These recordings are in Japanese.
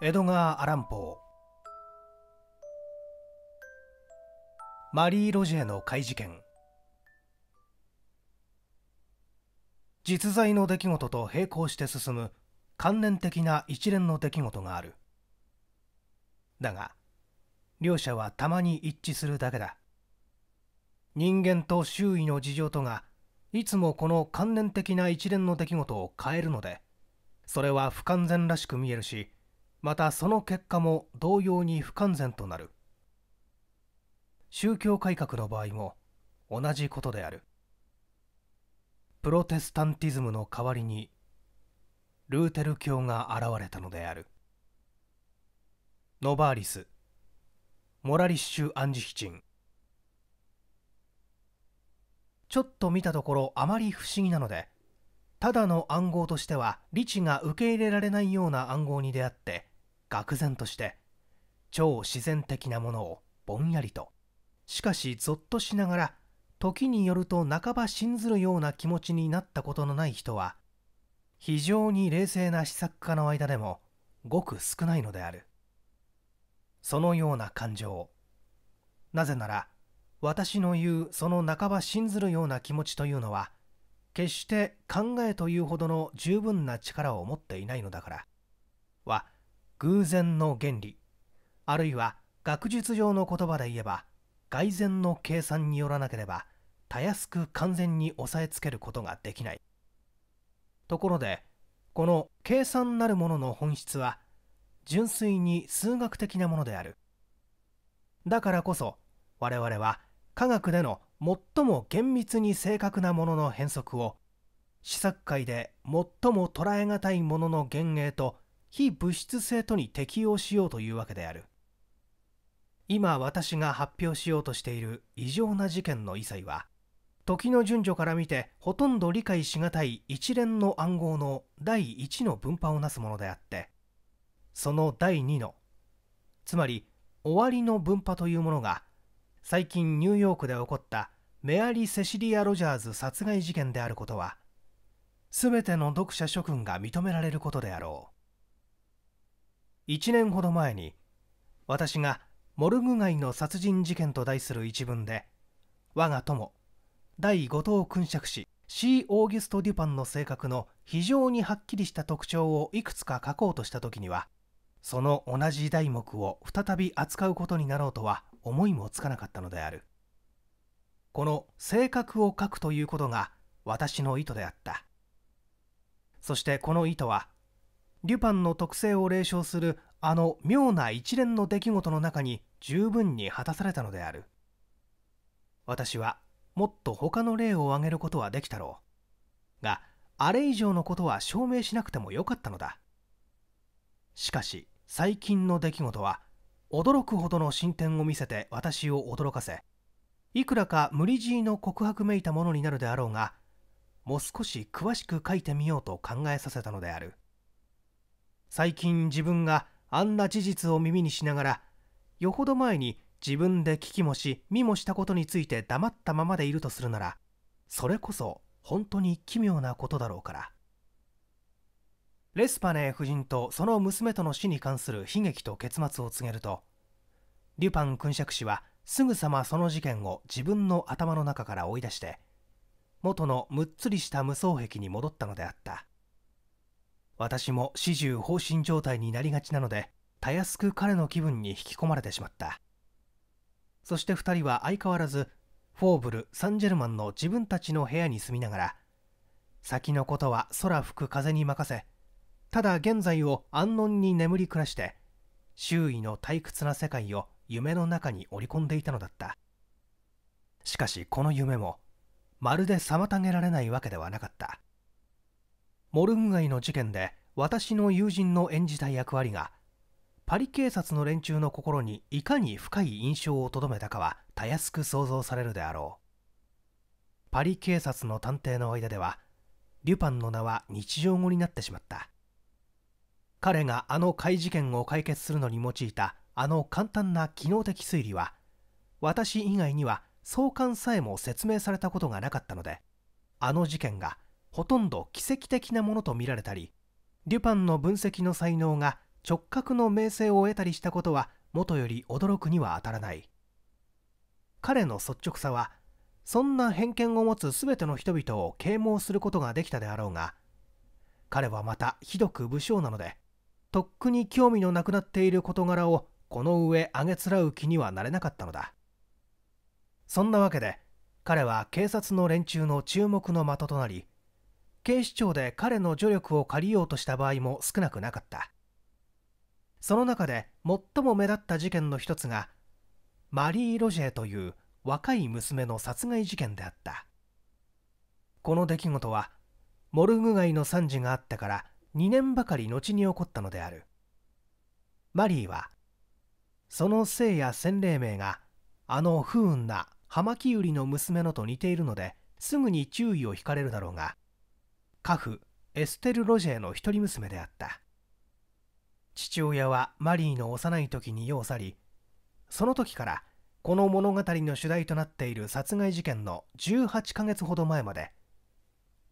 江戸川アランポーマリー・ロジェの怪事件実在の出来事と並行して進む関連的な一連の出来事があるだが両者はたまに一致するだけだ人間と周囲の事情とがいつもこの関連的な一連の出来事を変えるのでそれは不完全らしく見えるしまたその結果も同様に不完全となる宗教改革の場合も同じことであるプロテスタンティズムの代わりにルーテル教が現れたのであるノバーリスモラリッシュ・アンジヒチンちょっと見たところあまり不思議なのでただの暗号としては理智が受け入れられないような暗号に出会って愕然として超自然的なものをぼんやりとしかしぞっとしながら時によると半ば信ずるような気持ちになったことのない人は非常に冷静な詩作家の間でもごく少ないのであるそのような感情なぜなら私の言うその半ば信ずるような気持ちというのは決して考えというほどの十分な力を持っていないのだからは偶然の原理あるいは学術上の言葉で言えば外然の計算によらなければたやすく完全に押さえつけることができないところでこの計算なるものの本質は純粋に数学的なものであるだからこそ我々は科学での最も厳密に正確なものの変則を試作会で最も捉え難いものの幻影と非物質性とに適応しようというわけである今私が発表しようとしている異常な事件の異彩は時の順序から見てほとんど理解しがたい一連の暗号の第1の分派をなすものであってその第2のつまり終わりの分派というものが最近ニューヨークで起こったメアリセシリア・ロジャーズ殺害事件であることは全ての読者諸君が認められることであろう。1年ほど前に私が「モルグ街の殺人事件」と題する一文で我が友第五等君爵士 C・ オーギュスト・デュパンの性格の非常にはっきりした特徴をいくつか書こうとした時にはその同じ題目を再び扱うことになろうとは思いもつかなかったのであるこの性格を書くということが私の意図であったそしてこの意図はリュパンの特性を霊障するあの妙な一連の出来事の中に十分に果たされたのである私はもっと他の例を挙げることはできたろうがあれ以上のことは証明しなくてもよかったのだしかし最近の出来事は驚くほどの進展を見せて私を驚かせいくらか無理強いの告白めいたものになるであろうがもう少し詳しく書いてみようと考えさせたのである最近自分があんな事実を耳にしながらよほど前に自分で聞きもし見もしたことについて黙ったままでいるとするならそれこそ本当に奇妙なことだろうからレスパネ夫人とその娘との死に関する悲劇と結末を告げるとデュパン君爵氏はすぐさまその事件を自分の頭の中から追い出して元のむっつりした無双壁に戻ったのであった私も始終放心状態になりがちなのでたやすく彼の気分に引き込まれてしまったそして2人は相変わらずフォーブル・サンジェルマンの自分たちの部屋に住みながら先のことは空吹く風に任せただ現在を安穏に眠り暮らして周囲の退屈な世界を夢の中に織り込んでいたのだったしかしこの夢もまるで妨げられないわけではなかったモルン街の事件で私の友人の演じた役割がパリ警察の連中の心にいかに深い印象をとどめたかはたやすく想像されるであろうパリ警察の探偵の間ではデュパンの名は日常語になってしまった彼があの怪事件を解決するのに用いたあの簡単な機能的推理は私以外には相関さえも説明されたことがなかったのであの事件がほとんど奇跡的なものと見られたりデュパンの分析の才能が直角の名声を得たりしたことはもとより驚くには当たらない彼の率直さはそんな偏見を持つ全ての人々を啓蒙することができたであろうが彼はまたひどく武将なのでとっくに興味のなくなっている事柄をこの上あげつらう気にはなれなかったのだそんなわけで彼は警察の連中の注目の的となり警視庁で彼の助力を借りようとした場合も少なくなかったその中で最も目立った事件の一つがマリー・ロジェという若い娘の殺害事件であったこの出来事はモルグ街の惨事があってから2年ばかり後に起こったのであるマリーはその姓や洗礼名があの不運な葉巻売りの娘のと似ているのですぐに注意を引かれるだろうがカフ・エステル・ロジェの一人娘であった父親はマリーの幼い時に世を去りその時からこの物語の主題となっている殺害事件の18ヶ月ほど前まで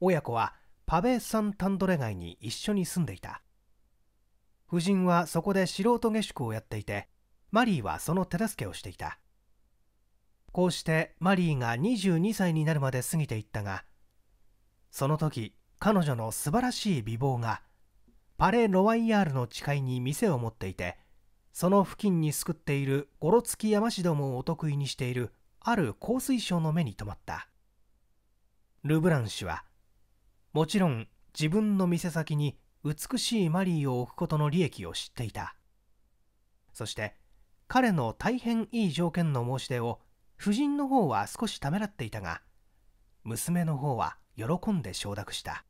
親子はパベ・サン・タンドレ街に一緒に住んでいた夫人はそこで素人下宿をやっていてマリーはその手助けをしていたこうしてマリーが22歳になるまで過ぎていったがその時彼女の素晴らしい美貌がパレ・ロワイヤールの誓いに店を持っていてその付近にすくっているゴロツキ山師どもをお得意にしているある香水商の目に留まったルブラン氏はもちろん自分の店先に美しいマリーを置くことの利益を知っていたそして彼の大変いい条件の申し出を夫人の方は少しためらっていたが娘の方は喜んで承諾した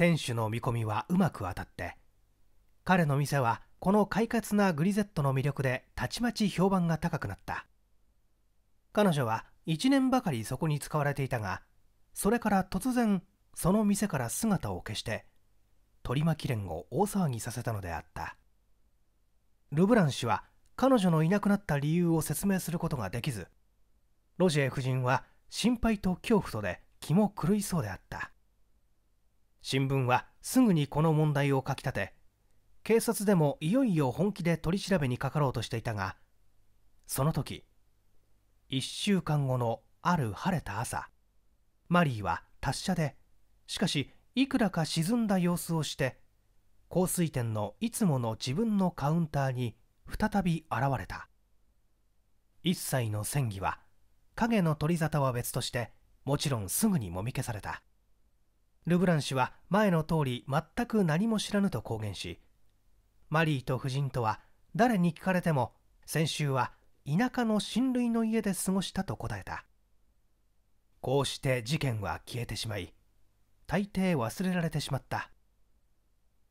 店主の見込みはうまく当たって彼の店はこの快活なグリゼットの魅力でたちまち評判が高くなった彼女は1年ばかりそこに使われていたがそれから突然その店から姿を消して取り巻き連を大騒ぎさせたのであったルブラン氏は彼女のいなくなった理由を説明することができずロジェ夫人は心配と恐怖とで気も狂いそうであった新聞はすぐにこの問題を書き立て警察でもいよいよ本気で取り調べにかかろうとしていたがその時1週間後のある晴れた朝マリーは達者でしかしいくらか沈んだ様子をして香水店のいつもの自分のカウンターに再び現れた一切の戦議は影の取り沙汰は別としてもちろんすぐにもみ消されたルブラン氏は前の通り全く何も知らぬと公言しマリーと夫人とは誰に聞かれても先週は田舎の親類の家で過ごしたと答えたこうして事件は消えてしまい大抵忘れられてしまった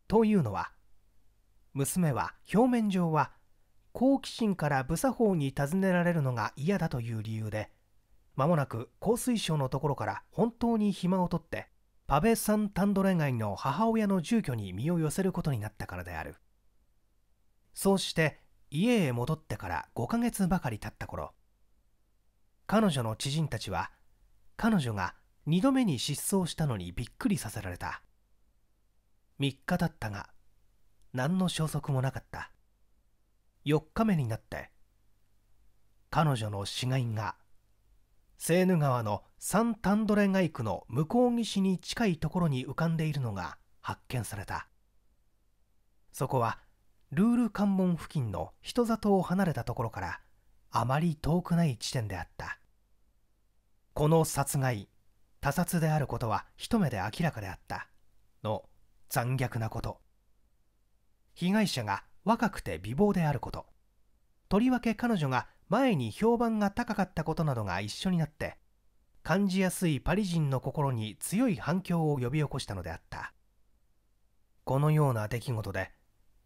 というのは娘は表面上は好奇心から無作法に尋ねられるのが嫌だという理由で間もなく江水省のところから本当に暇を取ってパベ・サンタンドレ街の母親の住居に身を寄せることになったからであるそうして家へ戻ってから5ヶ月ばかり経った頃彼女の知人たちは彼女が2度目に失踪したのにびっくりさせられた3日経ったが何の消息もなかった4日目になって彼女の死骸がセーヌ川のサン・タンドレガイクの向こう岸に近いところに浮かんでいるのが発見されたそこはルール関門付近の人里を離れたところからあまり遠くない地点であったこの殺害他殺であることは一目で明らかであったの残虐なこと被害者が若くて美貌であることとりわけ彼女が前に評判が高かったことなどが一緒になって感じやすいパリ人の心に強い反響を呼び起こしたのであったこのような出来事で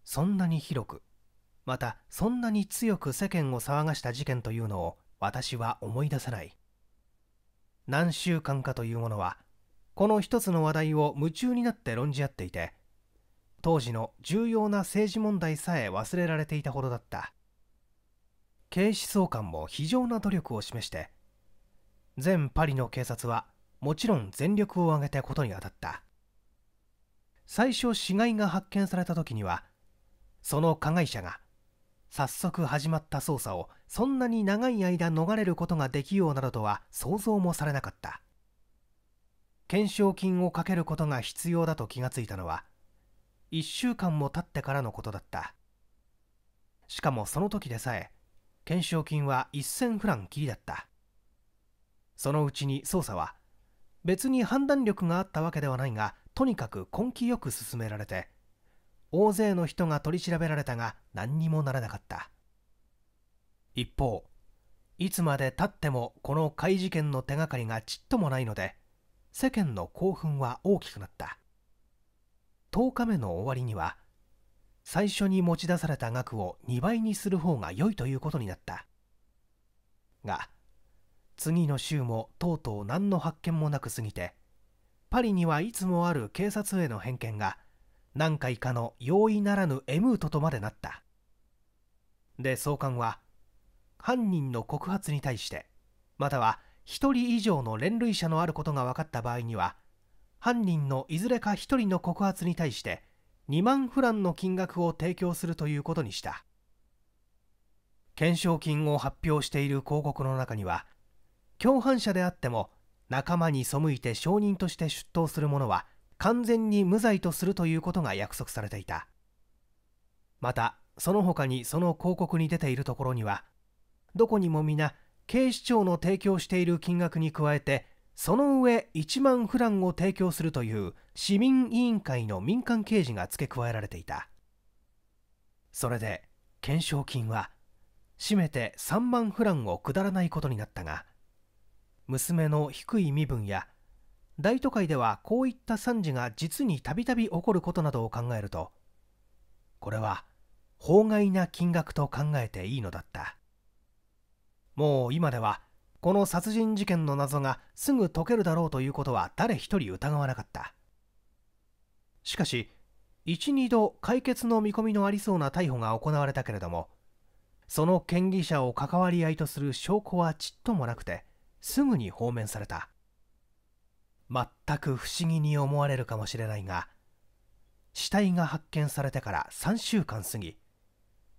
そんなに広くまたそんなに強く世間を騒がした事件というのを私は思い出せない何週間かというものはこの一つの話題を夢中になって論じ合っていて当時の重要な政治問題さえ忘れられていたほどだった警視総監も非常な努力を示して全パリの警察はもちろん全力を挙げてことに当たった最初死骸が発見された時にはその加害者が早速始まった捜査をそんなに長い間逃れることができようなどとは想像もされなかった懸賞金をかけることが必要だと気がついたのは1週間も経ってからのことだったしかもその時でさえ懸賞金は1000フランきりだったそのうちに捜査は別に判断力があったわけではないがとにかく根気よく進められて大勢の人が取り調べられたが何にもならなかった一方いつまでたってもこの怪事件の手がかりがちっともないので世間の興奮は大きくなった10日目の終わりには最初に持ち出された額を2倍にする方が良いということになったが次の週もとうとう何の発見もなく過ぎてパリにはいつもある警察への偏見が何回かの容易ならぬエムートとまでなったで総監は犯人の告発に対してまたは1人以上の連累者のあることが分かった場合には犯人のいずれか1人の告発に対して2万フランの金額を提供するということにした懸賞金を発表している広告の中には共犯者であっても仲間に背いて証人として出頭する者は完全に無罪とするということが約束されていたまたその他にその広告に出ているところにはどこにも皆警視庁の提供している金額に加えてその上1万フランを提供するという市民委員会の民間刑事が付け加えられていたそれで懸賞金はしめて3万フランをくだらないことになったが娘の低い身分や大都会ではこういった惨事が実にたびたび起こることなどを考えるとこれは法外な金額と考えていいのだったもう今ではこの殺人事件の謎がすぐ解けるだろうということは誰一人疑わなかったしかし12度解決の見込みのありそうな逮捕が行われたけれどもその嫌疑者を関わり合いとする証拠はちっともなくてすぐに放免された全く不思議に思われるかもしれないが死体が発見されてから3週間過ぎ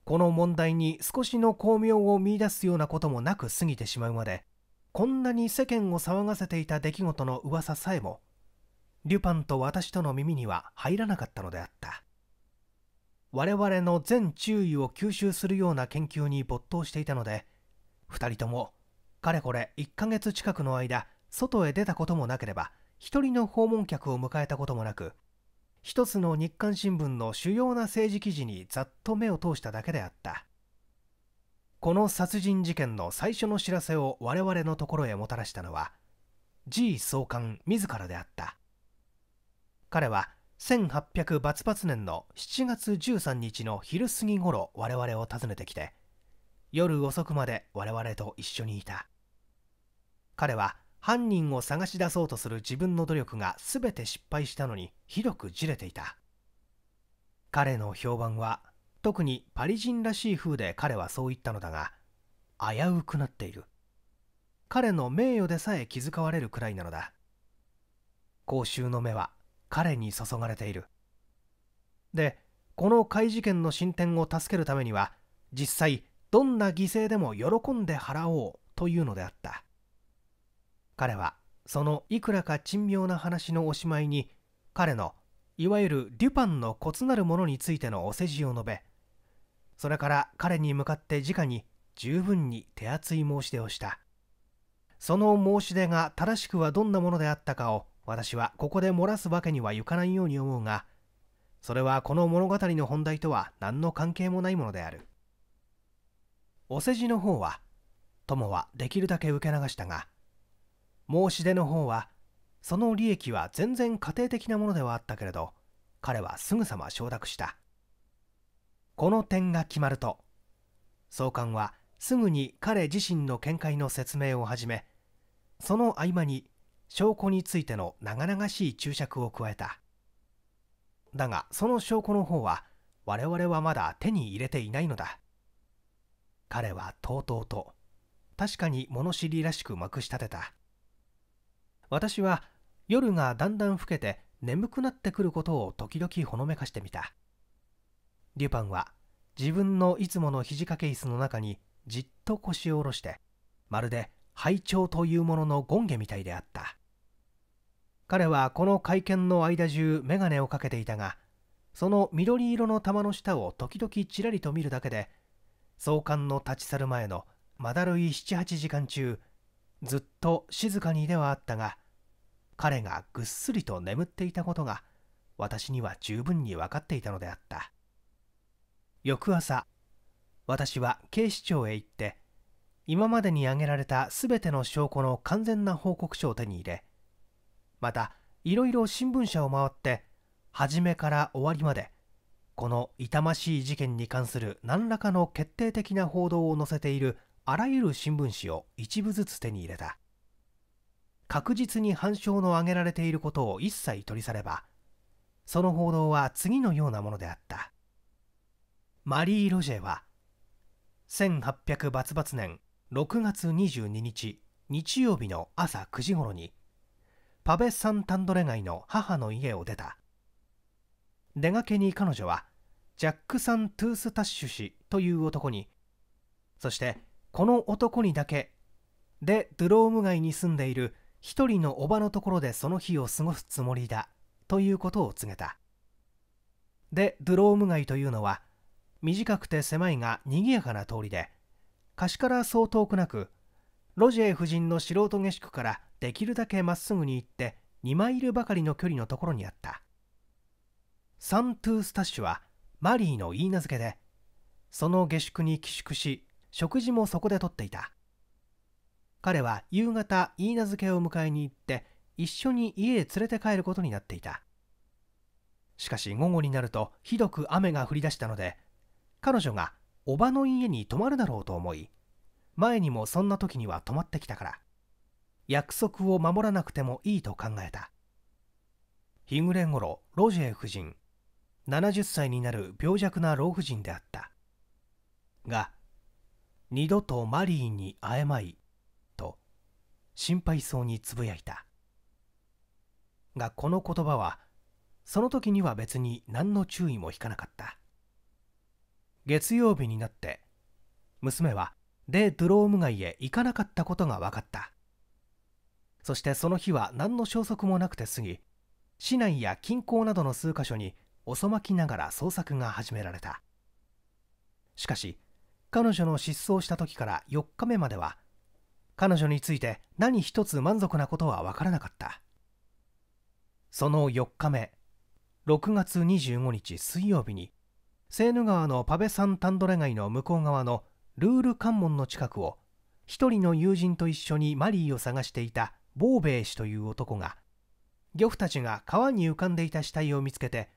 この問題に少しの巧妙を見いだすようなこともなく過ぎてしまうまでこんなに世間を騒がせていた出来事の噂さえもリュパンと私との耳には入らなかったのであった我々の全注意を吸収するような研究に没頭していたので2人ともかれこれ1ヶ月近くの間外へ出たこともなければ1人の訪問客を迎えたこともなく1つの日刊新聞の主要な政治記事にざっと目を通しただけであったこの殺人事件の最初の知らせを我々のところへもたらしたのは G 総監自らであった彼は1800バツバツ年の7月13日の昼過ぎ頃我々を訪ねてきて夜遅くまで我々と一緒にいた彼は犯人を探し出そうとする自分の努力が全て失敗したのにひどくじれていた彼の評判は特にパリ人らしい風で彼はそう言ったのだが危うくなっている彼の名誉でさえ気遣われるくらいなのだ公衆の目は彼に注がれているでこの怪事件の進展を助けるためには実際どんな犠牲でも喜んで払おうというのであった彼はそのいくらか珍妙な話のおしまいに彼のいわゆるデュパンの異なるものについてのお世辞を述べそれから彼に向かって直に十分に手厚い申し出をしたその申し出が正しくはどんなものであったかを私はここで漏らすわけにはいかないように思うがそれはこの物語の本題とは何の関係もないものであるお世辞の方は友はできるだけ受け流したが申し出の方はその利益は全然家庭的なものではあったけれど彼はすぐさま承諾したこの点が決まると総監はすぐに彼自身の見解の説明を始めその合間に証拠についての長々しい注釈を加えただがその証拠の方は我々はまだ手に入れていないのだ彼はとうとうと確かに物知りらしくまくし立てた私は夜がだんだん更けて眠くなってくることを時々ほのめかしてみたデュパンは自分のいつもの肘掛け椅子の中にじっと腰を下ろしてまるで拝聴というものの権下みたいであった彼はこの会見の間中眼鏡をかけていたがその緑色の玉の下を時々ちらりと見るだけで総監の立ち去る前のまだるい78時間中ずっと静かにではあったが彼がぐっすりと眠っていたことが私には十分に分かっていたのであった。翌朝私は警視庁へ行って今までに挙げられた全ての証拠の完全な報告書を手に入れまたいろいろ新聞社を回って初めから終わりまでこの痛ましい事件に関する何らかの決定的な報道を載せているあらゆる新聞紙を一部ずつ手に入れた確実に反証の挙げられていることを一切取り去ればその報道は次のようなものであったマリー・ロジェは1800バツバツ年6月22日日曜日の朝9時頃にパベ・サンタンドレ街の母の家を出た出がけに彼女はジャック・サン・トゥース・タッシュ氏という男にそしてこの男にだけでドゥローム街に住んでいる一人のおばのところでその日を過ごすつもりだということを告げたでドゥローム街というのは短くて狭いが賑やかな通りで貸しからそう遠くなくロジエ夫人の素人下宿からできるだけまっすぐに行って2マイルばかりの距離のところにあったサン・トゥ・ースタッシュはマリーの言い名付けでその下宿に寄宿し食事もそこでとっていた彼は夕方言い名付けを迎えに行って一緒に家へ連れて帰ることになっていたしかし午後になるとひどく雨が降り出したので彼女がおばの家に泊まるだろうと思い前にもそんな時には泊まってきたから約束を守らなくてもいいと考えた日暮れ頃ロジェ夫人70歳になる病弱な老婦人であったが二度とマリーに会えまいと心配そうにつぶやいたがこの言葉はその時には別に何の注意も引かなかった月曜日になって娘はデ・ドゥローム街へ行かなかったことが分かったそしてその日は何の消息もなくて過ぎ市内や近郊などの数か所に遅まきながら捜索が始められたしかし彼女の失踪した時から4日目までは彼女について何一つ満足なことは分からなかったその4日目6月25日水曜日にセーヌ川のパベサン・タンドレ街の向こう側のルール関門の近くを一人の友人と一緒にマリーを探していたボーベイ氏という男が漁夫たちが川に浮かんでいた死体を見つけて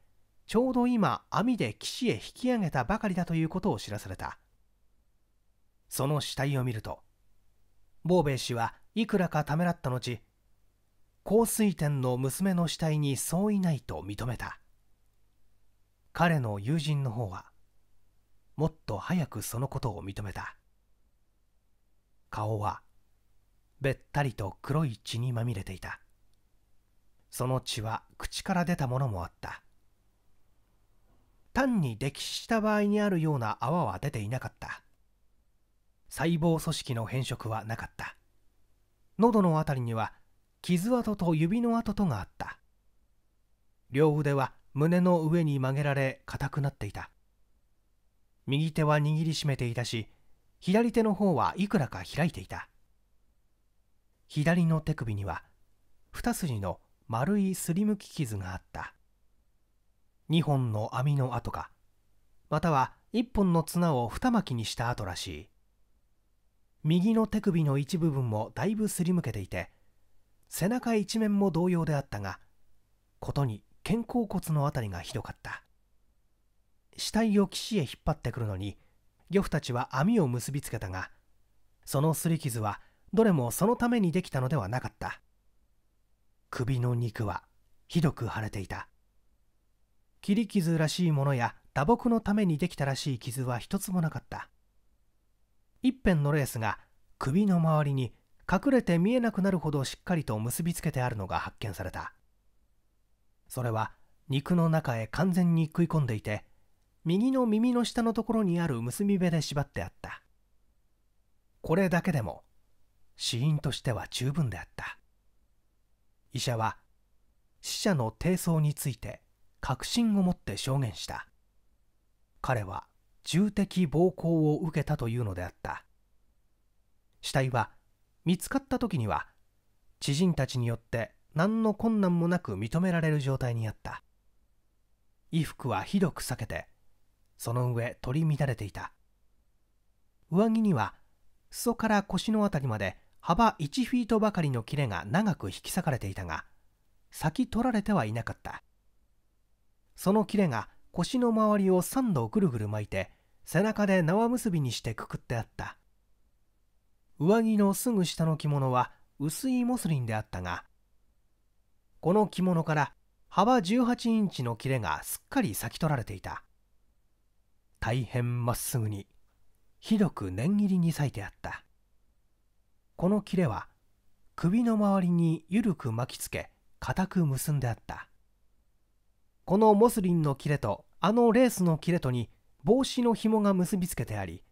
ちょうど今網で岸へ引き上げたばかりだということを知らされたその死体を見るとボーベイ氏はいくらかためらった後香水店の娘の死体に相違ないと認めた彼の友人の方はもっと早くそのことを認めた顔はべったりと黒い血にまみれていたその血は口から出たものもあった単に溺死した場合にあるような泡は出ていなかった細胞組織の変色はなかった喉の辺りには傷跡と指の跡とがあった両腕は胸の上に曲げられ硬くなっていた右手は握りしめていたし左手の方はいくらか開いていた左の手首には2筋の丸いすりむき傷があった2本の網の跡かまたは1本の綱を二巻きにした跡らしい右の手首の一部分もだいぶすりむけていて背中一面も同様であったがことに肩甲骨の辺りがひどかった死体を岸へ引っ張ってくるのに漁夫たちは網を結びつけたがその擦り傷はどれもそのためにできたのではなかった首の肉はひどく腫れていた切り傷らしいものや打撲のためにできたらしい傷は一つもなかった一辺のレースが首の周りに隠れて見えなくなるほどしっかりと結びつけてあるのが発見されたそれは肉の中へ完全に食い込んでいて右の耳の下のところにある結び目で縛ってあったこれだけでも死因としては十分であった医者は死者の低層について確信を持って証言した彼は重的暴行を受けたというのであった死体は見つかった時には知人たちによって何の困難もなく認められる状態にあった衣服はひどく裂けてその上取り乱れていた上着には裾から腰の辺りまで幅1フィートばかりの切れが長く引き裂かれていたが先取られてはいなかったその切れが腰の周りを3度ぐるぐる巻いて背中で縄結びにしてくくってあった上着のすぐ下の着物は薄いモスリンであったがこの着物から幅18インチの切れがすっかり裂き取られていた大変まっすぐにひどく念入りに裂いてあったこの切れは首の周りにゆるく巻きつけ固く結んであったこのモスリンの切れとあのレースの切れとに帽子の紐が結びつけてあり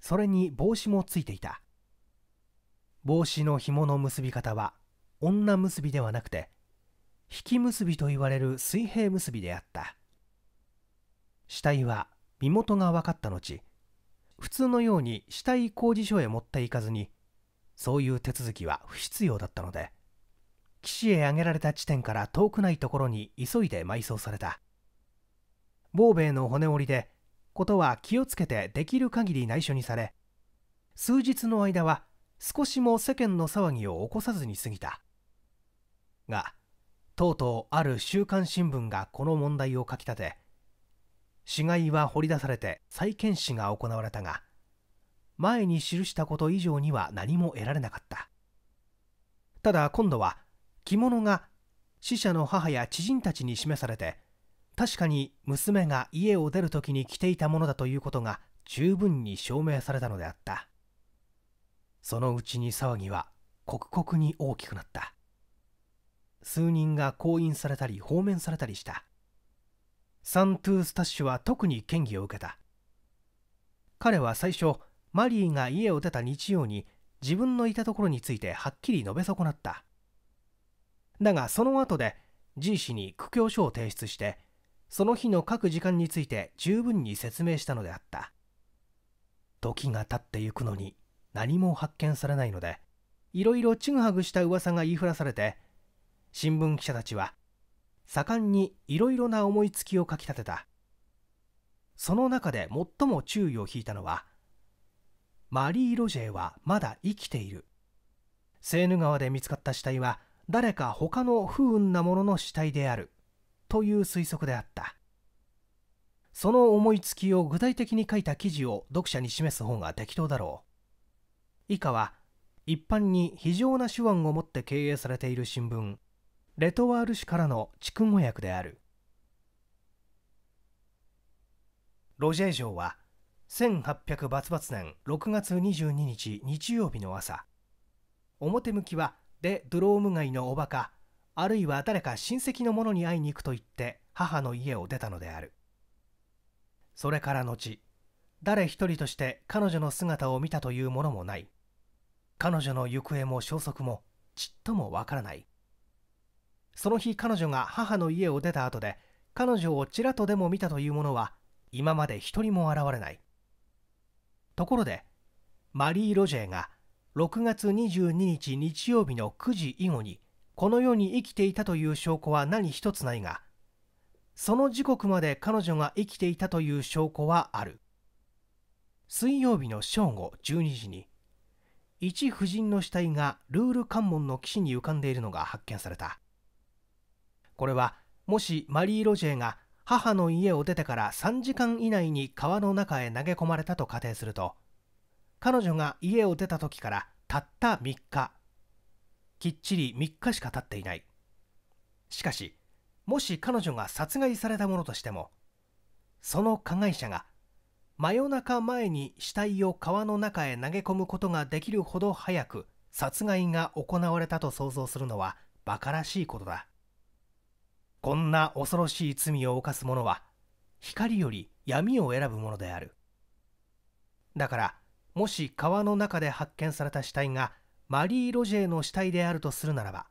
それに帽子もついていた帽子の紐の結び方は女結びではなくて引き結びといわれる水平結びであった死体は身元が分かった後普通のように死体工事所へ持っていかずにそういう手続きは不必要だったので岸へ上げられた地点から遠くないところに急いで埋葬された坊兵衛の骨折りでことは気をつけてできる限り内緒にされ数日の間は少しも世間の騒ぎを起こさずに過ぎたがとうとうある週刊新聞がこの問題を書き立て死骸は掘り出されて再検視が行われたが前に記したこと以上には何も得られなかったただ今度は着物が死者の母や知人たちに示されて確かに娘が家を出る時に着ていたものだということが十分に証明されたのであったそのうちに騒ぎは刻々に大きくなった数人が拘印されたり放免されたりしたサン・トゥースタッシュは特に嫌疑を受けた彼は最初マリーが家を出た日曜に自分のいたところについてはっきり述べ損なっただがその後で G 氏に苦境書を提出してその日の各時間について十分に説明したのであった時が経ってゆくのに何も発見されないのでいろいろちぐはぐした噂が言いふらされて新聞記者たちは盛んにいろいろな思いつきをかきたてたその中で最も注意を引いたのはマリー・ロジェはまだ生きているセーヌ川で見つかった死体は誰か他の不運なものの死体であるという推測であったその思いつきを具体的に書いた記事を読者に示す方が適当だろう以下は一般に非常な手腕を持って経営されている新聞レトワール市からの筑後役であるロジェー城は1800バツバツ年6月22日日曜日の朝表向きはデ・ドローム街のおバカあるいは誰か親戚の者に会いに行くと言って母の家を出たのであるそれから後誰一人として彼女の姿を見たというものもない彼女の行方も消息もちっともわからないその日彼女が母の家を出た後で彼女をちらとでも見たという者は今まで一人も現れないところでマリー・ロジェが6月22日日曜日の9時以後にこの世に生きていたという証拠は何一つないがその時刻まで彼女が生きていたという証拠はある水曜日の正午12時に一夫人の死体がルール関門の岸に浮かんでいるのが発見されたこれはもしマリー・ロジェが母の家を出てから3時間以内に川の中へ投げ込まれたと仮定すると彼女が家を出た時からたった3日きっちり3日しか経っていないしかしもし彼女が殺害されたものとしてもその加害者が真夜中前に死体を川の中へ投げ込むことができるほど早く殺害が行われたと想像するのは馬鹿らしいことだこんな恐ろしい罪を犯す者は光より闇を選ぶものであるだからもし川の中で発見された死体がマリー・ロジェの死体であるとするならば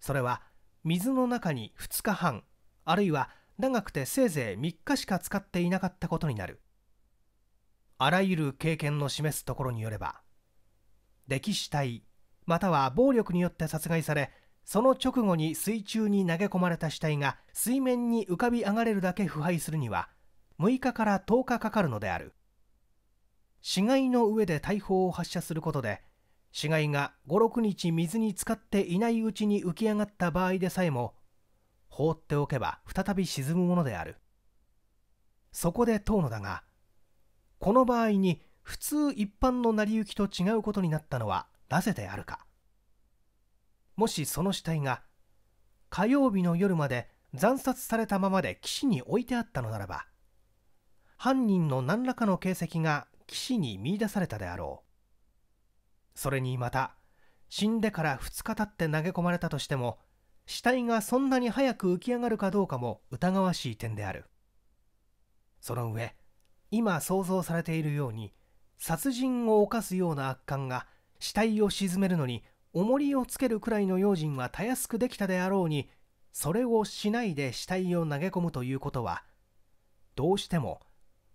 それは水の中に2日半あるいは長くてせいぜい3日しか使っていなかったことになるあらゆる経験の示すところによれば溺死体または暴力によって殺害されその直後に水中に投げ込まれた死体が水面に浮かび上がれるだけ腐敗するには6日から10日かかるのである死骸の上で大砲を発射することで死骸が56日水に浸かっていないうちに浮き上がった場合でさえも放っておけば再び沈むものであるそこで遠野だがこの場合に普通一般の成り行きと違うことになったのはなぜであるかもしその死体が火曜日の夜まで惨殺されたままで岸に置いてあったのならば犯人の何らかの形跡が岸に見いだされたであろうそれにまた死んでから2日経って投げ込まれたとしても死体がそんなに早く浮き上がるかどうかも疑わしい点であるその上今想像されているように殺人を犯すような悪感が死体を沈めるのに重りをつけるくらいの用心はたやすくできたであろうにそれをしないで死体を投げ込むということはどうしても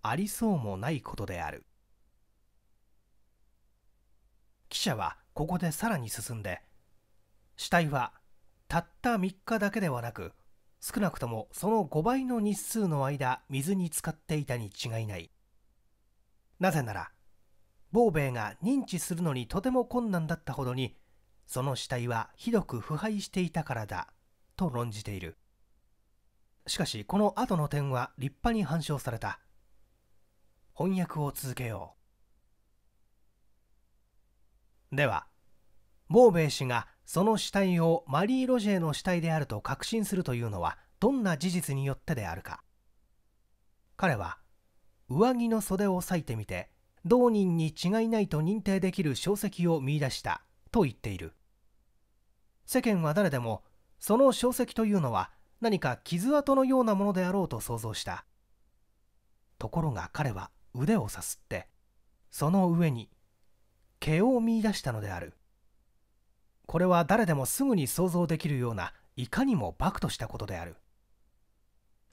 ありそうもないことである記者はここでさらに進んで死体はたった3日だけではなく少なくともその5倍の日数の間水に浸かっていたに違いないなぜならボーベイが認知するのにとても困難だったほどにその死体はひどく腐敗していたからだと論じているしかしこの後の点は立派に反証された翻訳を続けようではボーベイ氏がその死体をマリー・ロジェの死体であると確信するというのはどんな事実によってであるか彼は上着の袖を裂いてみて同人に違いないと認定できる証跡を見いだしたと言っている世間は誰でもその小跡というのは何か傷跡のようなものであろうと想像したところが彼は腕をさすってその上に毛を見いだしたのであるこれは誰でもすぐに想像できるようないかにもバクとしたことである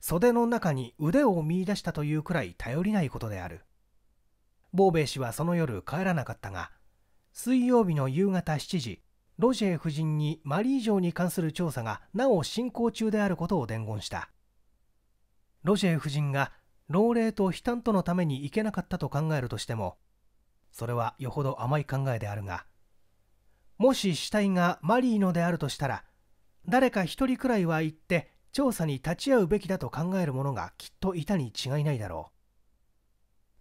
袖の中に腕を見いだしたというくらい頼りないことであるボーベイ氏はその夜帰らなかったが水曜日の夕方7時ロジェ夫人にマリー城に関する調査がなお進行中であることを伝言したロジェ夫人が老齢と悲嘆とのために行けなかったと考えるとしてもそれはよほど甘い考えであるがもし死体がマリーのであるとしたら誰か一人くらいは行って調査に立ち会うべきだと考える者がきっといたに違いないだろ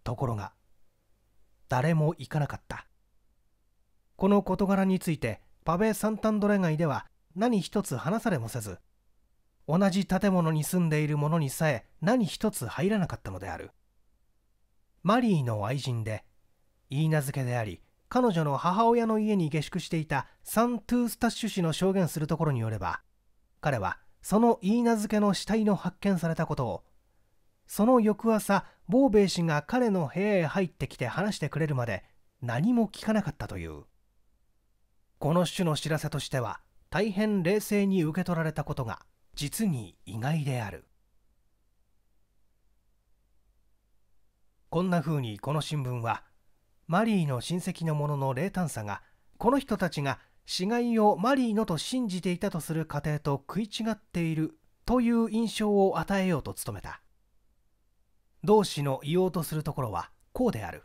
うところが誰も行かなかったこの事柄についてパベ・サンタンドレ街では何一つ話されもせず同じ建物に住んでいる者にさえ何一つ入らなかったのであるマリーの愛人で言い名付けであり彼女の母親の家に下宿していたサン・トゥースタッシュ氏の証言するところによれば彼はその言い名付けの死体の発見されたことをその翌朝ボーベイ氏が彼の部屋へ入ってきて話してくれるまで何も聞かなかったという。この種の知らせとしては大変冷静に受け取られたことが実に意外であるこんなふうにこの新聞はマリーの親戚の者の冷淡さがこの人たちが死骸をマリーのと信じていたとする過程と食い違っているという印象を与えようと努めた同志の言おうとするところはこうである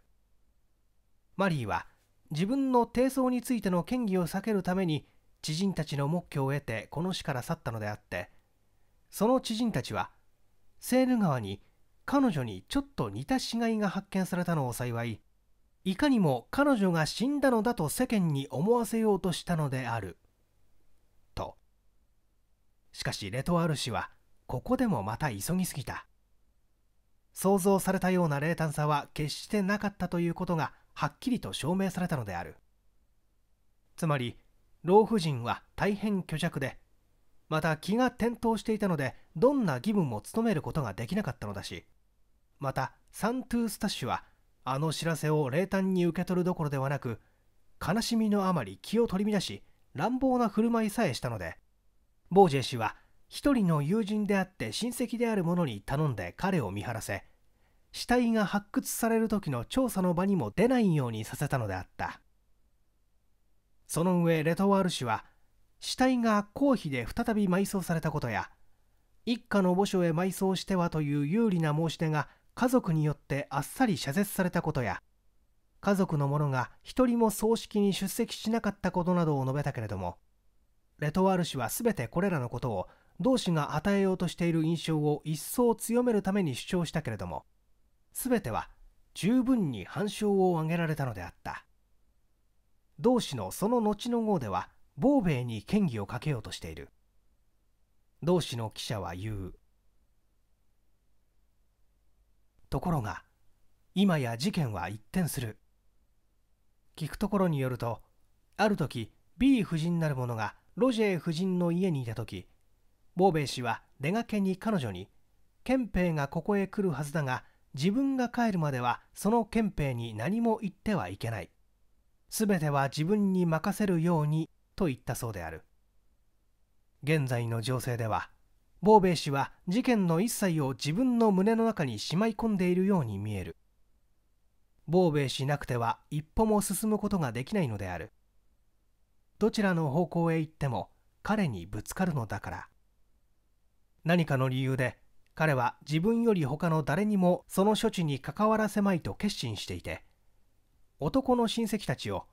マリーは自分の低層についての嫌疑を避けるために知人たちの目標を得てこの市から去ったのであってその知人たちはセーヌ川に彼女にちょっと似た死骸が発見されたのを幸いいかにも彼女が死んだのだと世間に思わせようとしたのであるとしかしレトワール氏はここでもまた急ぎすぎた想像されたような冷淡さは決してなかったということがはっきりと証明されたのであるつまり老婦人は大変虚弱でまた気が転倒していたのでどんな義務も務めることができなかったのだしまたサントゥースタッシュはあの知らせを冷淡に受け取るどころではなく悲しみのあまり気を取り乱し乱暴な振る舞いさえしたのでボージェ氏は一人の友人であって親戚である者に頼んで彼を見張らせ死体が発掘される時の調査の場にも出ないようにさせたのであったその上レトワール氏は死体が公費で再び埋葬されたことや一家の墓所へ埋葬してはという有利な申し出が家族によってあっさり謝絶されたことや家族の者が一人も葬式に出席しなかったことなどを述べたけれどもレトワール氏は全てこれらのことを同氏が与えようとしている印象を一層強めるために主張したけれども全ては十分に反証を挙げられたのであった同氏のその後の号では亡命に嫌疑をかけようとしている同氏の記者は言うところが今や事件は一転する聞くところによるとある時 B 夫人なる者がロジェー夫人の家にいた時ボーベイ氏は出がけに彼女に憲兵がここへ来るはずだが自分が帰るまではその憲兵に何も言ってはいけない全ては自分に任せるようにと言ったそうである現在の情勢ではボー氏は事件の一切を自分の胸の中にしまい込んでいるように見えるボーベ氏なくては一歩も進むことができないのであるどちらの方向へ行っても彼にぶつかるのだから何かの理由で彼は自分より他の誰にもその処置に関わらせまいと決心していて男の親戚たちを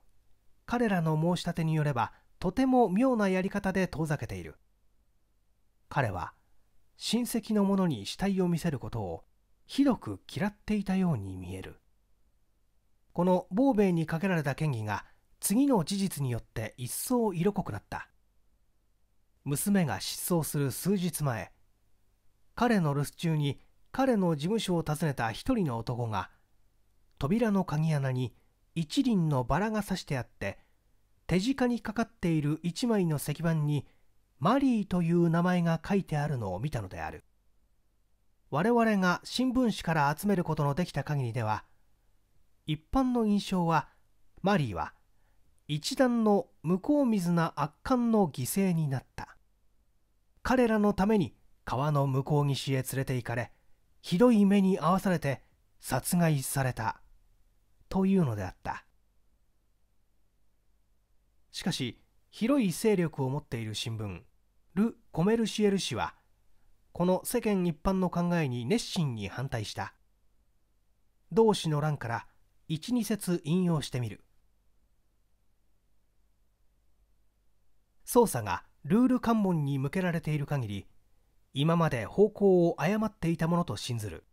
彼らの申し立てによればとても妙なやり方で遠ざけている彼は親戚の者に死体を見せることをひどく嫌っていたように見えるこのボーベイにかけられた嫌疑が次の事実によって一層色濃くなった娘が失踪する数日前彼の留守中に彼の事務所を訪ねた一人の男が扉の鍵穴に一輪のバラが刺してあって手近にかかっている一枚の石板にマリーという名前が書いてあるのを見たのである我々が新聞紙から集めることのできた限りでは一般の印象はマリーは一段の向こう水な圧巻の犠牲になった彼らのために川の向こう岸へ連れて行かれひどい目に遭わされて殺害されたというのであったしかし広い勢力を持っている新聞ル・コメルシエル氏はこの世間一般の考えに熱心に反対した同氏の欄から12節引用してみる捜査がルール関門に向けられている限り今まで方向を誤っていたものと信ずる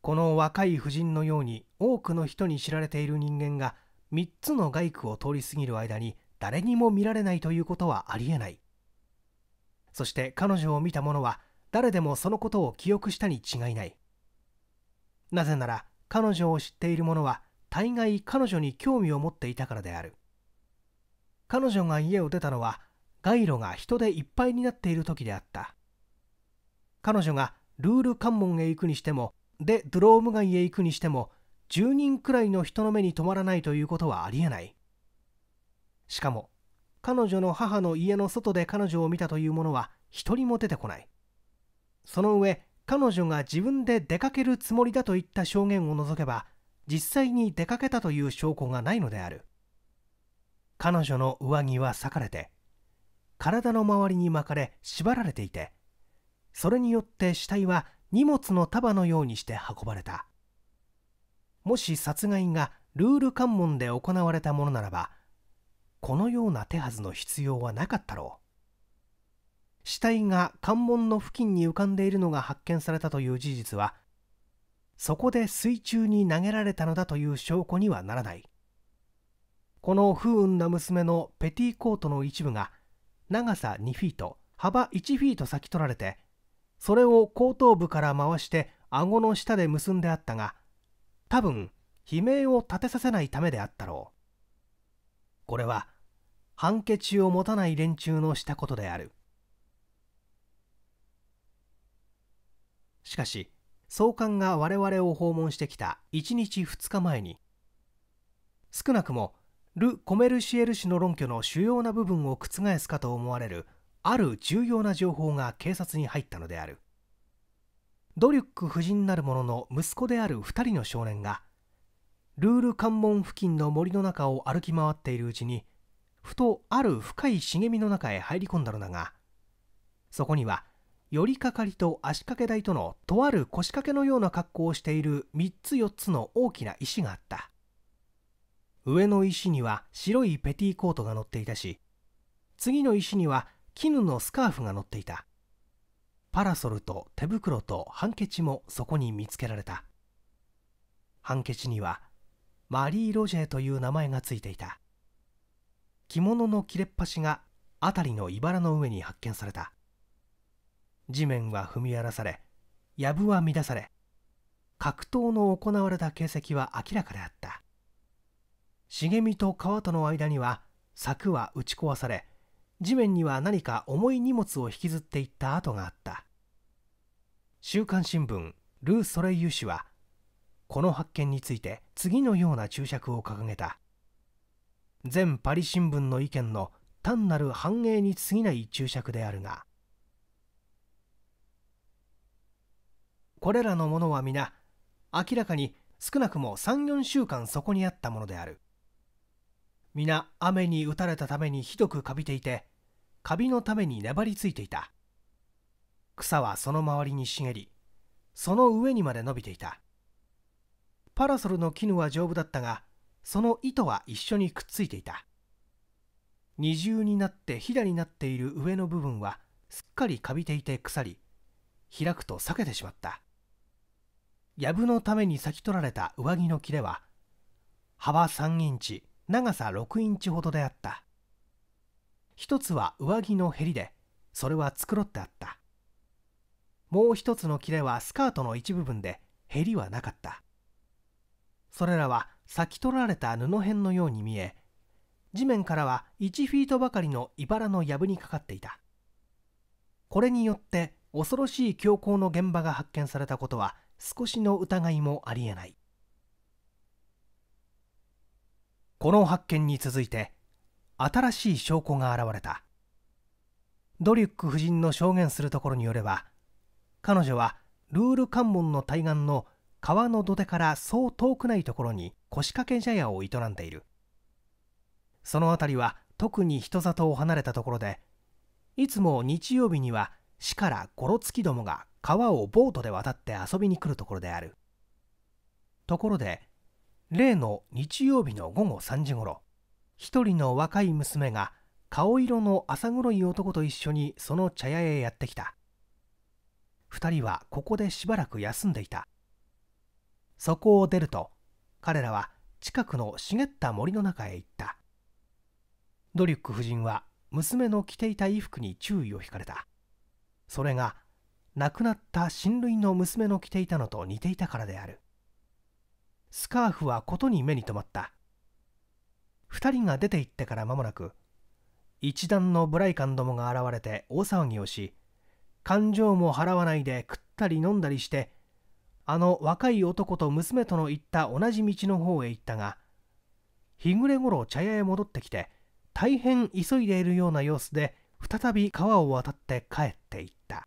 この若い婦人のように多くの人に知られている人間が3つの街区を通り過ぎる間に誰にも見られないということはありえないそして彼女を見た者は誰でもそのことを記憶したに違いないなぜなら彼女を知っている者は大概彼女に興味を持っていたからである彼女が家を出たのは街路が人でいっぱいになっている時であった彼女がルール関門へ行くにしてもでドローム街へ行くにしても10人くらいの人の目に留まらないということはありえないしかも彼女の母の家の外で彼女を見たというものは一人も出てこないその上彼女が自分で出かけるつもりだといった証言を除けば実際に出かけたという証拠がないのである彼女の上着は裂かれて体の周りに巻かれ縛られていてそれによって死体は荷物の束のようにして運ばれたもし殺害がルール関門で行われたものならばこのような手はずの必要はなかったろう死体が関門の付近に浮かんでいるのが発見されたという事実はそこで水中に投げられたのだという証拠にはならないこの不運な娘のペティコートの一部が長さ2フィート幅1フィート先取られてそれを後頭部から回して顎の下で結んであったが多分悲鳴を立てさせないためであったろうこれは判決を持たない連中のしたことであるしかし総監が我々を訪問してきた1日2日前に少なくもル・コメルシエル氏の論拠の主要な部分を覆すかと思われるある重要な情報が警察に入ったのであるドリュック夫人なる者の息子である2人の少年がルール関門付近の森の中を歩き回っているうちにふとある深い茂みの中へ入り込んだのだがそこには寄りかかりと足掛け台とのとある腰掛けのような格好をしている3つ4つの大きな石があった上の石には白いペティコートが乗っていたし次の石には絹のスカーフが乗っていたパラソルと手袋とハンケチもそこに見つけられたハンケチにはマリー・ロジェという名前がついていた着物の切れっ端が辺りの茨の上に発見された地面は踏み荒らされ藪は乱され格闘の行われた形跡は明らかであった茂みと川との間には柵は打ち壊され地面には何か重い荷物を引きずっていった跡があった週刊新聞ルー・ソレイユ氏はこの発見について次のような注釈を掲げた全パリ新聞の意見の単なる繁栄に過ぎない注釈であるがこれらのものは皆明らかに少なくも34週間そこにあったものである皆雨に打たれたためにひどくかびていてカビのために粘りついていた草はその周りに茂りその上にまで伸びていたパラソルの絹は丈夫だったがその糸は一緒にくっついていた二重になってひだになっている上の部分はすっかりかびていて腐り開くと裂けてしまったやぶのために咲き取られた上着の切れは幅3インチ長さ6インチほどであった一つは上着のへりでそれは繕ってあったもう一つの切れはスカートの一部分でへりはなかったそれらは先取られた布片のように見え地面からは1フィートばかりのいばらの藪にかかっていたこれによって恐ろしい凶行の現場が発見されたことは少しの疑いもありえないこの発見に続いて新しい証拠が現れたドリュック夫人の証言するところによれば彼女はルール関門の対岸の川の土手からそう遠くないところに腰掛け茶屋を営んでいるその辺りは特に人里を離れたところでいつも日曜日には市からゴロツキどもが川をボートで渡って遊びに来るところであるところで例の日曜日の午後3時ごろ一人の若い娘が顔色の浅黒い男と一緒にその茶屋へやってきた2人はここでしばらく休んでいたそこを出ると彼らは近くの茂った森の中へ行ったドリュック夫人は娘の着ていた衣服に注意を引かれたそれが亡くなった親類の娘の着ていたのと似ていたからであるスカーフはことに目に留まった2人が出て行ってから間もなく一団のブライカンどもが現れて大騒ぎをし感情も払わないで食ったり飲んだりしてあの若い男と娘との行った同じ道の方へ行ったが日暮れ頃茶屋へ戻ってきて大変急いでいるような様子で再び川を渡って帰っていった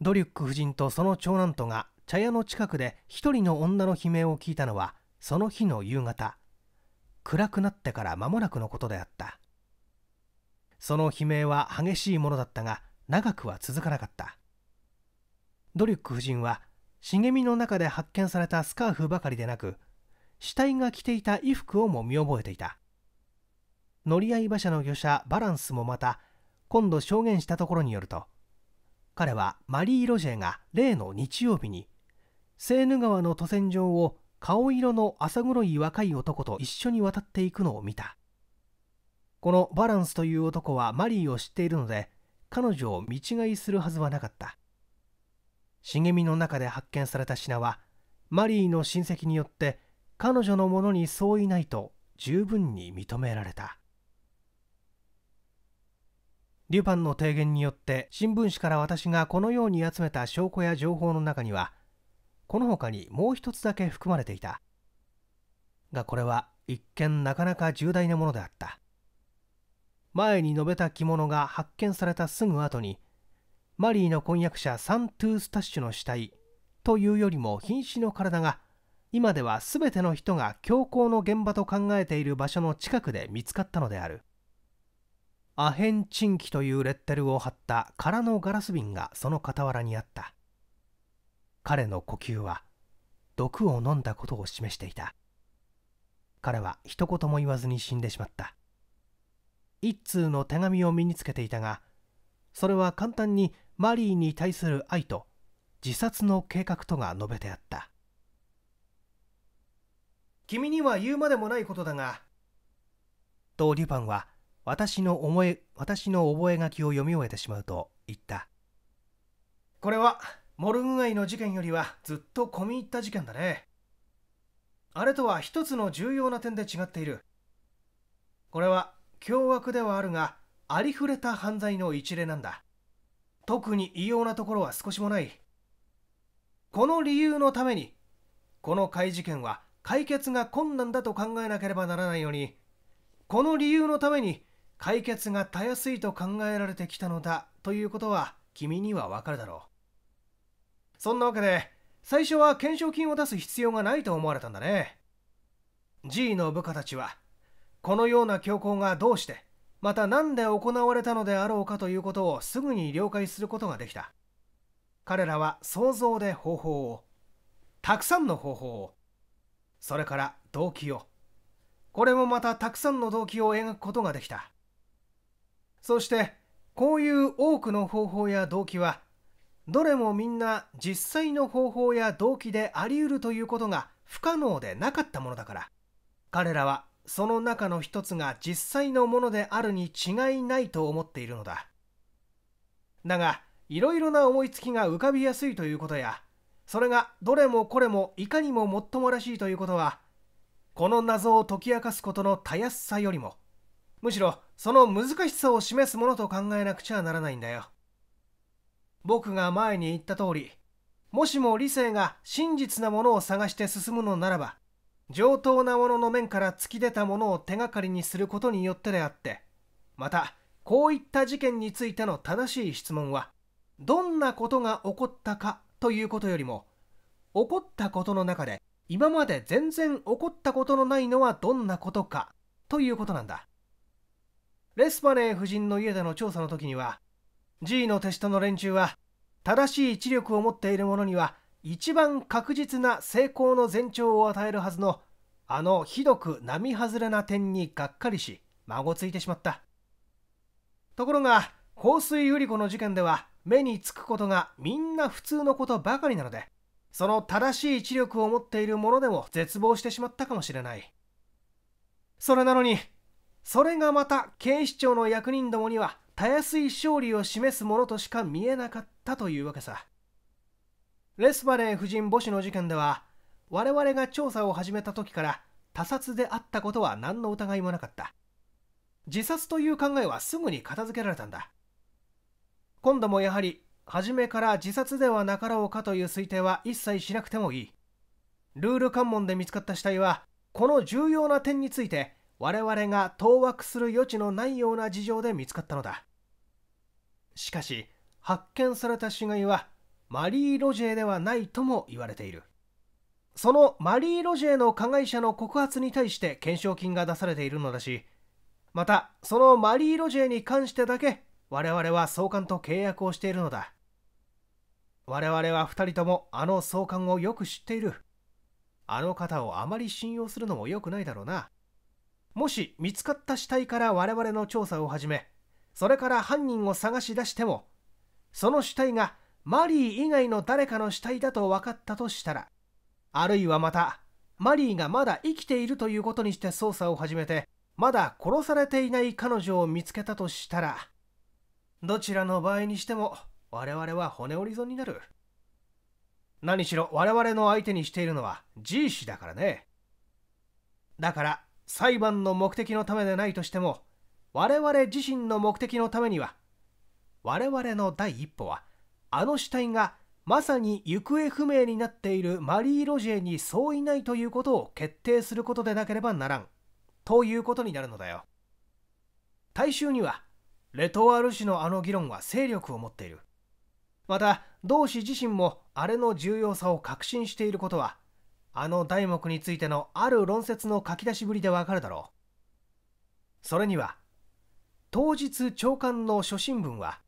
ドリュック夫人とその長男とが茶屋の近くで一人の女の悲鳴を聞いたのはその日の夕方暗くなってから間もなくのことであったその悲鳴は激しいものだったが長くは続かなかったドリュック夫人は茂みの中で発見されたスカーフばかりでなく死体が着ていた衣服をも見覚えていた乗り合い馬車の御者バランスもまた今度証言したところによると彼はマリー・ロジェが例の日曜日にセーヌ川の渡船場を顔色の浅黒い若い男と一緒に渡っていくのを見たこのバランスという男はマリーを知っているので彼女を見違いするはずはなかった茂みの中で発見された品はマリーの親戚によって彼女のものに相違ないと十分に認められたリュパンの提言によって新聞紙から私がこのように集めた証拠や情報の中にはこの他にもう一つだけ含まれていたがこれは一見なかなか重大なものであった前に述べた着物が発見されたすぐ後にマリーの婚約者サン・トゥースタッシュの死体というよりも瀕死の体が今では全ての人が強行の現場と考えている場所の近くで見つかったのであるアヘンチンキというレッテルを貼った空のガラス瓶がその傍らにあった彼の呼吸は毒を飲んだことを示していた彼は一言も言わずに死んでしまった一通の手紙を身につけていたがそれは簡単にマリーに対する愛と自殺の計画とが述べてあった君には言うまでもないことだがとデュパンは私の思い私の覚書を読み終えてしまうと言ったこれはモルグ街の事件よりはずっと込み入った事件だねあれとは一つの重要な点で違っているこれは凶悪ではあるがありふれた犯罪の一例なんだ特に異様なところは少しもないこの理由のためにこの怪事件は解決が困難だと考えなければならないようにこの理由のために解決がたやすいと考えられてきたのだということは君にはわかるだろうそんなわけで最初は懸賞金を出す必要がないと思われたんだね G の部下たちはこのような強行がどうしてまた何で行われたのであろうかということをすぐに了解することができた彼らは想像で方法をたくさんの方法をそれから動機をこれもまたたくさんの動機を描くことができたそしてこういう多くの方法や動機はどれもみんな実際の方法や動機であり得るということが不可能でなかったものだから彼らはその中の一つが実際のものであるに違いないと思っているのだだがいろいろな思いつきが浮かびやすいということやそれがどれもこれもいかにももっともらしいということはこの謎を解き明かすことのたやすさよりもむしろその難しさを示すものと考えなくちゃならないんだよ僕が前に言った通りもしも理性が真実なものを探して進むのならば上等なものの面から突き出たものを手がかりにすることによってであってまたこういった事件についての正しい質問はどんなことが起こったかということよりも起こったことの中で今まで全然起こったことのないのはどんなことかということなんだレスパネー夫人の家での調査の時には G の手下の連中は正しい知力を持っている者には一番確実な成功の前兆を与えるはずのあのひどく並外れな点にがっかりし孫ついてしまったところが香水百合子の事件では目につくことがみんな普通のことばかりなのでその正しい知力を持っている者でも絶望してしまったかもしれないそれなのにそれがまた警視庁の役人どもにはたやすい勝利を示すものとしか見えなかったというわけさレスバレー夫人母子の事件では我々が調査を始めた時から他殺であったことは何の疑いもなかった自殺という考えはすぐに片付けられたんだ今度もやはり初めから自殺ではなかろうかという推定は一切しなくてもいいルール関門で見つかった死体はこの重要な点について我々が当惑する余地のないような事情で見つかったのだしかし発見された死骸はマリー・ロジェではないとも言われているそのマリー・ロジェの加害者の告発に対して懸賞金が出されているのだしまたそのマリー・ロジェに関してだけ我々は送還と契約をしているのだ我々は2人ともあの送還をよく知っているあの方をあまり信用するのも良くないだろうなもし見つかった死体から我々の調査を始めそれから犯人を探し出してもその死体がマリー以外の誰かの死体だと分かったとしたらあるいはまたマリーがまだ生きているということにして捜査を始めてまだ殺されていない彼女を見つけたとしたらどちらの場合にしても我々は骨折り損になる何しろ我々の相手にしているのは G 氏だからねだから裁判の目的のためでないとしても我々自身の目的のためには我々の第一歩はあの死体がまさに行方不明になっているマリー・ロジェに相違ないということを決定することでなければならんということになるのだよ大衆にはレトワール氏のあの議論は勢力を持っているまた同氏自身もあれの重要さを確信していることはあの題目についてのある論説の書き出しぶりでわかるだろうそれには当日長官の諸新聞は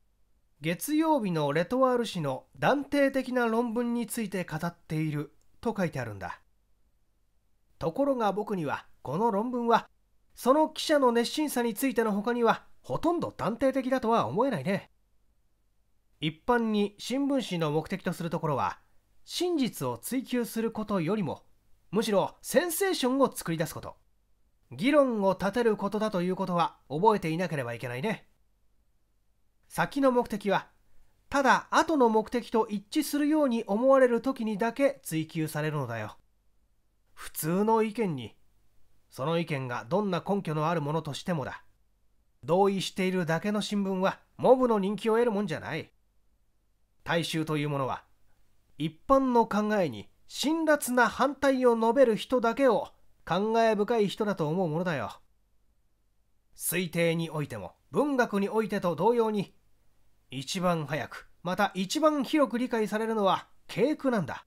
月曜日のレトワール氏の断定的な論文について語っていると書いてあるんだところが僕にはこの論文はその記者の熱心さについての他にはほとんど断定的だとは思えないね一般に新聞紙の目的とするところは真実を追求することよりもむしろセンセーションを作り出すこと議論を立てることだということは覚えていなければいけないね先の目的はただ後の目的と一致するように思われる時にだけ追求されるのだよ普通の意見にその意見がどんな根拠のあるものとしてもだ同意しているだけの新聞はモブの人気を得るもんじゃない大衆というものは一般の考えに辛辣な反対を述べる人だけを感慨深い人だと思うものだよ推定においても文学においてと同様に一番早くまた一番広く理解されるのは景句なんだ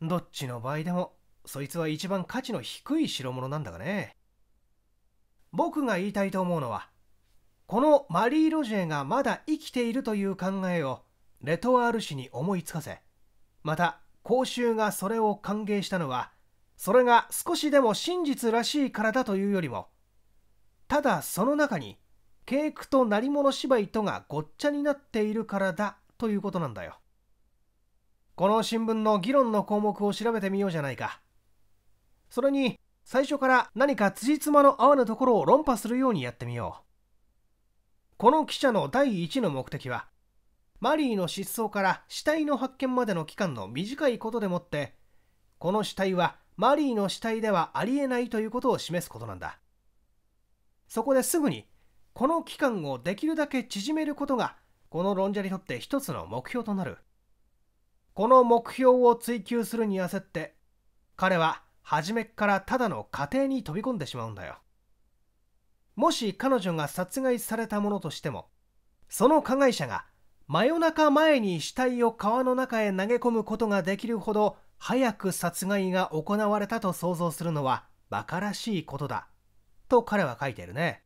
どっちの場合でもそいつは一番価値の低い代物なんだがね僕が言いたいと思うのはこのマリー・ロジェがまだ生きているという考えをレトワール氏に思いつかせまた公衆がそれを歓迎したのはそれが少しでも真実らしいからだというよりもただその中に景句と鳴り物芝居とがごっちゃになっているからだということなんだよこの新聞の議論の項目を調べてみようじゃないかそれに最初から何か辻褄の合わぬところを論破するようにやってみようこの記者の第一の目的はマリーの失踪から死体の発見までの期間の短いことでもってこの死体はマリーの死体ではありえないということを示すことなんだそこですぐにこの期間をできるだけ縮めることがこの論者にとって一つの目標となるこの目標を追求するに焦って彼は初めからただの家庭に飛び込んでしまうんだよもし彼女が殺害されたものとしてもその加害者が真夜中前に死体を川の中へ投げ込むことができるほど早く殺害が行われたと想像するのは馬鹿らしいことだと彼は書いてるね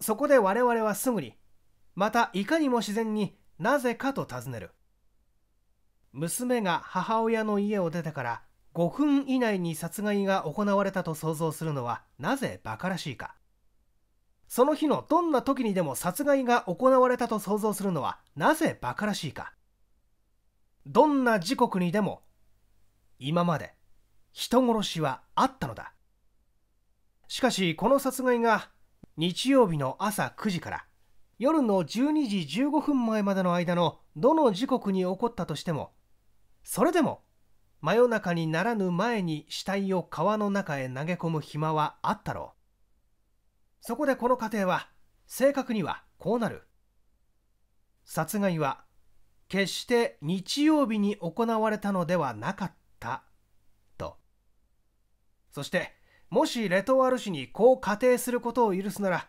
そこで我々はすぐにまたいかにも自然になぜかと尋ねる娘が母親の家を出てから5分以内に殺害が行われたと想像するのはなぜ馬鹿らしいかその日のどんな時にでも殺害が行われたと想像するのはなぜ馬鹿らしいかどんな時刻にでも今まで人殺しはあったのだしかしこの殺害が日曜日の朝9時から夜の12時15分前までの間のどの時刻に起こったとしてもそれでも真夜中にならぬ前に死体を川の中へ投げ込む暇はあったろうそこでこの過程は正確にはこうなる殺害は決して日曜日に行われたのではなかったそしてもしレトワール氏にこう仮定することを許すなら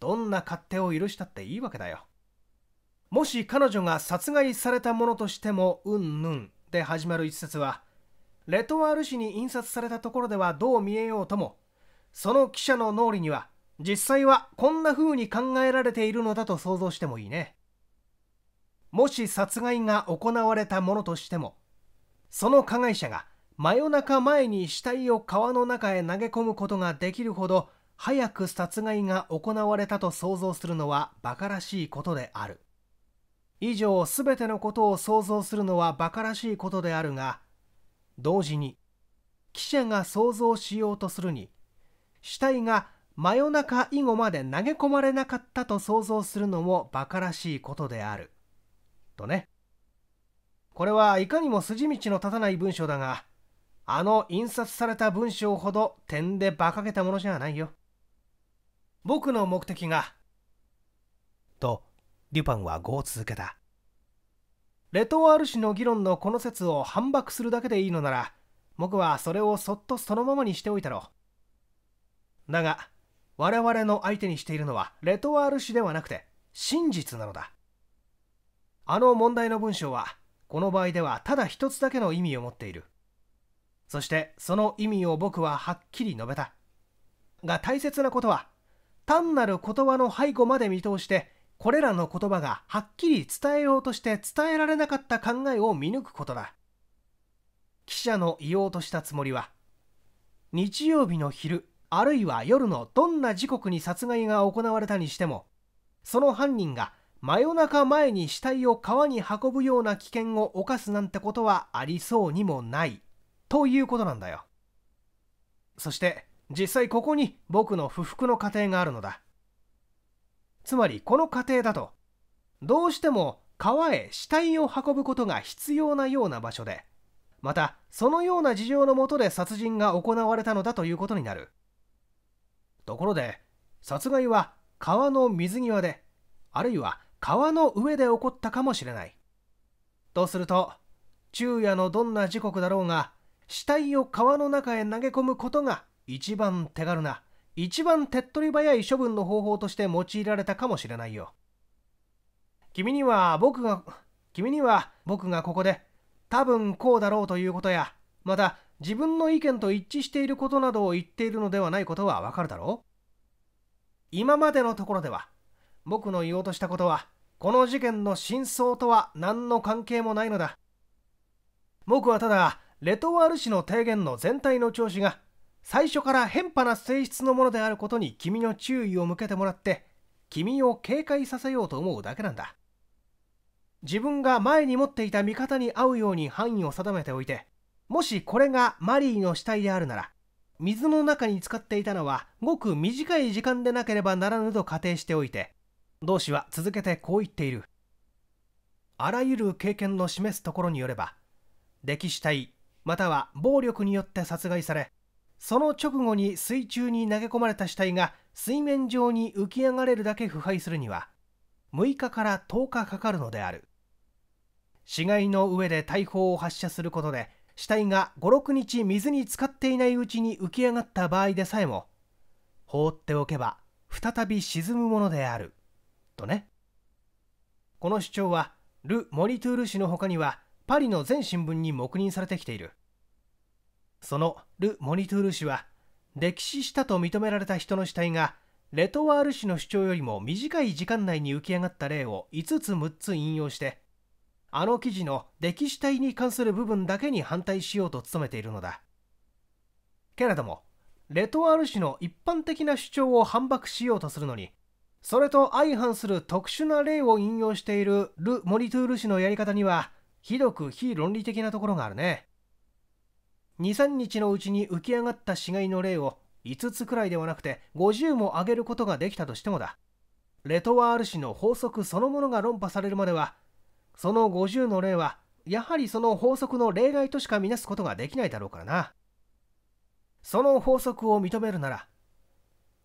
どんな勝手を許したっていいわけだよもし彼女が殺害されたものとしてもうんぬんで始まる一節はレトワール氏に印刷されたところではどう見えようともその記者の脳裏には実際はこんな風に考えられているのだと想像してもいいねもし殺害が行われたものとしてもその加害者が真夜中前に死体を川の中へ投げ込むことができるほど早く殺害が行われたと想像するのは馬鹿らしいことである以上全てのことを想像するのは馬鹿らしいことであるが同時に記者が想像しようとするに死体が真夜中以後まで投げ込まれなかったと想像するのも馬鹿らしいことであるとねこれはいかにも筋道の立たない文章だがあの印刷された文章ほど点で馬鹿げたものじゃないよ。僕の目的が。と、デュパンは語を続けた。レトワール氏の議論のこの説を反駁するだけでいいのなら、僕はそれをそっとそのままにしておいたろう。だが、我々の相手にしているのはレトワール氏ではなくて、真実なのだ。あの問題の文章は、この場合ではただ一つだけの意味を持っている。そしてその意味を僕ははっきり述べたが大切なことは単なる言葉の背後まで見通してこれらの言葉がはっきり伝えようとして伝えられなかった考えを見抜くことだ記者の言おうとしたつもりは日曜日の昼あるいは夜のどんな時刻に殺害が行われたにしてもその犯人が真夜中前に死体を川に運ぶような危険を冒すなんてことはありそうにもないということなんだよそして実際ここに僕の不服の過程があるのだつまりこの過程だとどうしても川へ死体を運ぶことが必要なような場所でまたそのような事情のもとで殺人が行われたのだということになるところで殺害は川の水際であるいは川の上で起こったかもしれないとすると昼夜のどんな時刻だろうが死体を川の中へ投げ込むことが一番手軽な一番手っ取り早い処分の方法として用いられたかもしれないよ君には僕が君には僕がここで多分こうだろうということやまた自分の意見と一致していることなどを言っているのではないことはわかるだろう今までのところでは僕の言おうとしたことはこの事件の真相とは何の関係もないのだ僕はただレトワール氏の提言の全体の調子が最初から変派な性質のものであることに君の注意を向けてもらって君を警戒させようと思うだけなんだ自分が前に持っていた味方に合うように範囲を定めておいてもしこれがマリーの死体であるなら水の中に浸かっていたのはごく短い時間でなければならぬと仮定しておいて同志は続けてこう言っているあらゆる経験の示すところによれば歴史体または暴力によって殺害されその直後に水中に投げ込まれた死体が水面上に浮き上がれるだけ腐敗するには6日から10日かかるのである死骸の上で大砲を発射することで死体が56日水に浸かっていないうちに浮き上がった場合でさえも放っておけば再び沈むものであるとねこの主張はル・モニトゥール氏の他にはパリの全新聞に黙認されてきているそのル・モニトゥール氏は溺死したと認められた人の死体がレトワール氏の主張よりも短い時間内に浮き上がった例を5つ6つ引用してあの記事の歴史体に関する部分だけに反対しようと努めているのだけれどもレトワール氏の一般的な主張を反駁しようとするのにそれと相反する特殊な例を引用しているル・モニトゥール氏のやり方にはひどく非論理的なところがあるね。23日のうちに浮き上がった死骸の例を5つくらいではなくて50も上げることができたとしてもだレトワール氏の法則そのものが論破されるまではその50の例はやはりその法則の例外としか見なすことができないだろうからなその法則を認めるなら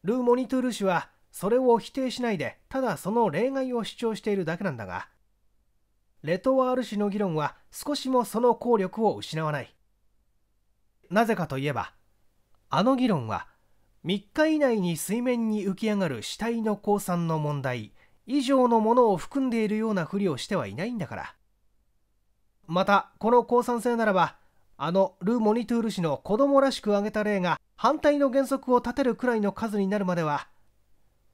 ル・モニトゥール氏はそれを否定しないでただその例外を主張しているだけなんだがレトワール氏の議論は少しもその効力を失わないなぜかといえばあの議論は3日以内に水面に浮き上がる死体の降参の問題以上のものを含んでいるようなふりをしてはいないんだからまたこの降参性ならばあのル・モニトゥール氏の子供らしく挙げた例が反対の原則を立てるくらいの数になるまでは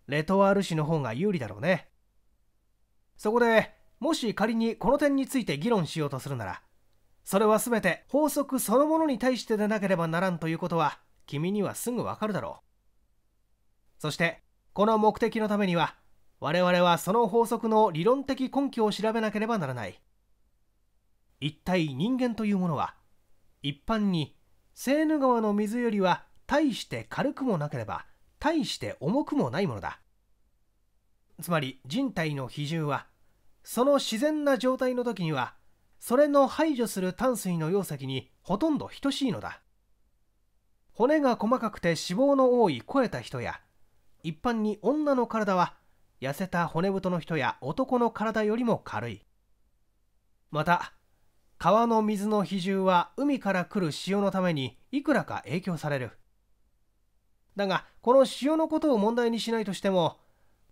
レトワール氏の方が有利だろうねそこでもし仮にこの点について議論しようとするならそれは全て法則そのものに対してでなければならんということは君にはすぐわかるだろうそしてこの目的のためには我々はその法則の理論的根拠を調べなければならない一体人間というものは一般にセーヌ川の水よりは大して軽くもなければ大して重くもないものだつまり人体の比重はその自然な状態の時にはそれの排除する淡水の溶石にほとんど等しいのだ骨が細かくて脂肪の多い肥えた人や一般に女の体は痩せた骨太の人や男の体よりも軽いまた川の水の比重は海から来る潮のためにいくらか影響されるだがこの潮のことを問題にしないとしても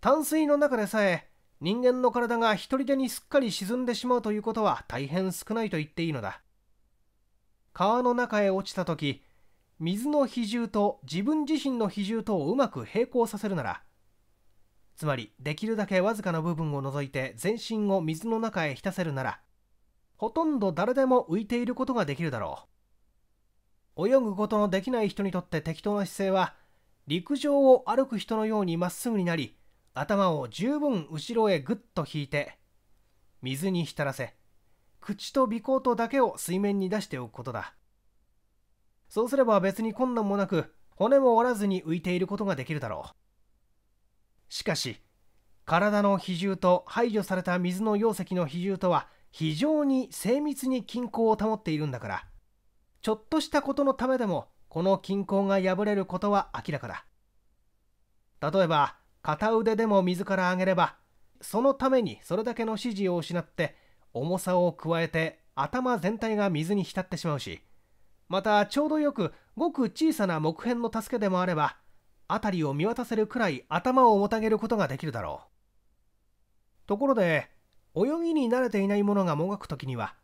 淡水の中でさえ人間の体が一人手にすっかり沈んでしまうということは大変少ないと言っていいのだ川の中へ落ちた時水の比重と自分自身の比重とをうまく並行させるならつまりできるだけわずかな部分を除いて全身を水の中へ浸せるならほとんど誰でも浮いていることができるだろう泳ぐことのできない人にとって適当な姿勢は陸上を歩く人のようにまっすぐになり頭を十分後ろへぐっと引いて水に浸らせ口と鼻孔とだけを水面に出しておくことだそうすれば別に困難もなく骨も折らずに浮いていることができるだろうしかし体の比重と排除された水の容積の比重とは非常に精密に均衡を保っているんだからちょっとしたことのためでもこの均衡が破れることは明らかだ例えば片腕でも水から上げればそのためにそれだけの指示を失って重さを加えて頭全体が水に浸ってしまうしまたちょうどよくごく小さな木片の助けでもあれば辺りを見渡せるくらい頭をもたげることができるだろうところで泳ぎに慣れていないものがもがく時には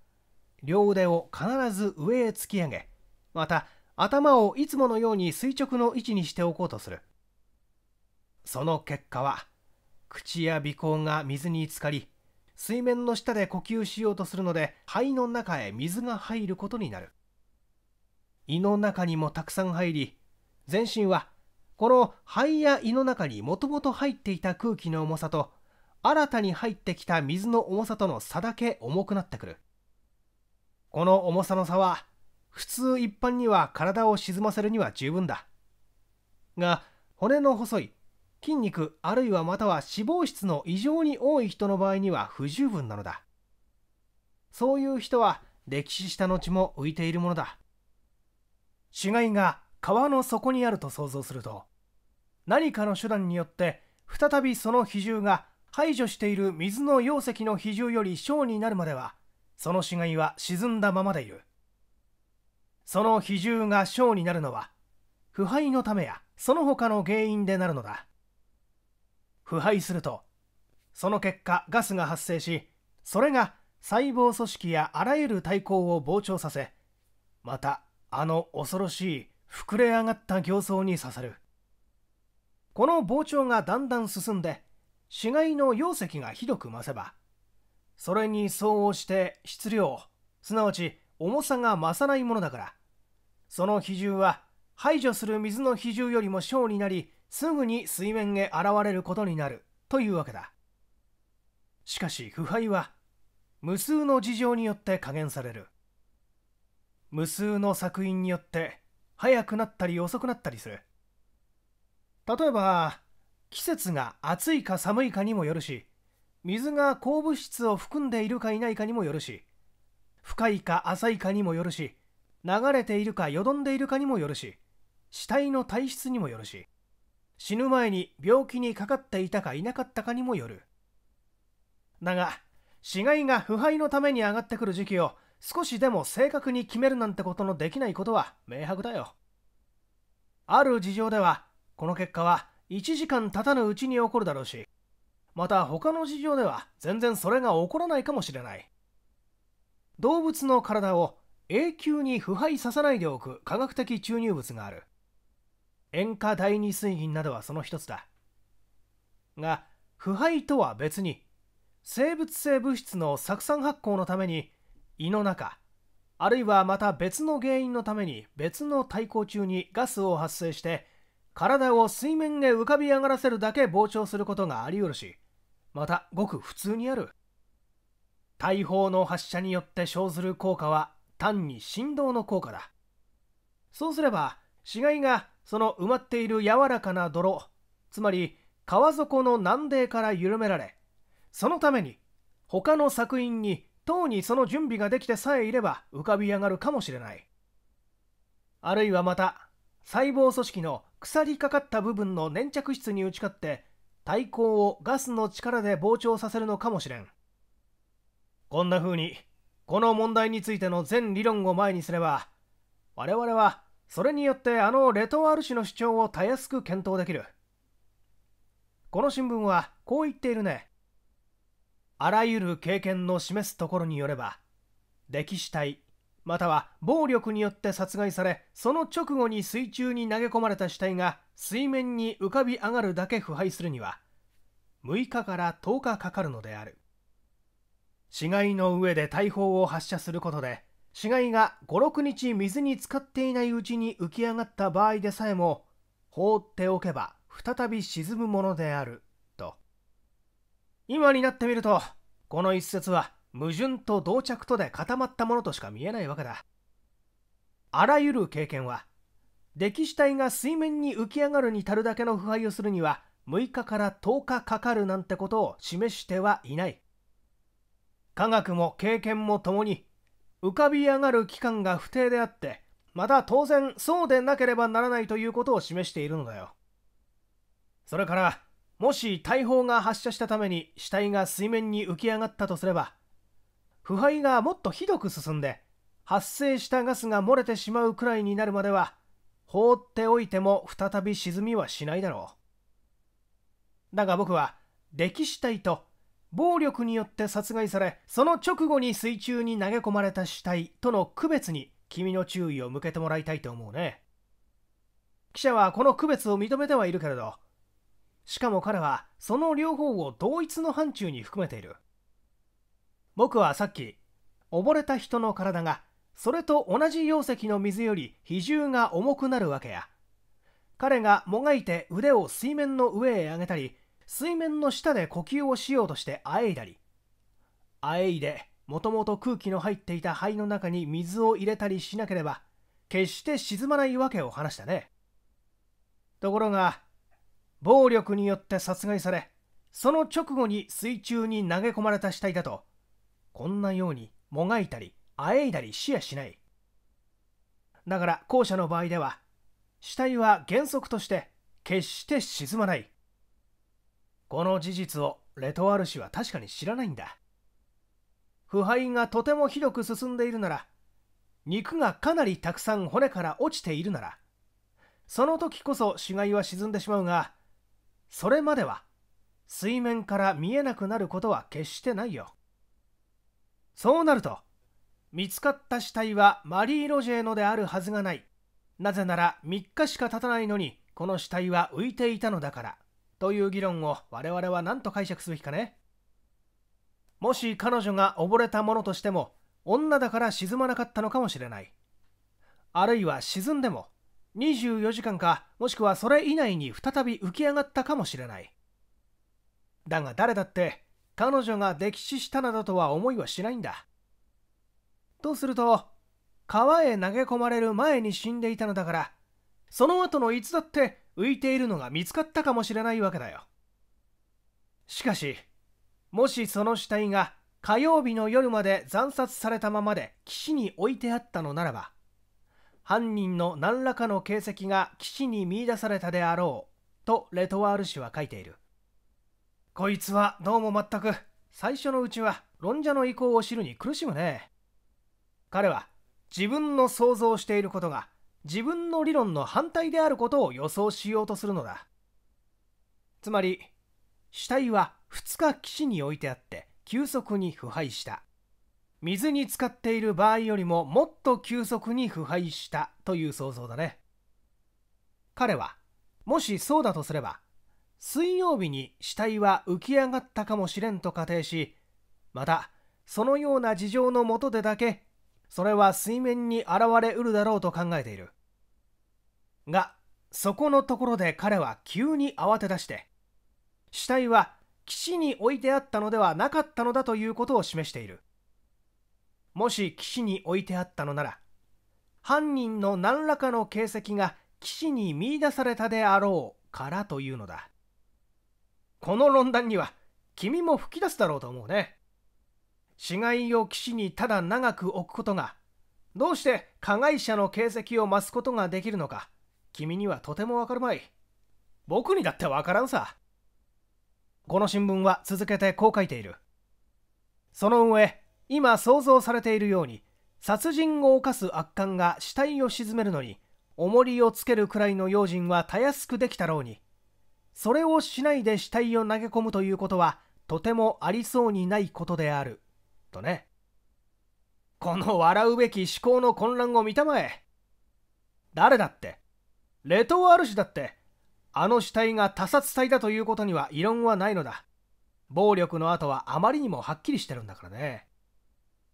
両腕を必ず上へ突き上げまた頭をいつものように垂直の位置にしておこうとするその結果は口や鼻孔が水に浸かり水面の下で呼吸しようとするので肺の中へ水が入ることになる胃の中にもたくさん入り全身はこの肺や胃の中にもともと入っていた空気の重さと新たに入ってきた水の重さとの差だけ重くなってくるこの重さの差は普通一般には体を沈ませるには十分だが骨の細い筋肉あるいはまたは脂肪質の異常に多い人の場合には不十分なのだそういう人は歴史した後も浮いているものだ死骸が川の底にあると想像すると何かの手段によって再びその比重が排除している水の容積の比重より小になるまではその死骸は沈んだままでいるその比重が小になるのは腐敗のためやその他の原因でなるのだ腐敗するとその結果ガスが発生しそれが細胞組織やあらゆる対抗を膨張させまたあの恐ろしい膨れ上がった形相に刺さるこの膨張がだんだん進んで死骸の容積がひどく増せばそれに相応して質量すなわち重さが増さないものだからその比重は排除する水の比重よりも小になりすぐに水面へ現れることになるというわけだしかし腐敗は無数の事情によって加減される無数の作品によって早くなったり遅くなったりする例えば季節が暑いか寒いかにもよるし水が鉱物質を含んでいるかいないかにもよるし深いか浅いかにもよるし流れているかよどんでいるかにもよるし死体の体質にもよるし死ぬ前に病気にかかっていたかいなかったかにもよるだが死骸が腐敗のために上がってくる時期を少しでも正確に決めるなんてことのできないことは明白だよある事情ではこの結果は1時間経たぬうちに起こるだろうしまた他の事情では全然それが起こらないかもしれない動物の体を永久に腐敗させないでおく科学的注入物がある塩化第二水銀などはその一つだが腐敗とは別に生物性物質の酢酸発酵のために胃の中あるいはまた別の原因のために別の対抗中にガスを発生して体を水面へ浮かび上がらせるだけ膨張することがありうるしまたごく普通にある大砲の発射によって生ずる効果は単に振動の効果だそうすれば死骸がその埋まっている柔らかな泥つまり川底の南泥から緩められそのために他の作品にとうにその準備ができてさえいれば浮かび上がるかもしれないあるいはまた細胞組織の腐りかかった部分の粘着質に打ち勝って対抗をガスの力で膨張させるのかもしれんこんな風にこの問題についての全理論を前にすれば我々はそれによってあのレトワール氏の主張をたやすく検討できるこの新聞はこう言っているねあらゆる経験の示すところによれば溺死体または暴力によって殺害されその直後に水中に投げ込まれた死体が水面に浮かび上がるだけ腐敗するには6日から10日かかるのである死骸の上で大砲を発射することで死骸が56日水に浸かっていないうちに浮き上がった場合でさえも放っておけば再び沈むものであると今になってみるとこの一節は矛盾と同着とで固まったものとしか見えないわけだあらゆる経験は溺死体が水面に浮き上がるに足るだけの腐敗をするには6日から10日かかるなんてことを示してはいない科学も経験もともに浮かび上がる期間が不定であってまた当然そうでなければならないということを示しているのだよそれからもし大砲が発射したために死体が水面に浮き上がったとすれば腐敗がもっとひどく進んで発生したガスが漏れてしまうくらいになるまでは放っておいても再び沈みはしないだろうだが僕は溺死体と暴力によって殺害されその直後に水中に投げ込まれた死体との区別に君の注意を向けてもらいたいと思うね記者はこの区別を認めてはいるけれどしかも彼はその両方を同一の範疇に含めている僕はさっき溺れた人の体がそれと同じ容積の水より比重が重くなるわけや彼がもがいて腕を水面の上へ上げたり水面の下で呼吸をしようとしてあえいだりあえいでもともと空気の入っていた肺の中に水を入れたりしなければ決して沈まないわけを話したねところが暴力によって殺害されその直後に水中に投げ込まれた死体だとこんなようにもがいたりあえいだりしやしないだから後者の場合では死体は原則として決して沈まないこの事実をレトワール氏は確かに知らないんだ腐敗がとてもひどく進んでいるなら肉がかなりたくさん骨から落ちているならその時こそ死骸は沈んでしまうがそれまでは水面から見えなくなることは決してないよそうなると見つかった死体はマリー・ロジェーノであるはずがないなぜなら3日しか経たないのにこの死体は浮いていたのだからという議論を我々は何と解釈すべきかねもし彼女が溺れたものとしても女だから沈まなかったのかもしれないあるいは沈んでも24時間かもしくはそれ以内に再び浮き上がったかもしれないだが誰だって彼女が溺死したなどとは思いはしないんだとすると川へ投げ込まれる前に死んでいたのだからその後のいつだって浮いているのが見つかったかもしれないわけだよしかしもしその死体が火曜日の夜まで惨殺されたままで岸に置いてあったのならば犯人の何らかの形跡が岸に見いだされたであろうとレトワール氏は書いているこいつはどうも全く最初のうちは論者の意向を知るに苦しむね彼は自分の想像していることが自分の理論の反対であることを予想しようとするのだつまり死体は2日岸に置いてあって急速に腐敗した水に浸かっている場合よりももっと急速に腐敗したという想像だね彼はもしそうだとすれば水曜日に死体は浮き上がったかもしれんと仮定しまたそのような事情のもとでだけそれは水面に現れうるだろうと考えているがそこのところで彼は急に慌て出して死体は岸に置いてあったのではなかったのだということを示しているもし岸に置いてあったのなら犯人の何らかの形跡が岸に見いだされたであろうからというのだこの論断には君も吹き出すだろうと思うね死骸を岸にただ長く置くことがどうして加害者の形跡を増すことができるのか君にはとてもわかるまい僕にだってわからんさこの新聞は続けてこう書いているその上今想像されているように殺人を犯す悪漢が死体を沈めるのに重りをつけるくらいの用心はたやすくできたろうにそれをしないで死体を投げ込むということはとてもありそうにないことであるとねこの笑うべき思考の混乱を見たまえ誰だってレトワール氏だってあの死体が他殺体だということには異論はないのだ暴力の後はあまりにもはっきりしてるんだからね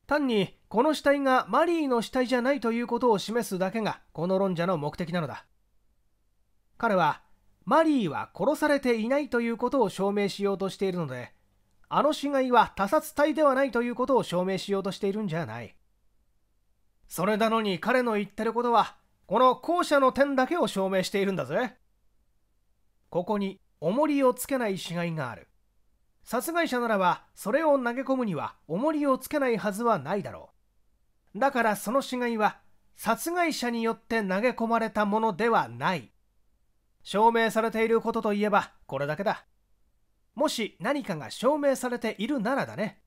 単にこの死体がマリーの死体じゃないということを示すだけがこの論者の目的なのだ彼はマリーは殺されていないということを証明しようとしているのであの死骸は他殺体ではないということを証明しようとしているんじゃないそれなのに彼の言ってることはこの後者の点だけを証明しているんだぜここに重りをつけない死骸がある殺害者ならばそれを投げ込むには重りをつけないはずはないだろうだからその死骸は殺害者によって投げ込まれたものではない証明されていることといえばこれだけだもし何かが証明されているならだね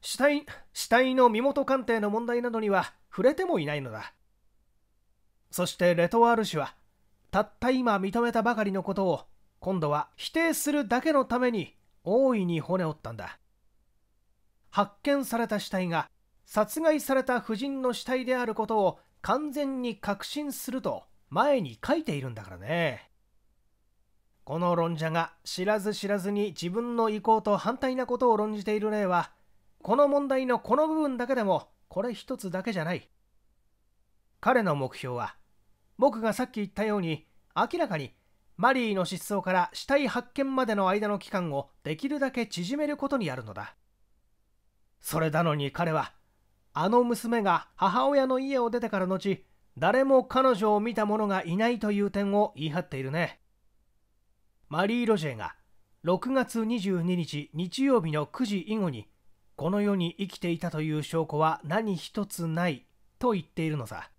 死体死体の身元鑑定の問題などには触れてもいないのだそしてレトワール氏はたった今認めたばかりのことを今度は否定するだけのために大いに骨折ったんだ発見された死体が殺害された夫人の死体であることを完全に確信すると前に書いているんだからねこの論者が知らず知らずに自分の意向と反対なことを論じている例はこの問題のこの部分だけでもこれ一つだけじゃない彼の目標は僕がさっき言ったように明らかにマリーの失踪から死体発見までの間の期間をできるだけ縮めることにあるのだそれなのに彼はあの娘が母親の家を出てから後誰も彼女を見た者がいないという点を言い張っているねマリー・ロジェが6月22日日曜日の9時以後にこの世に生きていたという証拠は何一つないと言っているのさ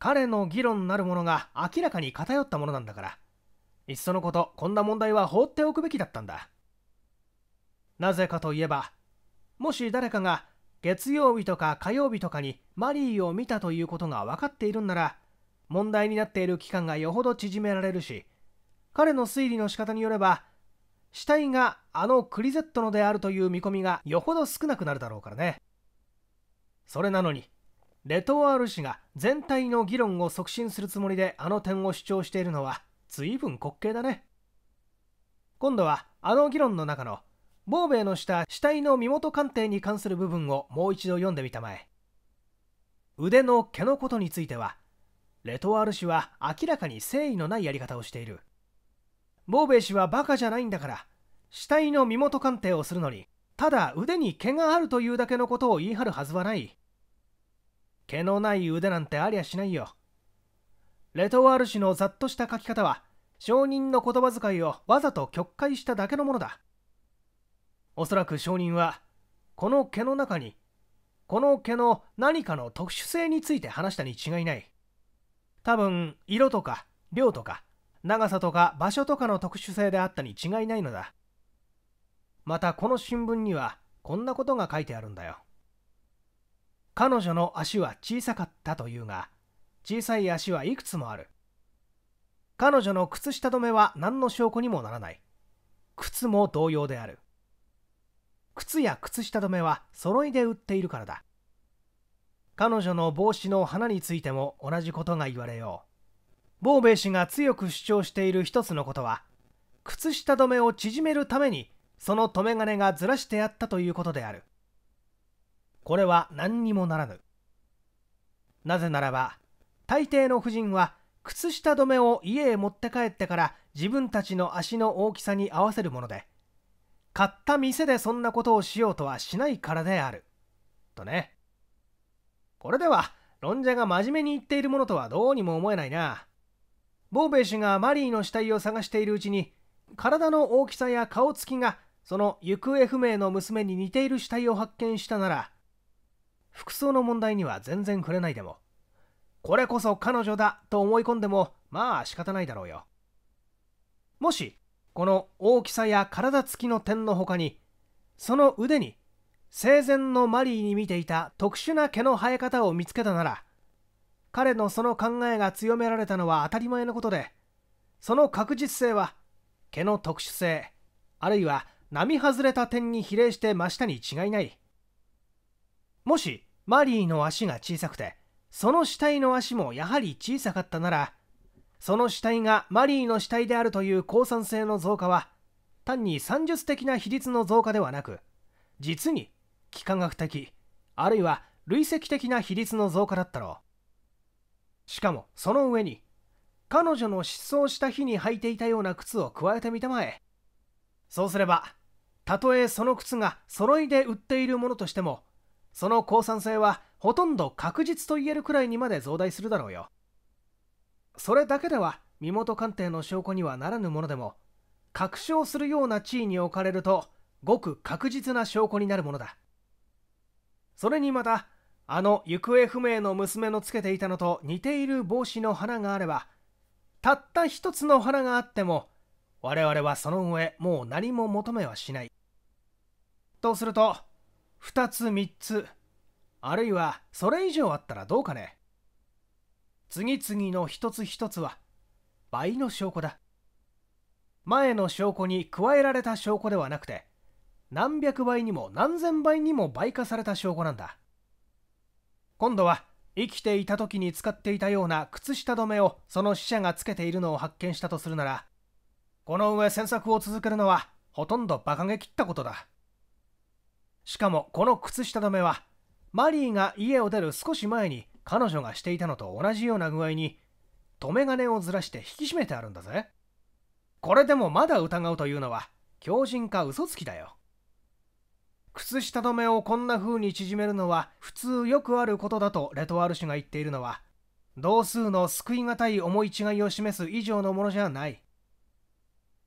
彼の議論なるものが明らかに偏ったものなんだからいっそのことこんな問題は放っておくべきだったんだなぜかといえばもし誰かが月曜日とか火曜日とかにマリーを見たということが分かっているんなら問題になっている期間がよほど縮められるし彼の推理の仕方によれば死体があのクリゼットのであるという見込みがよほど少なくなるだろうからねそれなのにレトワール氏が全体の議論を促進するつもりであの点を主張しているのは随分滑稽だね今度はあの議論の中のボーベイのした死体の身元鑑定に関する部分をもう一度読んでみたまえ腕の毛のことについてはレトワール氏は明らかに誠意のないやり方をしているボーベイ氏はバカじゃないんだから死体の身元鑑定をするのにただ腕に毛があるというだけのことを言い張るはずはない毛のない腕なんてありゃしないよレトワール氏のざっとした書き方は証人の言葉遣いをわざと曲解しただけのものだおそらく証人はこの毛の中にこの毛の何かの特殊性について話したに違いない多分色とか量とか長さとか場所とかの特殊性であったに違いないのだまたこの新聞にはこんなことが書いてあるんだよ彼女の足は小さかったというが小さい足はいくつもある彼女の靴下止めは何の証拠にもならない靴も同様である靴や靴下止めは揃いで売っているからだ彼女の帽子の花についても同じことが言われようボーベイ氏が強く主張している一つのことは靴下止めを縮めるためにその留め金がずらしてあったということであるこれは何にもならぬなぜならば大抵の婦人は靴下止めを家へ持って帰ってから自分たちの足の大きさに合わせるもので買った店でそんなことをしようとはしないからであるとねこれでは論者が真面目に言っているものとはどうにも思えないなボーベイ氏がマリーの死体を探しているうちに体の大きさや顔つきがその行方不明の娘に似ている死体を発見したなら服装の問題には全然触れないでもこれこそ彼女だと思い込んでもまあ仕方ないだろうよもしこの大きさや体つきの点の他にその腕に生前のマリーに見ていた特殊な毛の生え方を見つけたなら彼のその考えが強められたのは当たり前のことでその確実性は毛の特殊性あるいは並外れた点に比例して真下に違いないもしマリーの足が小さくてその死体の足もやはり小さかったならその死体がマリーの死体であるという抗酸性の増加は単に算術的な比率の増加ではなく実に幾何学的あるいは累積的な比率の増加だったろうしかもその上に彼女の失踪した日に履いていたような靴を加えてみたまえそうすればたとえその靴が揃いで売っているものとしてもその抗酸性はほとんど確実と言えるくらいにまで増大するだろうよそれだけでは身元鑑定の証拠にはならぬものでも確証するような地位に置かれるとごく確実な証拠になるものだそれにまたあの行方不明の娘のつけていたのと似ている帽子の花があればたった一つの花があっても我々はその上もう何も求めはしないとすると2つ3つあるいはそれ以上あったらどうかね次々の一つ一つは倍の証拠だ前の証拠に加えられた証拠ではなくて何百倍にも何千倍にも倍化された証拠なんだ今度は生きていた時に使っていたような靴下止めをその死者がつけているのを発見したとするならこの上詮索を続けるのはほとんど馬鹿げ切ったことだしかもこの靴下止めはマリーが家を出る少し前に彼女がしていたのと同じような具合に留め金をずらして引き締めてあるんだぜこれでもまだ疑うというのは狂人か嘘つきだよ靴下止めをこんな風に縮めるのは普通よくあることだとレトワール氏が言っているのは同数の救い難い思い違いを示す以上のものじゃない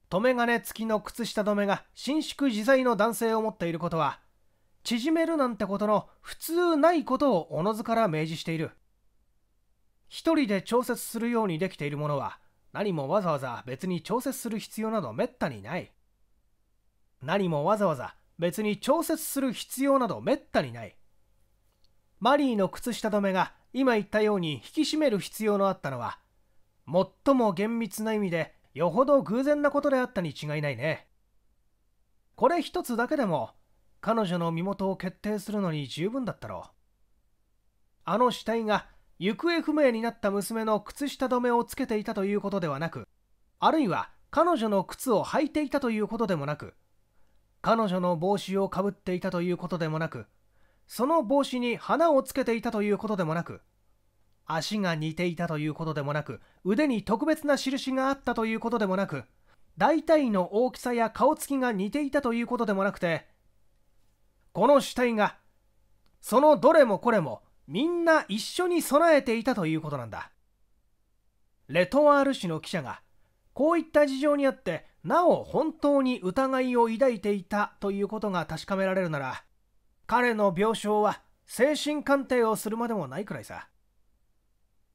留め金付きの靴下止めが伸縮自在の男性を持っていることは縮めるなんてことの普通ないことをおのずから明示している一人で調節するようにできているものは何もわざわざ別に調節する必要などめったにない何もわざわざ別に調節する必要などめったにないマリーの靴下止めが今言ったように引き締める必要のあったのは最も厳密な意味でよほど偶然なことであったに違いないねこれ一つだけでも彼女の身元を決定するのに十分だったろうあの死体が行方不明になった娘の靴下止めをつけていたということではなくあるいは彼女の靴を履いていたということでもなく彼女の帽子をかぶっていたということでもなくその帽子に花をつけていたということでもなく足が似ていたということでもなく腕に特別な印があったということでもなく大体の大きさや顔つきが似ていたということでもなくてこの死体がそのどれもこれもみんな一緒に備えていたということなんだレトワール氏の記者がこういった事情にあってなお本当に疑いを抱いていたということが確かめられるなら彼の病床は精神鑑定をするまでもないくらいさ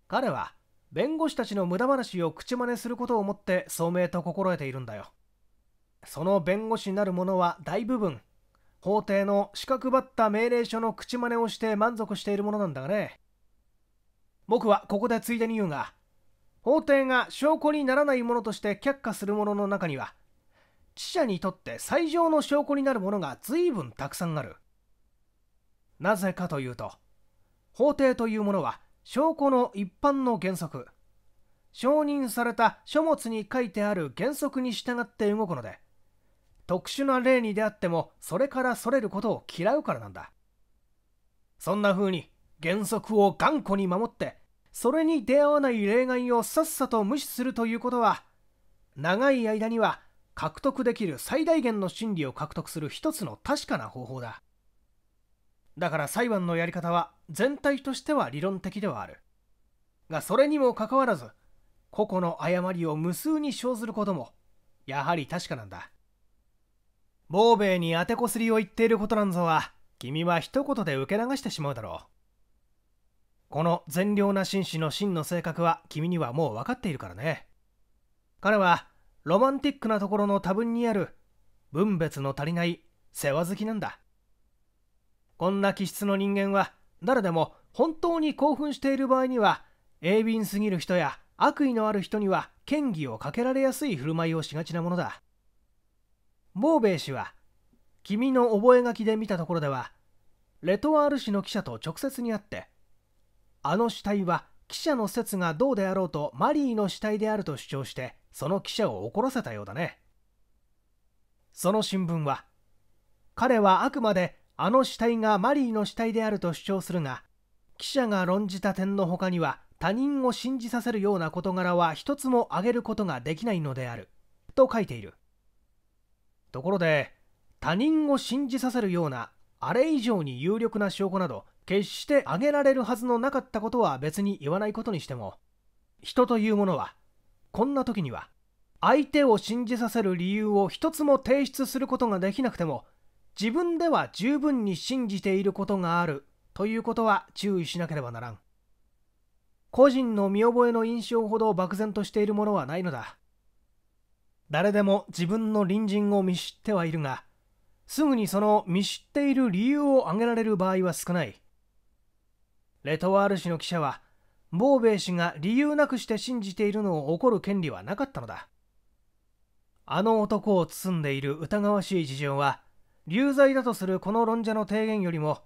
彼は弁護士たちの無駄話を口真似することをもって聡明と心得ているんだよその弁護士なる者は大部分法廷の資格ばった命令書の口真似をして満足しているものなんだがね僕はここでついでに言うが法廷が証拠にならないものとして却下するものの中には知者にとって最上の証拠になるものが随分たくさんあるなぜかというと法廷というものは証拠の一般の原則承認された書物に書いてある原則に従って動くので特殊な例に出会ってもそれからそれることを嫌うからなんだそんな風に原則を頑固に守ってそれに出会わない例外をさっさと無視するということは長い間には獲得できる最大限の真理を獲得する一つの確かな方法だだから裁判のやり方は全体としては理論的ではあるがそれにもかかわらず個々の誤りを無数に生ずることもやはり確かなんだ亡ーに当てこすりを言っていることなんぞは君は一言で受け流してしまうだろうこの善良な紳士の真の性格は君にはもう分かっているからね彼はロマンティックなところの多分にある分別の足りない世話好きなんだこんな気質の人間は誰でも本当に興奮している場合には鋭敏すぎる人や悪意のある人には嫌疑をかけられやすい振る舞いをしがちなものだボーベイ氏は君の覚書で見たところではレトワール氏の記者と直接に会ってあの死体は記者の説がどうであろうとマリーの死体であると主張してその記者を怒らせたようだねその新聞は彼はあくまであの死体がマリーの死体であると主張するが記者が論じた点の他には他人を信じさせるような事柄は一つも挙げることができないのであると書いているところで他人を信じさせるようなあれ以上に有力な証拠など決してあげられるはずのなかったことは別に言わないことにしても人というものはこんな時には相手を信じさせる理由を一つも提出することができなくても自分では十分に信じていることがあるということは注意しなければならん個人の見覚えの印象ほど漠然としているものはないのだ誰でも自分の隣人を見知ってはいるがすぐにその見知っている理由を挙げられる場合は少ないレトワール氏の記者はボーベイ氏が理由なくして信じているのを怒る権利はなかったのだあの男を包んでいる疑わしい事情は流罪だとするこの論者の提言よりも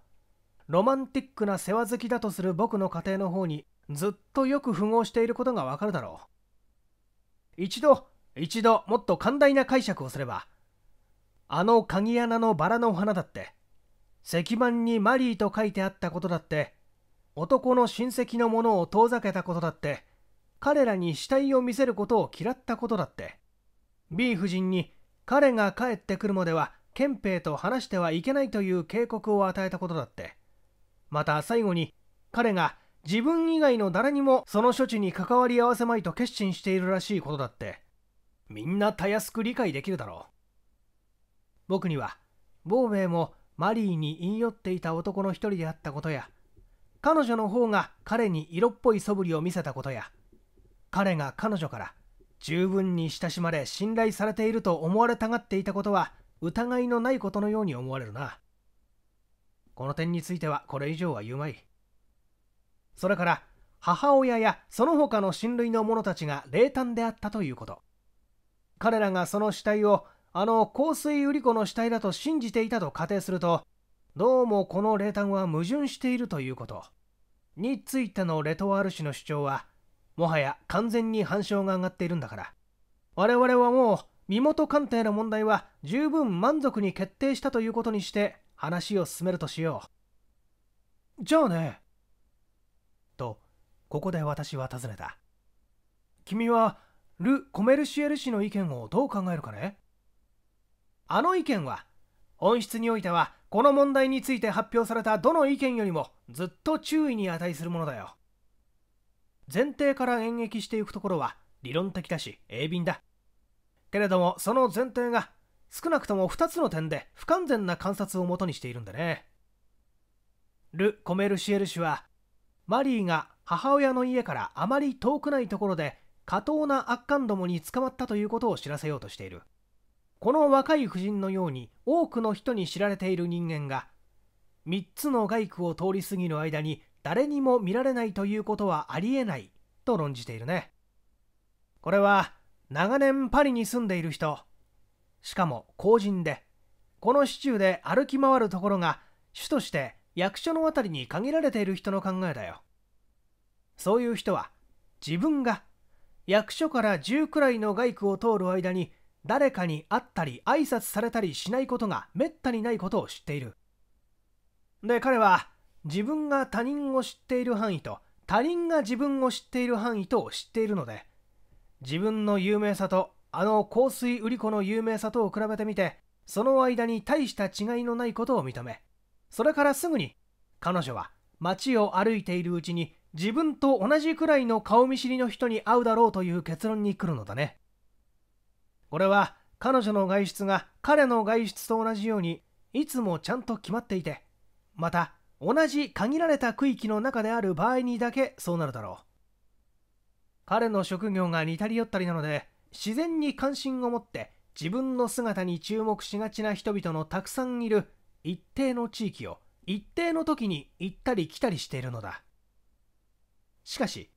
ロマンティックな世話好きだとする僕の家庭の方にずっとよく符合していることがわかるだろう一度一度もっと寛大な解釈をすればあの鍵穴のバラの花だって石板にマリーと書いてあったことだって男の親戚のものを遠ざけたことだって彼らに死体を見せることを嫌ったことだって B 夫人に彼が帰ってくるまでは憲兵と話してはいけないという警告を与えたことだってまた最後に彼が自分以外の誰にもその処置に関わり合わせまいと決心しているらしいことだってみんなたやすく理解できるだろう僕にはボーベイもマリーに言い寄っていた男の一人であったことや彼女の方が彼に色っぽい素振りを見せたことや彼が彼女から十分に親しまれ信頼されていると思われたがっていたことは疑いのないことのように思われるなこの点についてはこれ以上は言うまいそれから母親やその他の親類の者たちが冷淡であったということ彼らがその死体をあの香水売り子の死体だと信じていたと仮定するとどうもこの冷淡は矛盾しているということについてのレトワール氏の主張はもはや完全に反証が上がっているんだから我々はもう身元鑑定の問題は十分満足に決定したということにして話を進めるとしようじゃあねとここで私は尋ねた君はル・コメルシエル氏の意見をどう考えるかねあの意見は本質においてはこの問題について発表されたどの意見よりもずっと注意に値するものだよ前提から演劇していくところは理論的だし鋭敏だけれどもその前提が少なくとも2つの点で不完全な観察をもとにしているんだねル・コメルシエル氏はマリーが母親の家からあまり遠くないところで過当な悪感どもに捕まったということを知らせようとしているこの若い夫人のように多くの人に知られている人間が3つの街区を通り過ぎる間に誰にも見られないということはありえないと論じているねこれは長年パリに住んでいる人しかも公人でこの市中で歩き回るところが主として役所の辺りに限られている人の考えだよそういう人は自分が役所から10くらいの街区を通る間に誰かに会ったり挨拶されたりしないことがめったにないことを知っているで彼は自分が他人を知っている範囲と他人が自分を知っている範囲とを知っているので自分の有名さとあの香水売り子の有名さとを比べてみてその間に大した違いのないことを認めそれからすぐに彼女は街を歩いているうちに自分と同じくらいの顔見知りの人に会うだろうという結論に来るのだねこれは彼女の外出が彼の外出と同じようにいつもちゃんと決まっていてまた同じ限られた区域の中である場合にだけそうなるだろう彼の職業が似たり寄ったりなので自然に関心を持って自分の姿に注目しがちな人々のたくさんいる一定の地域を一定の時に行ったり来たりしているのだしかし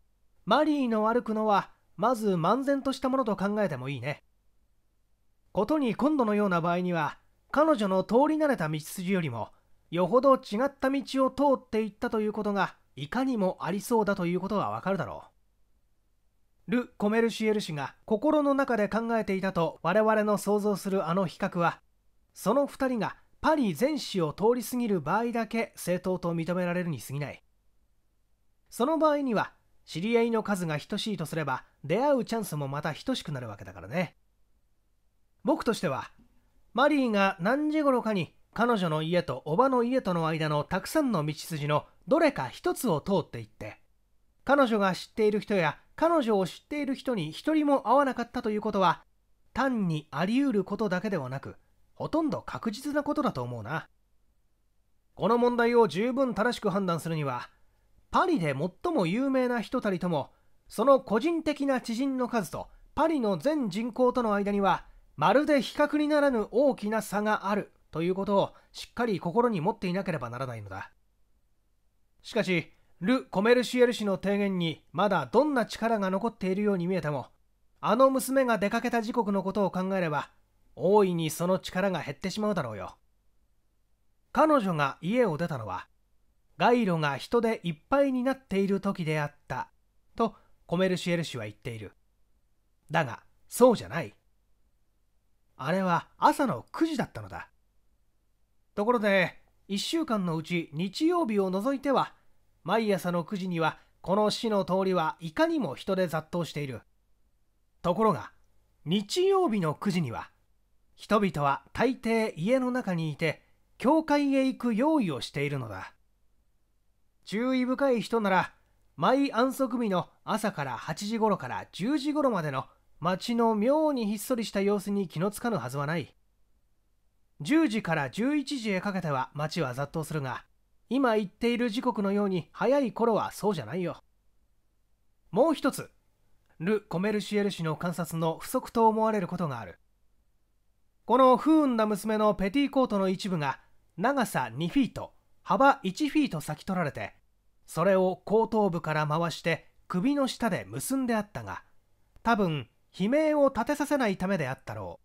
マリーの歩くのはまず漫然としたものと考えてもいいねことに今度のような場合には彼女の通り慣れた道筋よりもよほど違った道を通っていったということがいかにもありそうだということがわかるだろうル・コメルシエル氏が心の中で考えていたと我々の想像するあの比較はその2人がパリ全市を通り過ぎる場合だけ正当と認められるに過ぎないその場合には知り合いの数が等しいとすれば出会うチャンスもまた等しくなるわけだからね僕としてはマリーが何時頃かに彼女の家とおばの家との間のたくさんの道筋のどれか一つを通っていって彼女が知っている人や彼女を知っている人に一人も会わなかったということは単にあり得ることだけではなくほとんど確実なことだと思うなこの問題を十分正しく判断するにはパリで最も有名な人たりともその個人的な知人の数とパリの全人口との間にはまるで比較にならぬ大きな差があるということをしっかり心に持っていなければならないのだしかしル・コメルシエル氏の提言にまだどんな力が残っているように見えてもあの娘が出かけた時刻のことを考えれば大いにその力が減ってしまうだろうよ彼女が家を出たのは街路が人でいっぱいになっている時であったとコメルシエル氏は言っているだがそうじゃないあれは朝の9時だったのだところで1週間のうち日曜日を除いては毎朝の9時にはこの市の通りはいかにも人で雑踏しているところが日曜日の9時には人々は大抵家の中にいて教会へ行く用意をしているのだ注意深い人なら毎安息日の朝から8時頃から10時頃までの町の妙にひっそりした様子に気のつかぬはずはない10時から11時へかけては町は雑踏するが今言っている時刻のように早い頃はそうじゃないよもう一つル・コメルシエル氏の観察の不足と思われることがあるこの不運な娘のペティコートの一部が長さ2フィート幅1フィート先取られてそれを後頭部から回して首の下で結んであったが多分悲鳴を立てさせないためであったろ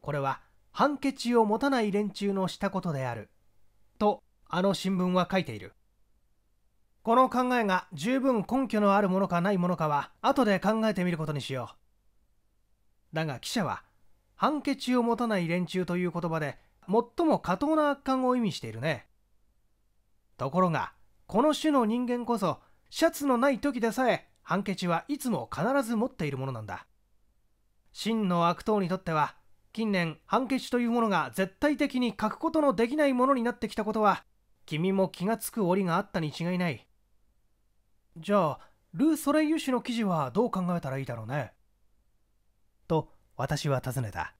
うこれは判決を持たない連中のしたことであるとあの新聞は書いているこの考えが十分根拠のあるものかないものかは後で考えてみることにしようだが記者は判決を持たない連中という言葉で最も過当な悪感を意味しているねところがこの種の人間こそシャツのない時でさえ判決はいつも必ず持っているものなんだ真の悪党にとっては近年判決というものが絶対的に書くことのできないものになってきたことは君も気がつく折があったに違いないじゃあルー・ソレイユ氏の記事はどう考えたらいいだろうねと私は尋ねた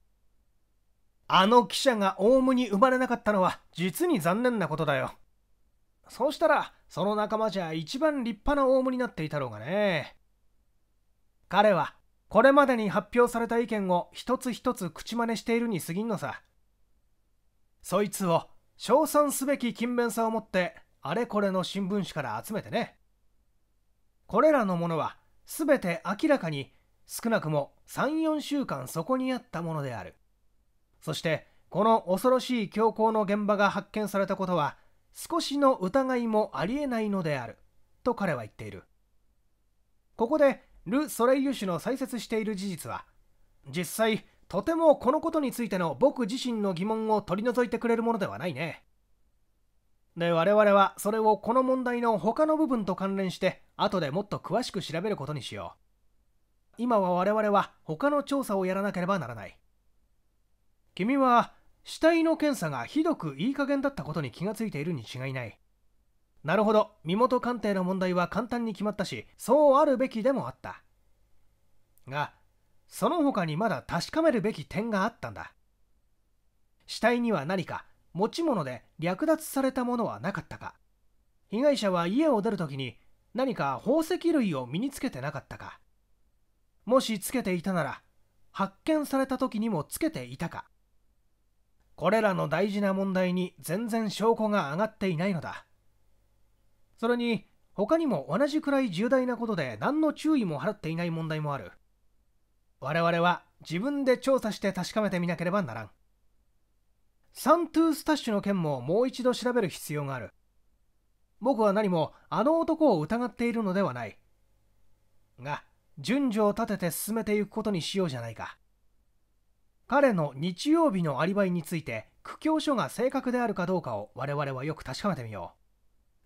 あの記者がオウムに生まれなかったのは実に残念なことだよそうしたらその仲間じゃ一番立派なオウムになっていたろうがね彼はこれまでに発表された意見を一つ一つ口真似しているに過ぎんのさそいつを称賛すべき勤勉さを持ってあれこれの新聞紙から集めてねこれらのものは全て明らかに少なくも34週間そこにあったものであるそしてこの恐ろしい凶行の現場が発見されたことは少しの疑いもありえないのであると彼は言っているここでル・ソレイユ氏の再説している事実は実際とてもこのことについての僕自身の疑問を取り除いてくれるものではないねで我々はそれをこの問題の他の部分と関連して後でもっと詳しく調べることにしよう今は我々は他の調査をやらなければならない君は死体の検査がひどくいい加減だったことに気がついているに違いないなるほど身元鑑定の問題は簡単に決まったしそうあるべきでもあったがその他にまだ確かめるべき点があったんだ死体には何か持ち物で略奪されたものはなかったか被害者は家を出る時に何か宝石類を身につけてなかったかもしつけていたなら発見された時にもつけていたかこれらの大事な問題に全然証拠が上がっていないのだそれに他にも同じくらい重大なことで何の注意も払っていない問題もある我々は自分で調査して確かめてみなければならんサントゥースタッシュの件ももう一度調べる必要がある僕は何もあの男を疑っているのではないが順序を立てて進めていくことにしようじゃないか彼の日曜日のアリバイについて苦境書が正確であるかどうかを我々はよく確かめてみよう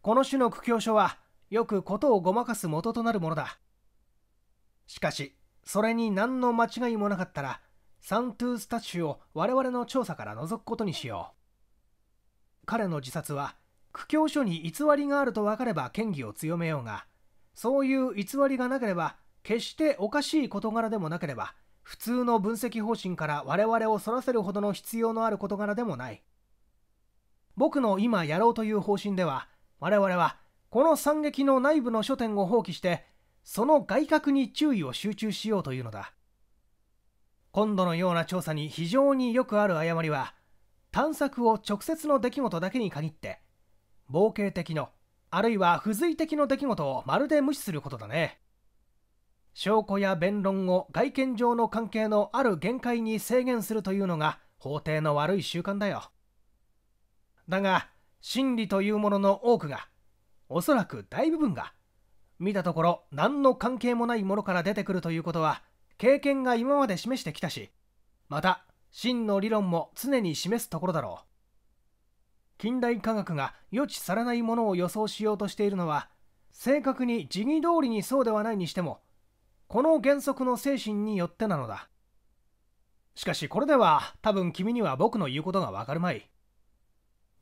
この種の苦境書はよく事をごまかす元となるものだしかしそれに何の間違いもなかったらサントゥースタッシュを我々の調査から除くことにしよう彼の自殺は苦境書に偽りがあると分かれば嫌疑を強めようがそういう偽りがなければ決しておかしい事柄でもなければ普通の分析方針から我々をそらせるほどの必要のある事柄でもない僕の今やろうという方針では我々はこの惨劇の内部の書店を放棄してその外角に注意を集中しようというのだ今度のような調査に非常によくある誤りは探索を直接の出来事だけに限って冒険的のあるいは付随的の出来事をまるで無視することだね証拠や弁論を外見上の関係のある限界に制限するというのが法廷の悪い習慣だよだが真理というものの多くがおそらく大部分が見たところ何の関係もないものから出てくるということは経験が今まで示してきたしまた真の理論も常に示すところだろう近代科学が予知されないものを予想しようとしているのは正確に時義通りにそうではないにしてもこの原則の精神によってなのだしかしこれでは多分君には僕の言うことがわかるまい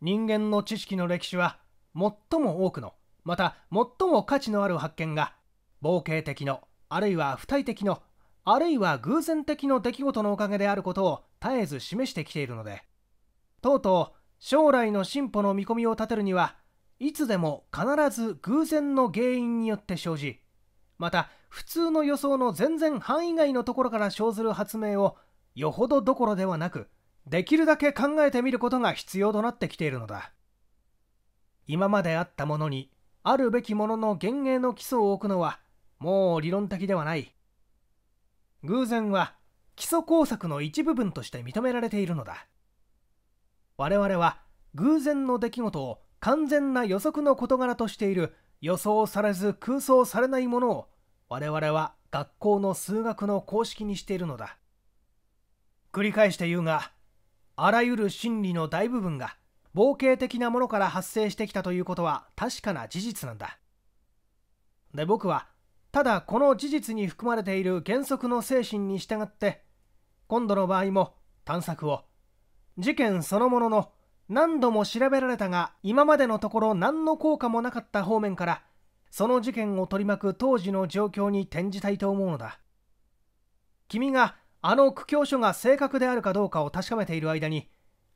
人間の知識の歴史は最も多くのまた最も価値のある発見が冒険的のあるいは不体的のあるいは偶然的の出来事のおかげであることを絶えず示してきているのでとうとう将来の進歩の見込みを立てるにはいつでも必ず偶然の原因によって生じまた普通の予想の全然範囲外のところから生ずる発明をよほどどころではなくできるだけ考えてみることが必要となってきているのだ今まであったものにあるべきものの幻影の基礎を置くのはもう理論的ではない偶然は基礎工作の一部分として認められているのだ我々は偶然の出来事を完全な予測の事柄としている予想されず空想されないものを我々は学校の数学の公式にしているのだ繰り返して言うがあらゆる真理の大部分が冒険的なものから発生してきたということは確かな事実なんだで僕はただこの事実に含まれている原則の精神に従って今度の場合も探索を事件そのものの何度も調べられたが今までのところ何の効果もなかった方面からその事件を取り巻く当時の状況に転じたいと思うのだ君があの苦境書が正確であるかどうかを確かめている間に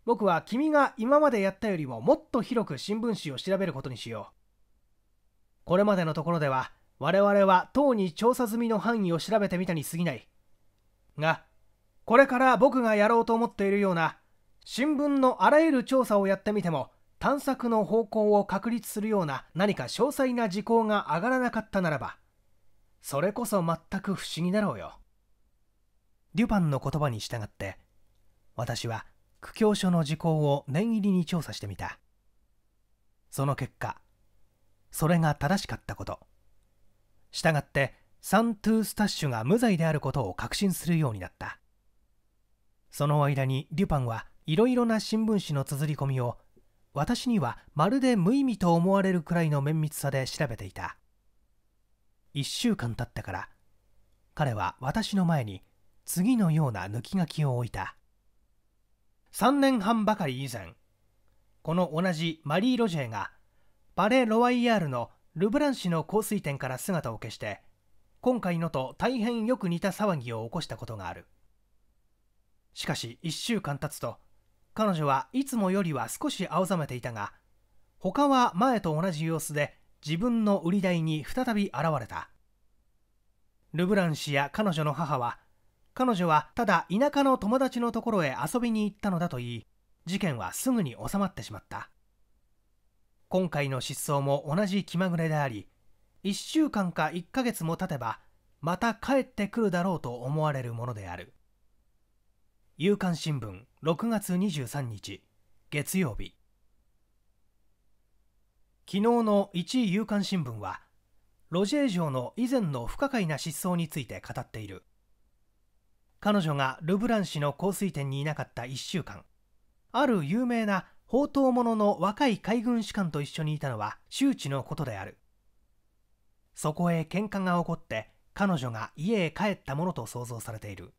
僕は君が今までやったよりももっと広く新聞紙を調べることにしようこれまでのところでは我々は党に調査済みの範囲を調べてみたに過ぎないがこれから僕がやろうと思っているような新聞のあらゆる調査をやってみても探索の方向を確立するような何か詳細な事項が上がらなかったならばそれこそ全く不思議だろうよ。デュパンの言葉に従って私は苦境書の時効を念入りに調査してみたその結果それが正しかったこと従ってサン・トゥースタッシュが無罪であることを確信するようになったその間にデュパンはいろいろな新聞紙の綴り込みを私にはまるで無意味と思われるくらいの綿密さで調べていた1週間経ったから彼は私の前に次のような抜き書きを置いた3年半ばかり以前この同じマリー・ロジェーがパレ・ロワイヤールのルブラン氏の香水店から姿を消して今回のと大変よく似た騒ぎを起こしたことがあるしかし1週間経つと彼女はいつもよりは少し青ざめていたが他は前と同じ様子で自分の売り台に再び現れたルブラン氏や彼女の母は彼女はただ田舎の友達のところへ遊びに行ったのだと言い事件はすぐに収まってしまった今回の失踪も同じ気まぐれであり1週間か1ヶ月も経てばまた帰ってくるだろうと思われるものである夕刊新聞6月23日月曜日昨日の1位夕刊新聞はロジェー城の以前の不可解な失踪について語っている。彼女がルブラン氏の香水店にいなかった1週間ある有名な宝刀者の若い海軍士官と一緒にいたのは周知のことであるそこへ喧嘩が起こって彼女が家へ帰ったものと想像されている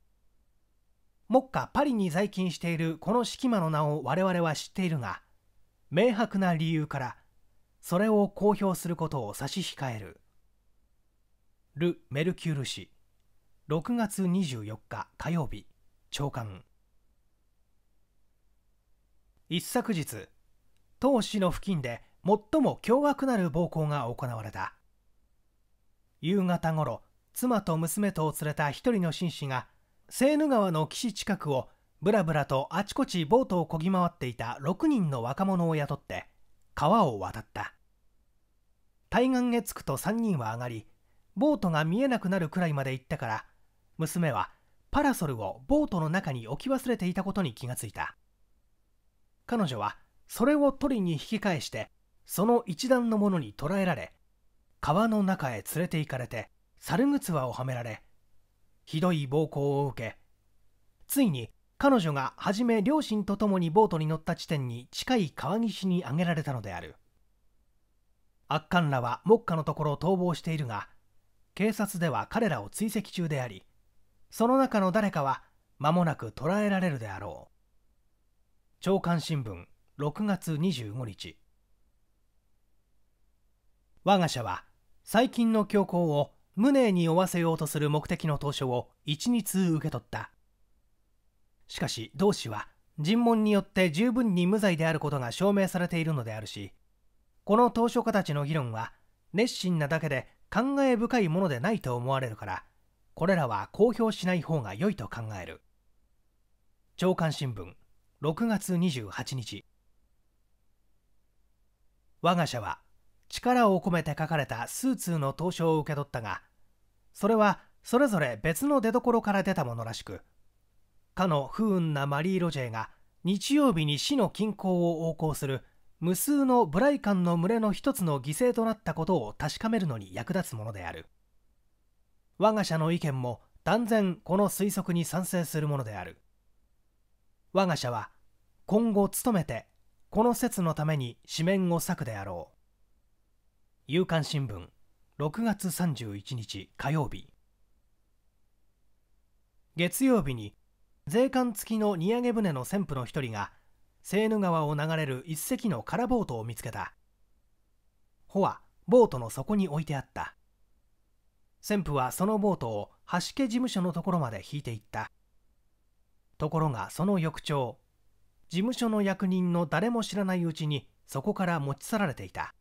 目下パリに在勤しているこの敷間の名を我々は知っているが明白な理由からそれを公表することを差し控えるル・メルキュール氏6月24日火曜日朝刊一昨日当市の付近で最も凶悪なる暴行が行われた夕方ごろ妻と娘とを連れた一人の紳士がセーヌ川の岸近くをぶらぶらとあちこちボートをこぎ回っていた6人の若者を雇って川を渡った対岸へ着くと3人は上がりボートが見えなくなるくらいまで行ったから娘はパラソルをボートの中に置き忘れていたことに気がついた彼女はそれを取りに引き返してその一段のものに捕らえられ川の中へ連れて行かれて猿靴輪をはめられひどい暴行を受けついに彼女が初め両親と共にボートに乗った地点に近い川岸に挙げられたのである悪漢らは目下のところ逃亡しているが警察では彼らを追跡中でありその中の誰かは間もなく捕らえられるであろう朝刊新聞6月25日我が社は最近の教皇を無念に負わせようとする目的の投書を一日受け取ったしかし同氏は尋問によって十分に無罪であることが証明されているのであるしこの投書家たちの議論は熱心なだけで考え深いものでないと思われるからこれらは公表しない方が良いと考える朝刊新聞6月28日我が社は力を込めて書かれた数通の投書を受け取ったがそれはそれぞれ別の出所から出たものらしくかの不運なマリー・ロジェが日曜日に市の近郊を横行する無数のブライカンの群れの一つの犠牲となったことを確かめるのに役立つものである我が社の意見も断然この推測に賛成するものである我が社は今後努めてこの説のために紙面を割くであろう夕刊新聞6月31日火曜日月曜日に税関付きの荷揚げ船の船夫の一人がセーヌ川を流れる一隻の空ボートを見つけた帆はボートの底に置いてあった旋風はそのボートを橋家事務所のところまで引いていったところがその翌朝事務所の役人の誰も知らないうちにそこから持ち去られていた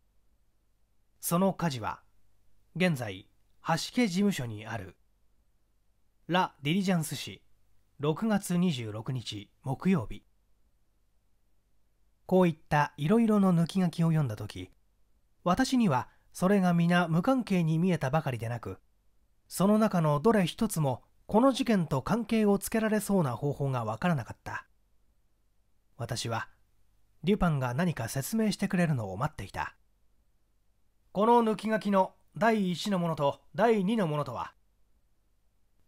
その火事は現在橋家事務所にあるラ・ディリジャンス市6月26日木曜日こういったいろいろの抜き書きを読んだ時私にはそれが皆無関係に見えたばかりでなくその中のどれ一つもこの事件と関係をつけられそうな方法がわからなかった私はデュパンが何か説明してくれるのを待っていたこの抜き書きの第1のものと第2のものとは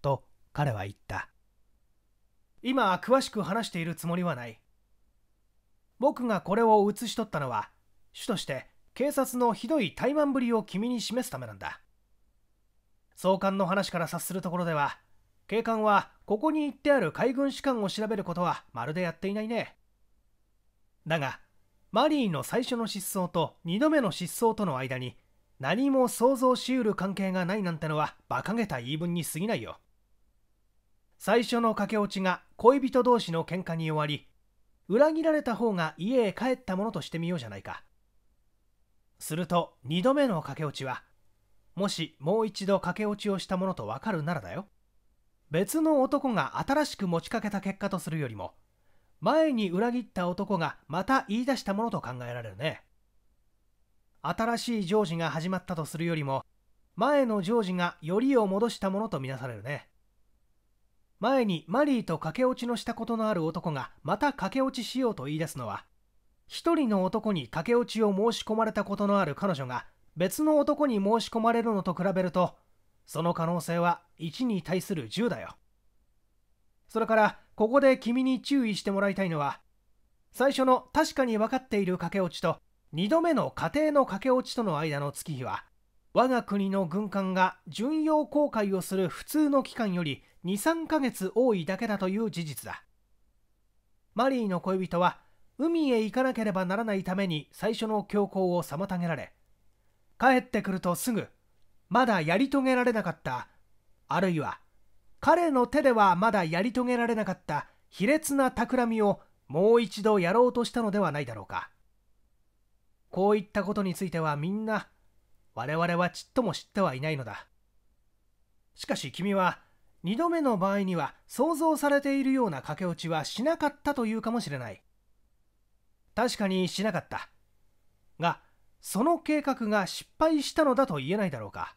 と彼は言った今詳しく話しているつもりはない僕がこれを写し取ったのは主として警察のひどい怠慢ぶりを君に示すためなんだ総監の話から察するところでは警官はここに行ってある海軍士官を調べることはまるでやっていないねだがマリーの最初の失踪と2度目の失踪との間に何も想像しうる関係がないなんてのは馬鹿げた言い分に過ぎないよ最初の駆け落ちが恋人同士の喧嘩に終わり裏切られた方が家へ帰ったものとしてみようじゃないかすると2度目の駆け落ちはもしもう一度駆け落ちをしたものとわかるならだよ別の男が新しく持ちかけた結果とするよりも前に裏切った男がまた言い出したものと考えられるね新しいジョージが始まったとするよりも前のジョージがよりを戻したものとみなされるね前にマリーと駆け落ちのしたことのある男がまた駆け落ちしようと言い出すのは一人の男に駆け落ちを申し込まれたことのある彼女が別の男に申し込まれるのと比べるとその可能性は1に対する10だよそれからここで君に注意してもらいたいのは最初の確かに分かっている駆け落ちと2度目の家庭の駆け落ちとの間の月日は我が国の軍艦が巡洋航海をする普通の期間より23ヶ月多いだけだという事実だマリーの恋人は海へ行かなければならないために最初の強行を妨げられ帰ってくるとすぐまだやり遂げられなかったあるいは彼の手ではまだやり遂げられなかった卑劣な企みをもう一度やろうとしたのではないだろうかこういったことについてはみんな我々はちっとも知ってはいないのだしかし君は2度目の場合には想像されているような駆け落ちはしなかったというかもしれない確かにしなかったがその計画が失敗したのだと言えないだろうか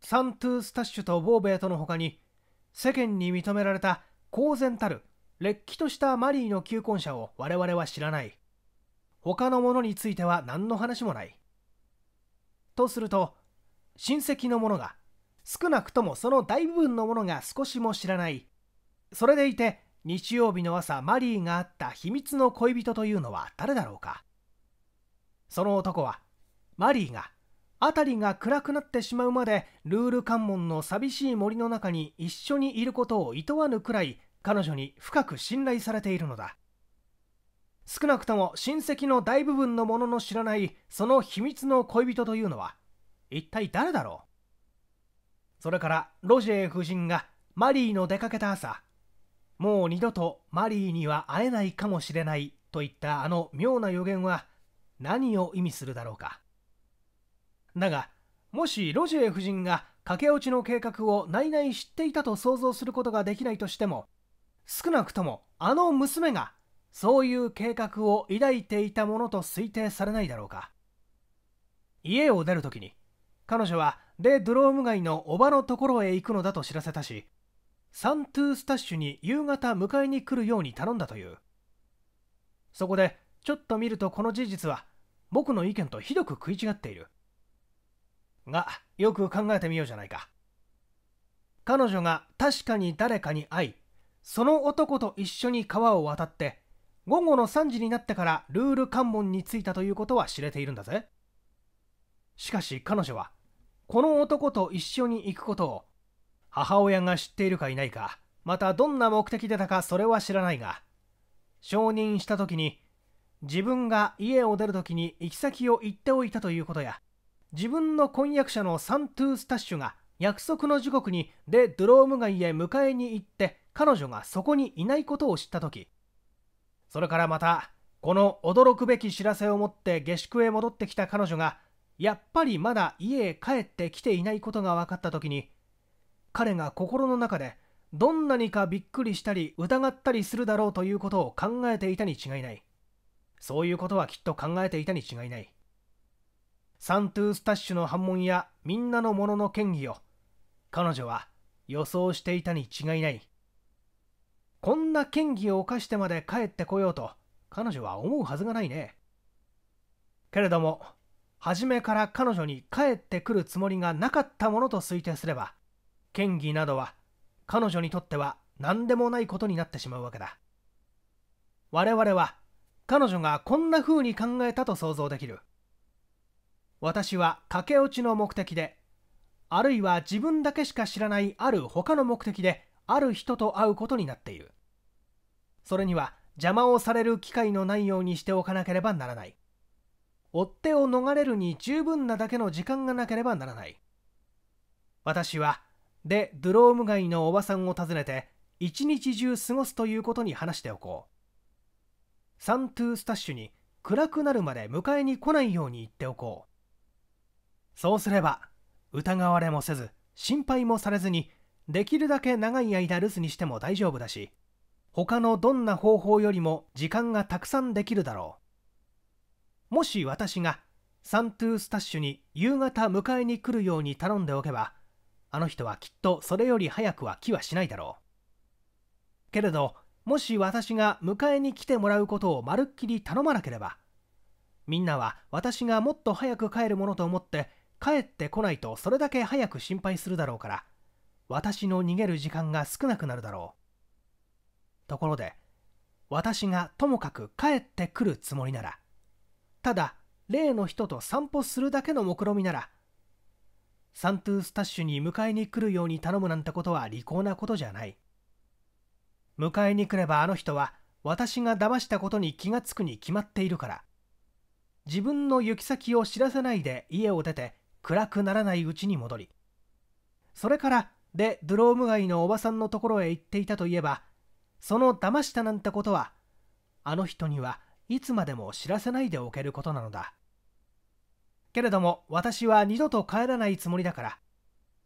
サントゥースタッシュとボーベイとの他に世間に認められた公然たるれっきとしたマリーの求婚者を我々は知らない他の者については何の話もないとすると親戚の者が少なくともその大部分の者が少しも知らないそれでいて日曜日の朝マリーが会った秘密の恋人というのは誰だろうかその男はマリーが辺りが暗くなってしまうまでルール関門の寂しい森の中に一緒にいることを厭わぬくらい彼女に深く信頼されているのだ少なくとも親戚の大部分のものの知らないその秘密の恋人というのは一体誰だろうそれからロジェ夫人がマリーの出かけた朝もう二度とマリーには会えないかもしれないといったあの妙な予言は何を意味するだろうかだがもしロジエ夫人が駆け落ちの計画を内々知っていたと想像することができないとしても少なくともあの娘がそういう計画を抱いていたものと推定されないだろうか家を出るときに彼女はデ・ドローム街のおばのところへ行くのだと知らせたしサントゥースタッシュに夕方迎えに来るように頼んだというそこでちょっと見るとこの事実は僕の意見とひどく食い違っているがよく考えてみようじゃないか彼女が確かに誰かに会いその男と一緒に川を渡って午後の3時になってからルール関門に着いたということは知れているんだぜしかし彼女はこの男と一緒に行くことを母親が知っているかいないかまたどんな目的でたかそれは知らないが承認した時に自分が家を出る時に行き先を言っておいたということや自分の婚約者のサントゥースタッシュが約束の時刻にデ・ドローム街へ迎えに行って彼女がそこにいないことを知った時それからまたこの驚くべき知らせを持って下宿へ戻ってきた彼女がやっぱりまだ家へ帰ってきていないことが分かった時に彼が心の中でどんなにかびっくりしたり疑ったりするだろうということを考えていたに違いないそういうことはきっと考えていたに違いないサントゥースタッシュの反問やみんなのものの権威を彼女は予想していたに違いないこんな権威を犯してまで帰ってこようと彼女は思うはずがないねけれども初めから彼女に帰ってくるつもりがなかったものと推定すれば権威などは彼女にとっては何でもないことになってしまうわけだ我々は彼女がこんな風に考えたと想像できる私は駆け落ちの目的であるいは自分だけしか知らないある他の目的である人と会うことになっているそれには邪魔をされる機会のないようにしておかなければならない追っ手を逃れるに十分なだけの時間がなければならない私はでドゥローム街のおばさんを訪ねて一日中過ごすということに話しておこうサントゥースタッシュに暗くなるまで迎えに来ないように言っておこうそうすれば疑われもせず心配もされずにできるだけ長い間留守にしても大丈夫だし他のどんな方法よりも時間がたくさんできるだろうもし私がサントゥースタッシュに夕方迎えに来るように頼んでおけばあの人はきっとそれより早くは来はしないだろうけれどもし私が迎えに来てもらうことをまるっきり頼まなければみんなは私がもっと早く帰るものと思って帰ってこないとそれだけ早く心配するだろうから私の逃げる時間が少なくなるだろうところで私がともかく帰ってくるつもりならただ例の人と散歩するだけの目論みならサントゥースタッシュに迎えに来るように頼むなんてことは利口なことじゃない迎えに来ればあの人は私が騙したことに気がつくに決まっているから自分の行き先を知らせないで家を出て暗くならないうちに戻りそれからでドローム街のおばさんのところへ行っていたといえばその騙したなんてことはあの人にはいつまでも知らせないでおけることなのだけれども私は二度と帰らないつもりだから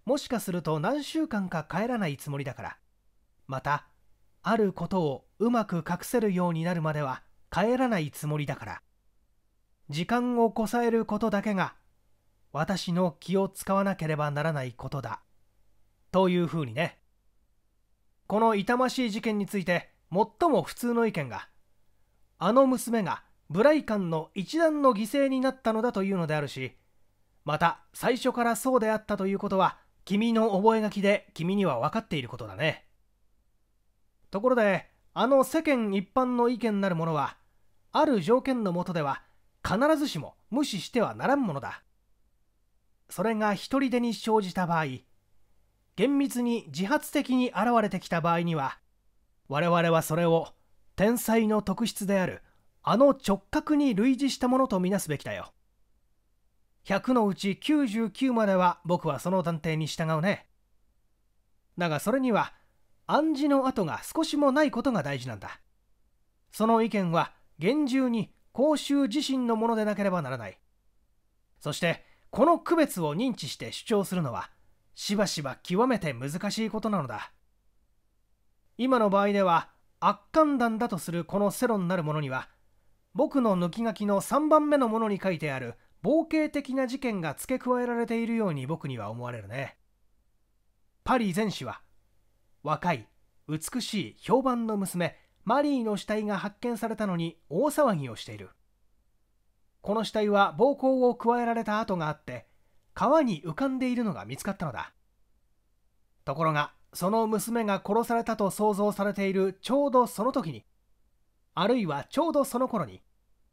もしかすると何週間か帰らないつもりだからまたあることをうまく隠せるようになるまでは帰らないつもりだから時間をこさえることだけが私の気を使わなければならないことだというふうにねこの痛ましい事件について最も普通の意見があの娘がブライカンの一団の犠牲になったのだというのであるしまた最初からそうであったということは君の覚書で君には分かっていることだね。ところであの世間一般の意見なるものはある条件のもとでは必ずしも無視してはならんものだそれが独りでに生じた場合厳密に自発的に現れてきた場合には我々はそれを天才の特質であるあの直角に類似したものとみなすべきだよ100のうち99までは僕はその断定に従うねだがそれには暗示の跡が少しもないことが大事なんだその意見は厳重に公衆自身のものでなければならないそしてこの区別を認知して主張するのはしばしば極めて難しいことなのだ今の場合では悪巻弾だとするこの世論なるものには僕の抜き書きの3番目のものに書いてある冒険的な事件が付け加えられているように僕には思われるねパリ全史は若い美しい評判の娘マリーの死体が発見されたのに大騒ぎをしているこの死体は暴行を加えられた跡があって川に浮かんでいるのが見つかったのだところがその娘が殺されたと想像されているちょうどその時にあるいはちょうどその頃に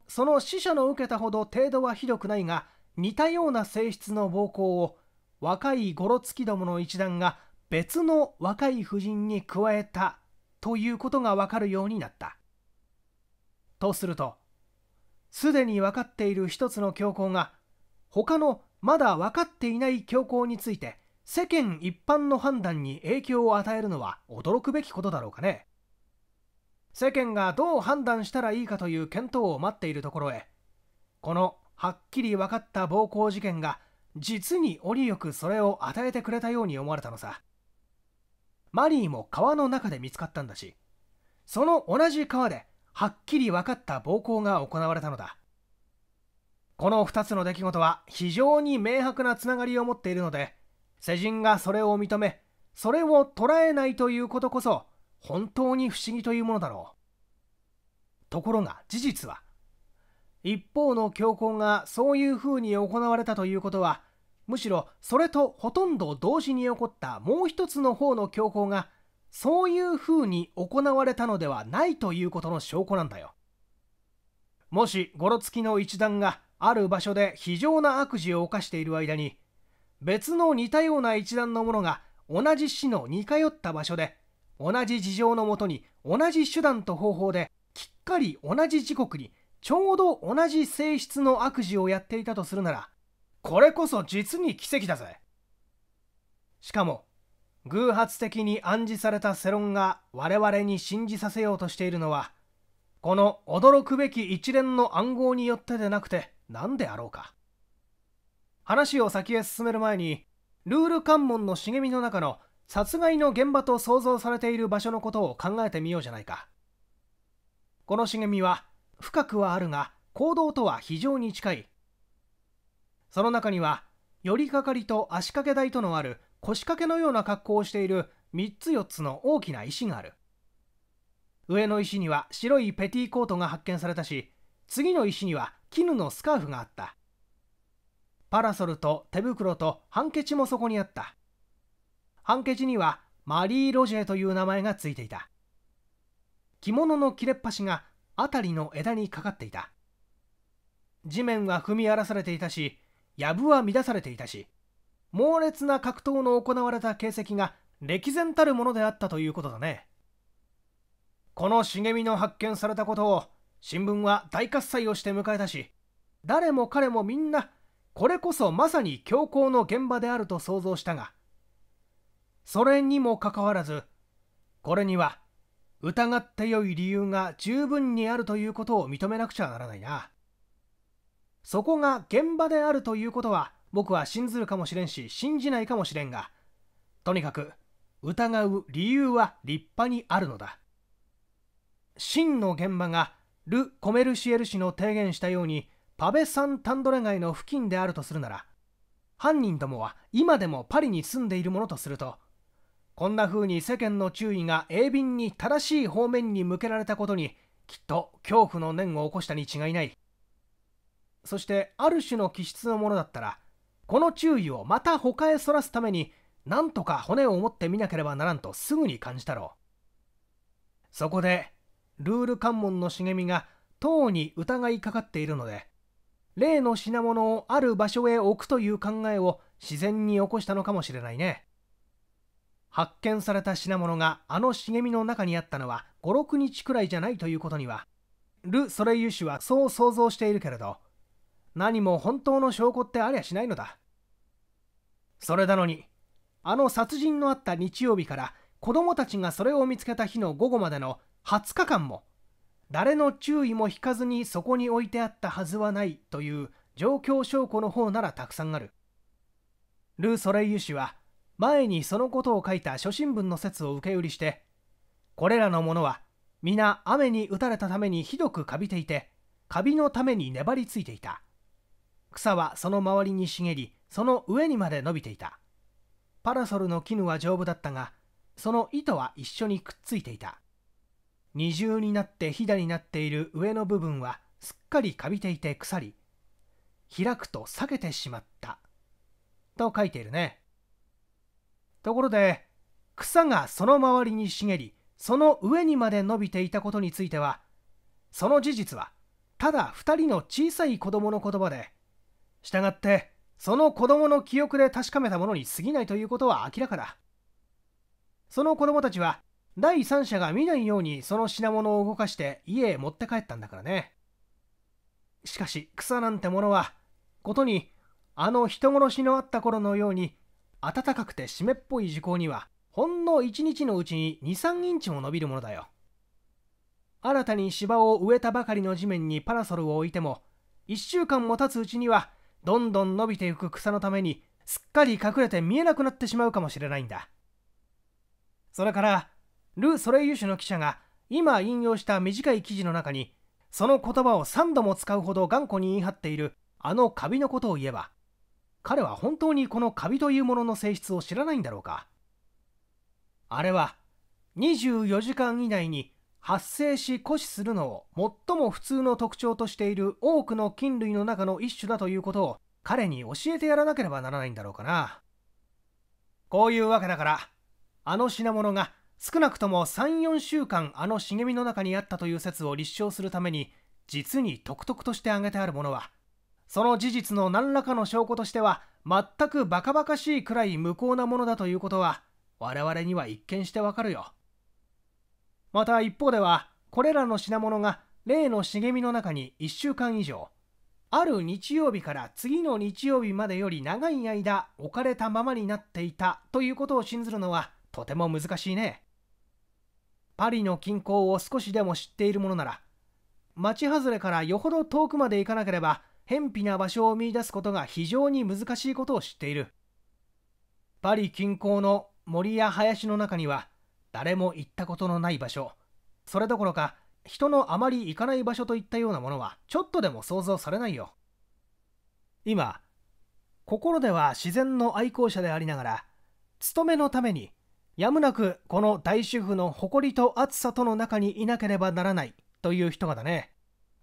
その死者の受けたほど程度はひどくないが似たような性質の暴行を若いゴロツキどもの一団が別の若い夫人に加えたということがわかるようになった。とするとすでに分かっている一つの教皇が他のまだ分かっていない教皇について世間一般の判断に影響を与えるのは驚くべきことだろうかね世間がどう判断したらいいかという検討を待っているところへこのはっきり分かった暴行事件が実に折よくそれを与えてくれたように思われたのさマリーも川の中で見つかったんだしその同じ川ではっきり分かった暴行が行われたのだこの2つの出来事は非常に明白なつながりを持っているので世人がそれを認めそれを捉えないということこそ本当に不思議というものだろうところが事実は一方の教皇がそういうふうに行われたということはむしろそれとほとんど同時に起こったもう一つの方の恐慌がそういうふうに行われたのではないということの証拠なんだよもしゴロツキの一団がある場所で非常な悪事を犯している間に別の似たような一団のものが同じ死の似通った場所で同じ事情のもとに同じ手段と方法できっかり同じ時刻にちょうど同じ性質の悪事をやっていたとするならこれこそ実に奇跡だぜしかも偶発的に暗示された世論が我々に信じさせようとしているのはこの驚くべき一連の暗号によってでなくて何であろうか話を先へ進める前にルール関門の茂みの中の殺害の現場と想像されている場所のことを考えてみようじゃないかこの茂みは深くはあるが行動とは非常に近いその中には寄りかかりと足掛け台とのある腰掛けのような格好をしている3つ4つの大きな石がある上の石には白いペティコートが発見されたし次の石には絹のスカーフがあったパラソルと手袋とハンケチもそこにあったハンケチにはマリー・ロジェという名前がついていた着物の切れっ端が辺りの枝にかかっていた地面は踏み荒らされていたし藪は乱されていたし猛烈な格闘の行われた形跡が歴然たるものであったということだねこの茂みの発見されたことを新聞は大喝采をして迎えたし誰も彼もみんなこれこそまさに強行の現場であると想像したがそれにもかかわらずこれには疑ってよい理由が十分にあるということを認めなくちゃならないなそこが現場であるということは僕は信ずるかもしれんし信じないかもしれんがとにかく疑う理由は立派にあるのだ真の現場がル・コメルシエル氏の提言したようにパベ・サン・タンドラ街の付近であるとするなら犯人どもは今でもパリに住んでいるものとするとこんな風に世間の注意が鋭敏に正しい方面に向けられたことにきっと恐怖の念を起こしたに違いないそしてある種の気質のものだったらこの注意をまた他へそらすためになんとか骨を持ってみなければならんとすぐに感じたろうそこでルール関門の茂みがとうに疑いかかっているので例の品物をある場所へ置くという考えを自然に起こしたのかもしれないね発見された品物があの茂みの中にあったのは56日くらいじゃないということにはル・ソレイユ氏はそう想像しているけれど何も本当の証拠ってありゃしないのだそれなのにあの殺人のあった日曜日から子供たちがそれを見つけた日の午後までの20日間も誰の注意も引かずにそこに置いてあったはずはないという状況証拠の方ならたくさんあるル・ソレイユ氏は前にそのことを書いた初新聞の説を受け売りしてこれらのものは皆雨に打たれたためにひどくカビていてカビのために粘りついていた草はその周りに茂りその上にまで伸びていたパラソルの絹は丈夫だったがその糸は一緒にくっついていた二重になってひだになっている上の部分はすっかりかびていて腐り開くと裂けてしまったと書いているねところで草がその周りに茂りその上にまで伸びていたことについてはその事実はただ2人の小さい子供の言葉でしたがってその子供の記憶で確かめたものに過ぎないということは明らかだその子供たちは第三者が見ないようにその品物を動かして家へ持って帰ったんだからねしかし草なんてものはことにあの人殺しのあった頃のように暖かくて湿っぽい時効にはほんの1日のうちに23インチも伸びるものだよ新たに芝を植えたばかりの地面にパラソルを置いても1週間も経つうちにはどんどん伸びていく草のためにすっかり隠れて見えなくなってしまうかもしれないんだそれからル・ソレイユ氏の記者が今引用した短い記事の中にその言葉を3度も使うほど頑固に言い張っているあのカビのことを言えば彼は本当にこのカビというものの性質を知らないんだろうかあれは24時間以内に発生し枯死するのを最も普通の特徴としている多くの菌類の中の一種だということを彼に教えてやらなければならないんだろうかなこういうわけだからあの品物が少なくとも34週間あの茂みの中にあったという説を立証するために実に独特として挙げてあるものはその事実の何らかの証拠としては全くバカバカしいくらい無効なものだということは我々には一見してわかるよ。また一方ではこれらの品物が例の茂みの中に1週間以上ある日曜日から次の日曜日までより長い間置かれたままになっていたということを信ずるのはとても難しいねパリの近郊を少しでも知っているものなら町外れからよほど遠くまで行かなければ偏僻な場所を見いだすことが非常に難しいことを知っているパリ近郊の森や林の中には誰も行ったことのない場所それどころか人のあまり行かない場所といったようなものはちょっとでも想像されないよ今心では自然の愛好者でありながら勤めのためにやむなくこの大主婦の誇りと暑さとの中にいなければならないという人がだね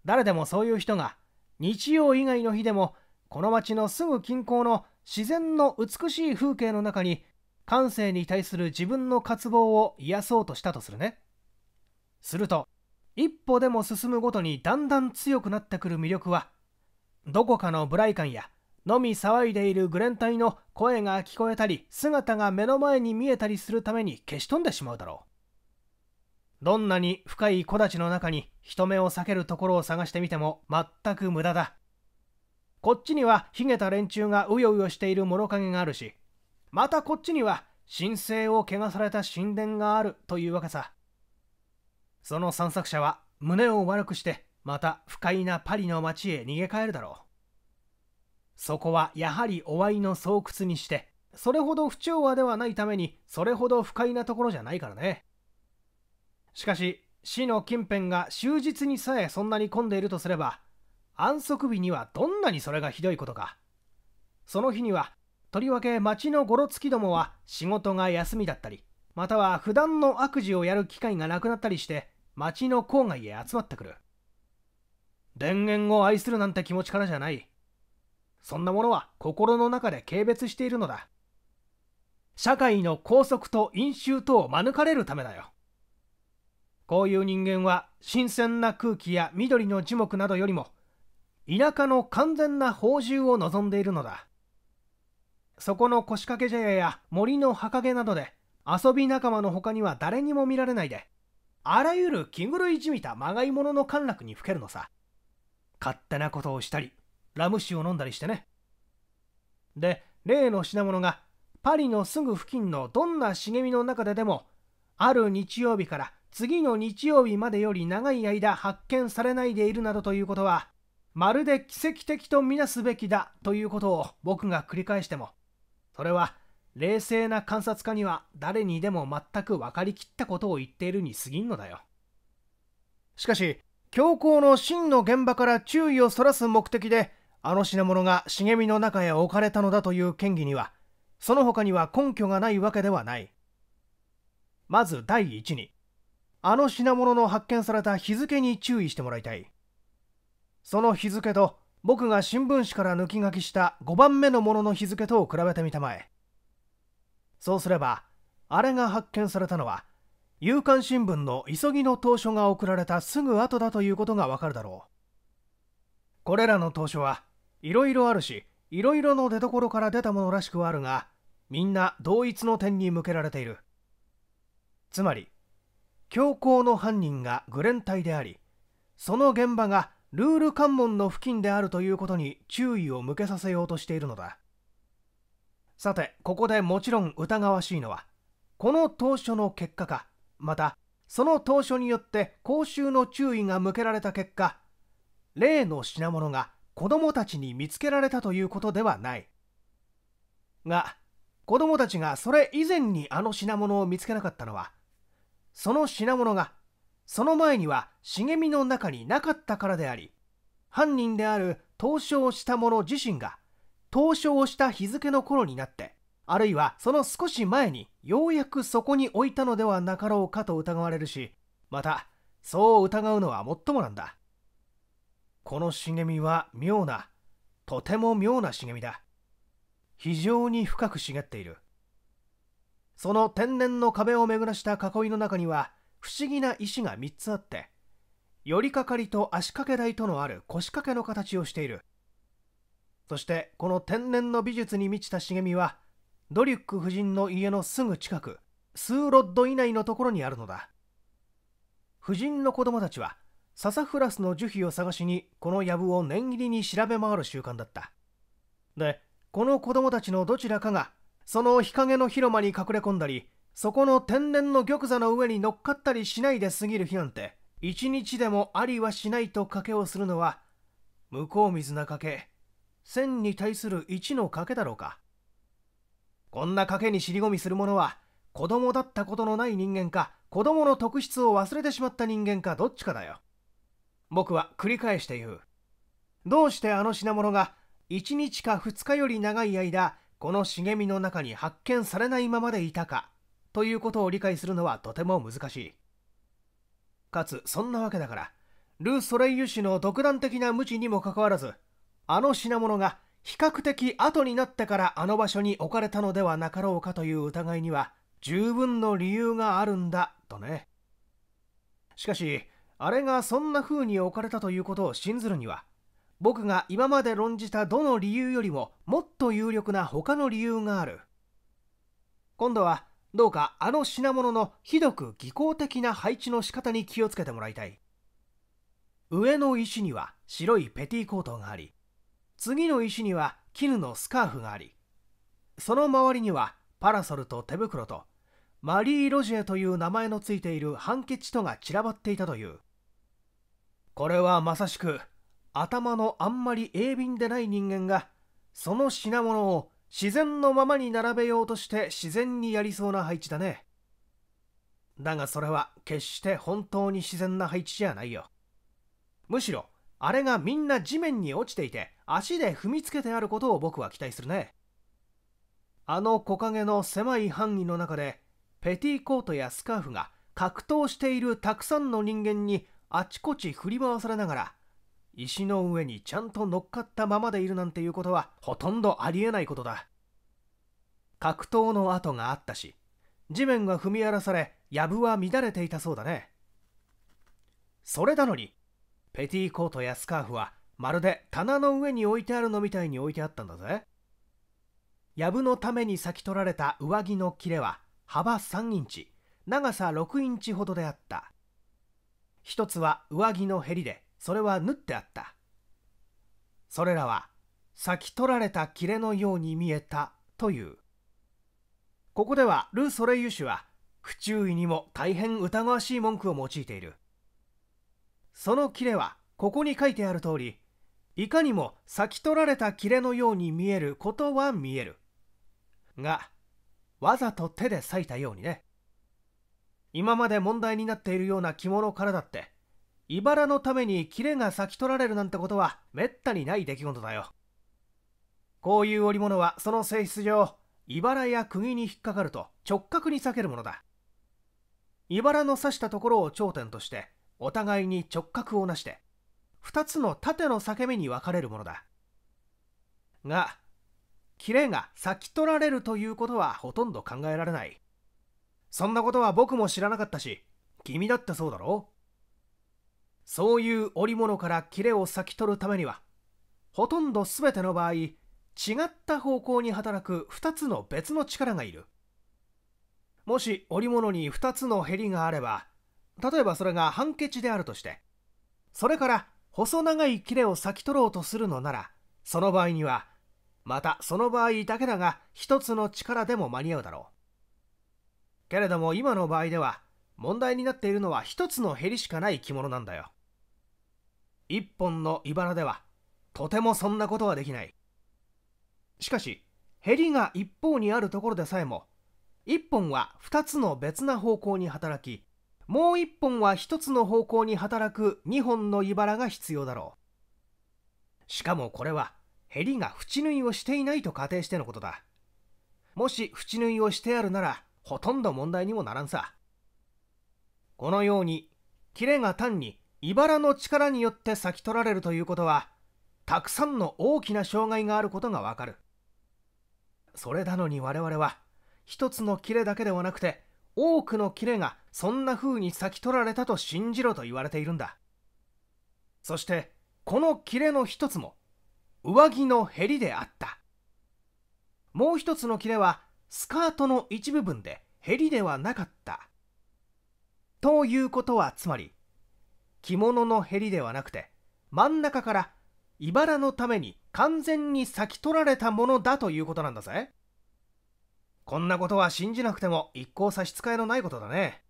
誰でもそういう人が日曜以外の日でもこの町のすぐ近郊の自然の美しい風景の中に感性に対する自分の渇望を癒そうとしたとするねすると一歩でも進むごとにだんだん強くなってくる魅力はどこかのイカンやのみ騒いでいるグレン隊の声が聞こえたり姿が目の前に見えたりするために消し飛んでしまうだろうどんなに深い木立の中に人目を避けるところを探してみても全く無駄だこっちにはひげた連中がうようよしている物陰があるしまたこっちには神聖を汚された神殿があるというわけさその散策者は胸を悪くしてまた不快なパリの町へ逃げ帰るだろうそこはやはりおわいの巣窟にしてそれほど不調和ではないためにそれほど不快なところじゃないからねしかし死の近辺が終日にさえそんなに混んでいるとすれば安息日にはどんなにそれがひどいことかその日にはとりわけ町のごろつきどもは仕事が休みだったりまたは普段の悪事をやる機会がなくなったりして町の郊外へ集まってくる電源を愛するなんて気持ちからじゃないそんなものは心の中で軽蔑しているのだ社会の拘束と飲酒等を免れるためだよこういう人間は新鮮な空気や緑の樹木などよりも田舎の完全な放獣を望んでいるのだそこの腰掛け茶屋や森の墓毛などで遊び仲間の他には誰にも見られないであらゆる気狂いじみたまがいものの陥落にふけるのさ勝手なことをしたりラム酒を飲んだりしてねで例の品物がパリのすぐ付近のどんな茂みの中ででもある日曜日から次の日曜日までより長い間発見されないでいるなどということはまるで奇跡的とみなすべきだということを僕が繰り返してもそれは冷静な観察家には誰にでも全く分かりきったことを言っているに過ぎんのだよ。しかし、教皇の真の現場から注意をそらす目的で、あの品物が茂みの中へ置かれたのだという嫌疑には、その他には根拠がないわけではない。まず第一に、あの品物の発見された日付に注意してもらいたい。その日付と僕が新聞紙から抜き書きした5番目のものの日付と比べてみたまえそうすればあれが発見されたのは夕刊新聞の急ぎの投書が送られたすぐ後だということがわかるだろうこれらの投書はいろいろあるしいろいろの出どころから出たものらしくはあるがみんな同一の点に向けられているつまり強行の犯人がグレン隊でありその現場がルール関門の付近であるということに注意を向けさせようとしているのださてここでもちろん疑わしいのはこの投書の結果かまたその投書によって公衆の注意が向けられた結果例の品物が子供たちに見つけられたということではないが子供たちがそれ以前にあの品物を見つけなかったのはその品物がその前には茂みの中になかったからであり犯人である凍傷をした者自身が凍傷をした日付の頃になってあるいはその少し前にようやくそこに置いたのではなかろうかと疑われるしまたそう疑うのはもっともなんだこの茂みは妙なとても妙な茂みだ非常に深く茂っているその天然の壁を巡らした囲いの中には不思議な石が3つあって寄りかかりと足掛け台とのある腰掛けの形をしているそしてこの天然の美術に満ちた茂みはドリュック夫人の家のすぐ近く数ロッド以内のところにあるのだ夫人の子供たちはササフラスの樹皮を探しにこの藪を念入りに調べ回る習慣だったでこの子供たちのどちらかがその日陰の広間に隠れ込んだりそこの天然の玉座の上に乗っかったりしないで過ぎる日なんて一日でもありはしないと賭けをするのは向こう水な賭け千に対する一の賭けだろうかこんな賭けに尻込みする者は子供だったことのない人間か子供の特質を忘れてしまった人間かどっちかだよ僕は繰り返して言うどうしてあの品物が1日か2日より長い間この茂みの中に発見されないままでいたかということを理解するのはとても難しい。かつ、そんなわけだから、ル・ソレイユ氏の独断的な無知にもかかわらず、あの品物が比較的後になってからあの場所に置かれたのではなかろうかという疑いには十分の理由があるんだとねしかしあれがそんな風に置かれたということを信ずるには僕が今まで論じたどの理由よりももっと有力な他の理由がある今度はどうかあの品物のひどく技巧的な配置の仕方に気をつけてもらいたい。上の石には白いペティコートがあり、次の石には絹のスカーフがあり、その周りにはパラソルと手袋と、マリー・ロジエという名前のついているハンケチとが散らばっていたという。これはまさしく、頭のあんまり鋭敏でない人間が、その品物を自然のままに並べようとして自然にやりそうな配置だねだがそれは決して本当に自然な配置じゃないよむしろあれがみんな地面に落ちていて足で踏みつけてあることを僕は期待するねあの木陰の狭い範囲の中でペティコートやスカーフが格闘しているたくさんの人間にあちこち振り回されながら石の上にちゃんと乗っかったままでいるなんていうことはほとんどありえないことだ格闘の跡があったし地面が踏み荒らされ藪は乱れていたそうだねそれなのにペティコートやスカーフはまるで棚の上に置いてあるのみたいに置いてあったんだぜ藪のために先取られた上着の切れは幅3インチ長さ6インチほどであった一つは上着のへりでそれは縫ってあった。それらは咲き取られた切れのように見えたという。ここではル・ソレイユ氏は不注意にも大変疑わしい文句を用いている。その切れはここに書いてある通り、いかにも咲き取られた切れのように見えることは見える。が、わざと手で裂いたようにね。今まで問題になっているような着物からだって、茨のためにキレが先取られるなんてことはめったにない出来事だよこういう織物はその性質上茨や釘に引っかかると直角に裂けるものだ茨の刺したところを頂点としてお互いに直角をなして2つの縦の裂け目に分かれるものだがキレが先取られるということはほとんど考えられないそんなことは僕も知らなかったし君だってそうだろうそういう織物から切れを裂き取るためにはほとんど全ての場合違った方向に働く2つの別の力がいるもし織物に2つのヘりがあれば例えばそれが半ケチであるとしてそれから細長い切れを裂き取ろうとするのならその場合にはまたその場合だけだが一つの力でも間に合うだろうけれども今の場合では問題になっているのは一つのヘりしかない着物なんだよ一本の茨ではとてもそんなことはできないしかしヘりが一方にあるところでさえも一本は2つの別な方向に働きもう一本は1つの方向に働く2本の茨が必要だろうしかもこれはヘりが縁縫いをしていないと仮定してのことだもし縁縫いをしてあるならほとんど問題にもならんさこのようにキレが単に茨の力によって咲き取られるということはたくさんの大きな障害があることがわかるそれなのに我々は一つの切れだけではなくて多くの切れがそんな風に咲き取られたと信じろと言われているんだそしてこの切れの一つも上着のへりであったもう一つの切れはスカートの一部分でへりではなかったということはつまり着物のへりではなくて真ん中から茨のために完全に先取られたものだということなんだぜこんなことは信じなくても一向差し支えのないことだね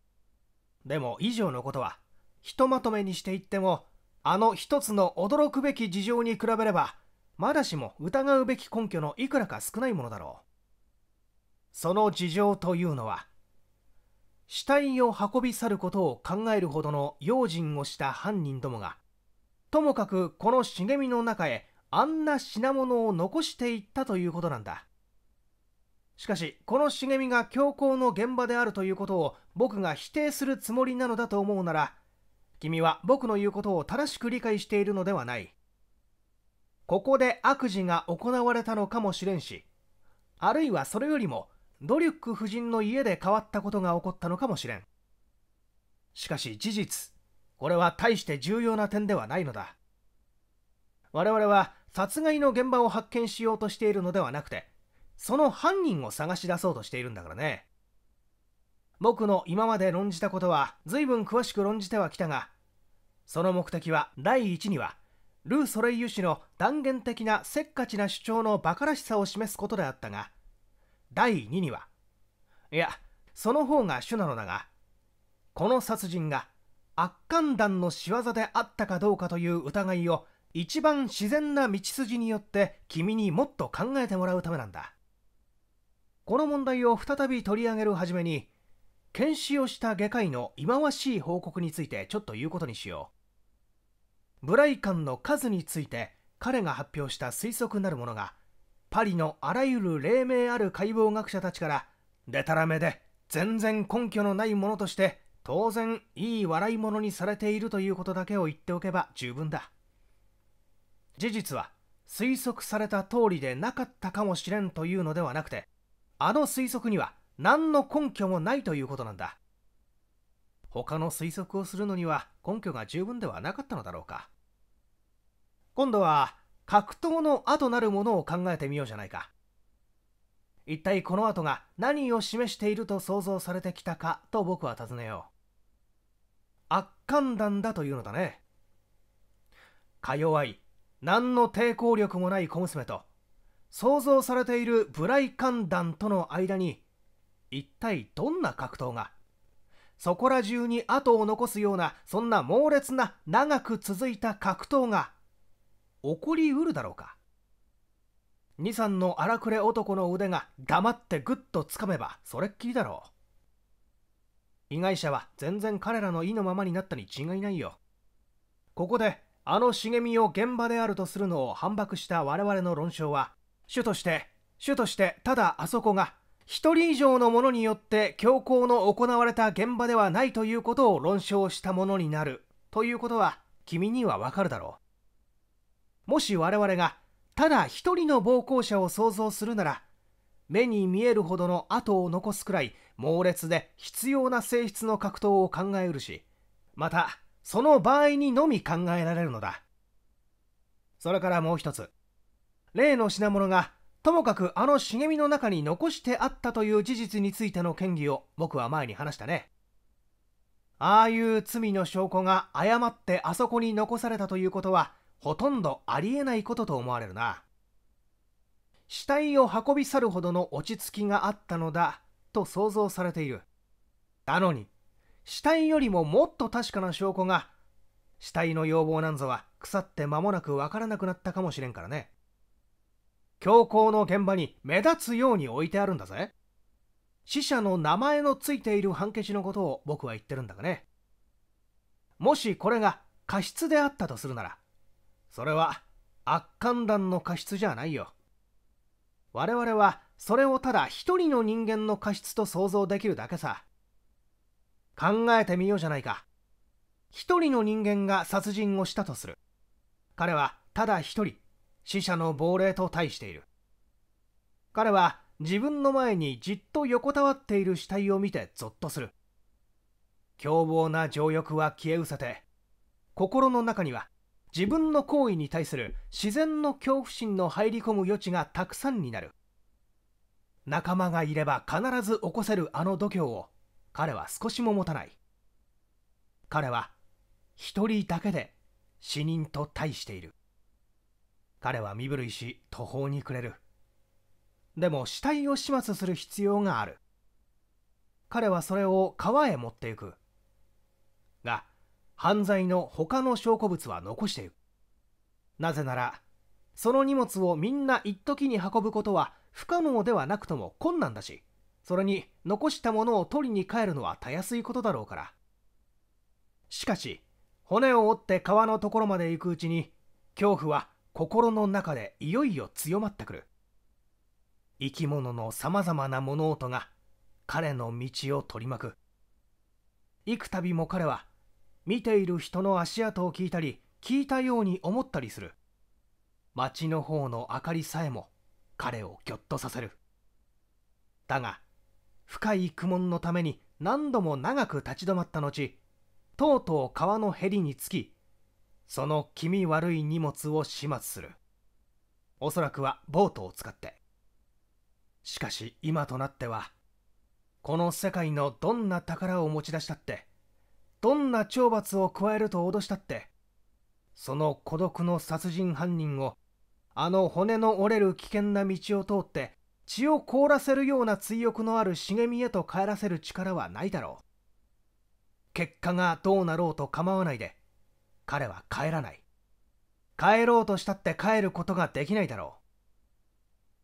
でも以上のことはひとまとめにしていってもあの一つの驚くべき事情に比べればまだしも疑うべき根拠のいくらか少ないものだろうその事情というのは死体を運び去ることを考えるほどの用心をした犯人どもがともかくこの茂みの中へあんな品物を残していったということなんだしかしこの茂みが強行の現場であるということを僕が否定するつもりなのだと思うなら君は僕の言うことを正しく理解しているのではないここで悪事が行われたのかもしれんしあるいはそれよりもドリュック夫人の家で変わったことが起こったのかもしれんしかし事実これは大して重要な点ではないのだ我々は殺害の現場を発見しようとしているのではなくてその犯人を探し出そうとしているんだからね僕の今まで論じたことは随分詳しく論じてはきたがその目的は第一にはルー・ソレイユ氏の断言的なせっかちな主張の馬鹿らしさを示すことであったが第2には、いや、その方が主なのだが、この殺人が悪巻団の仕業であったかどうかという疑いを一番自然な道筋によって君にもっと考えてもらうためなんだ。この問題を再び取り上げるはじめに、検視をした外科医の忌まわしい報告についてちょっと言うことにしよう。ブライカンの数について彼が発表した推測なるものがパリのあらゆる黎明ある解剖学者たちからでたらめで全然根拠のないものとして当然いい笑いものにされているということだけを言っておけば十分だ事実は推測された通りでなかったかもしれんというのではなくてあの推測には何の根拠もないということなんだ他の推測をするのには根拠が十分ではなかったのだろうか今度は格闘の後なるものを考えてみようじゃないか一体この後が何を示していると想像されてきたかと僕は尋ねよう圧巻弾だというのだねか弱い何の抵抗力もない小娘と想像されているブライカン弾との間に一体どんな格闘がそこら中に後を残すようなそんな猛烈な長く続いた格闘が起こりうるだろうか二三の荒くれ男の腕が黙ってぐっとつかめばそれっきりだろう被害者は全然彼らの意のままになったに違いないよここであの茂みを現場であるとするのを反駁した我々の論証は主として主としてただあそこが1人以上の者によって強行の行われた現場ではないということを論証したものになるということは君にはわかるだろうもし我々がただ一人の暴行者を想像するなら目に見えるほどの跡を残すくらい猛烈で必要な性質の格闘を考えうるしまたその場合にのみ考えられるのだそれからもう一つ例の品物がともかくあの茂みの中に残してあったという事実についての嫌疑を僕は前に話したねああいう罪の証拠が誤ってあそこに残されたということはほとんどありえないことと思われるな死体を運び去るほどの落ち着きがあったのだと想像されているなのに死体よりももっと確かな証拠が死体の要望なんぞは腐って間もなくわからなくなったかもしれんからね強行の現場に目立つように置いてあるんだぜ死者の名前のついている判決のことを僕は言ってるんだがねもしこれが過失であったとするならそれは悪寒団の過失じゃないよ我々はそれをただ一人の人間の過失と想像できるだけさ考えてみようじゃないか一人の人間が殺人をしたとする彼はただ一人死者の亡霊と対している彼は自分の前にじっと横たわっている死体を見てゾッとする凶暴な情欲は消え失せて心の中には自分の行為に対する自然の恐怖心の入り込む余地がたくさんになる仲間がいれば必ず起こせるあの度胸を彼は少しも持たない彼は一人だけで死人と対している彼は身震いし途方に暮れるでも死体を始末する必要がある彼はそれを川へ持っていくが犯罪の他の証拠物は残しているなぜならその荷物をみんな一時に運ぶことは不可能ではなくとも困難だしそれに残したものを取りに帰るのはたやすいことだろうからしかし骨を折って川のところまで行くうちに恐怖は心の中でいよいよ強まってくる生き物のさまざまな物音が彼の道を取り巻く幾度も彼は見ている人の足跡を聞いたり聞いたように思ったりする街の方の明かりさえも彼をぎょっとさせるだが深い苦悶のために何度も長く立ち止まった後とうとう川のへりにつきその気味悪い荷物を始末するおそらくはボートを使ってしかし今となってはこの世界のどんな宝を持ち出したってどんな懲罰を加えると脅したってその孤独の殺人犯人をあの骨の折れる危険な道を通って血を凍らせるような追憶のある茂みへと帰らせる力はないだろう結果がどうなろうと構わないで彼は帰らない帰ろうとしたって帰ることができないだろう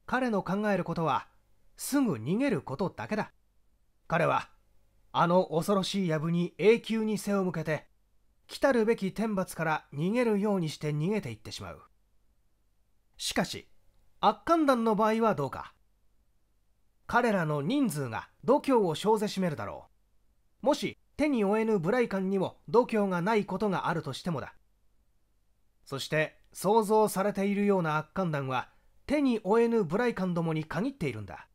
彼の考えることはすぐ逃げることだけだ彼はあの恐ろしい藪に永久に背を向けて来たるべき天罰から逃げるようにして逃げていってしまうしかし悪寒団の場合はどうか彼らの人数が度胸を生ぜしめるだろうもし手に負えぬ無頼感にも度胸がないことがあるとしてもだそして想像されているような悪寒団は手に負えぬ無頼感どもに限っているんだ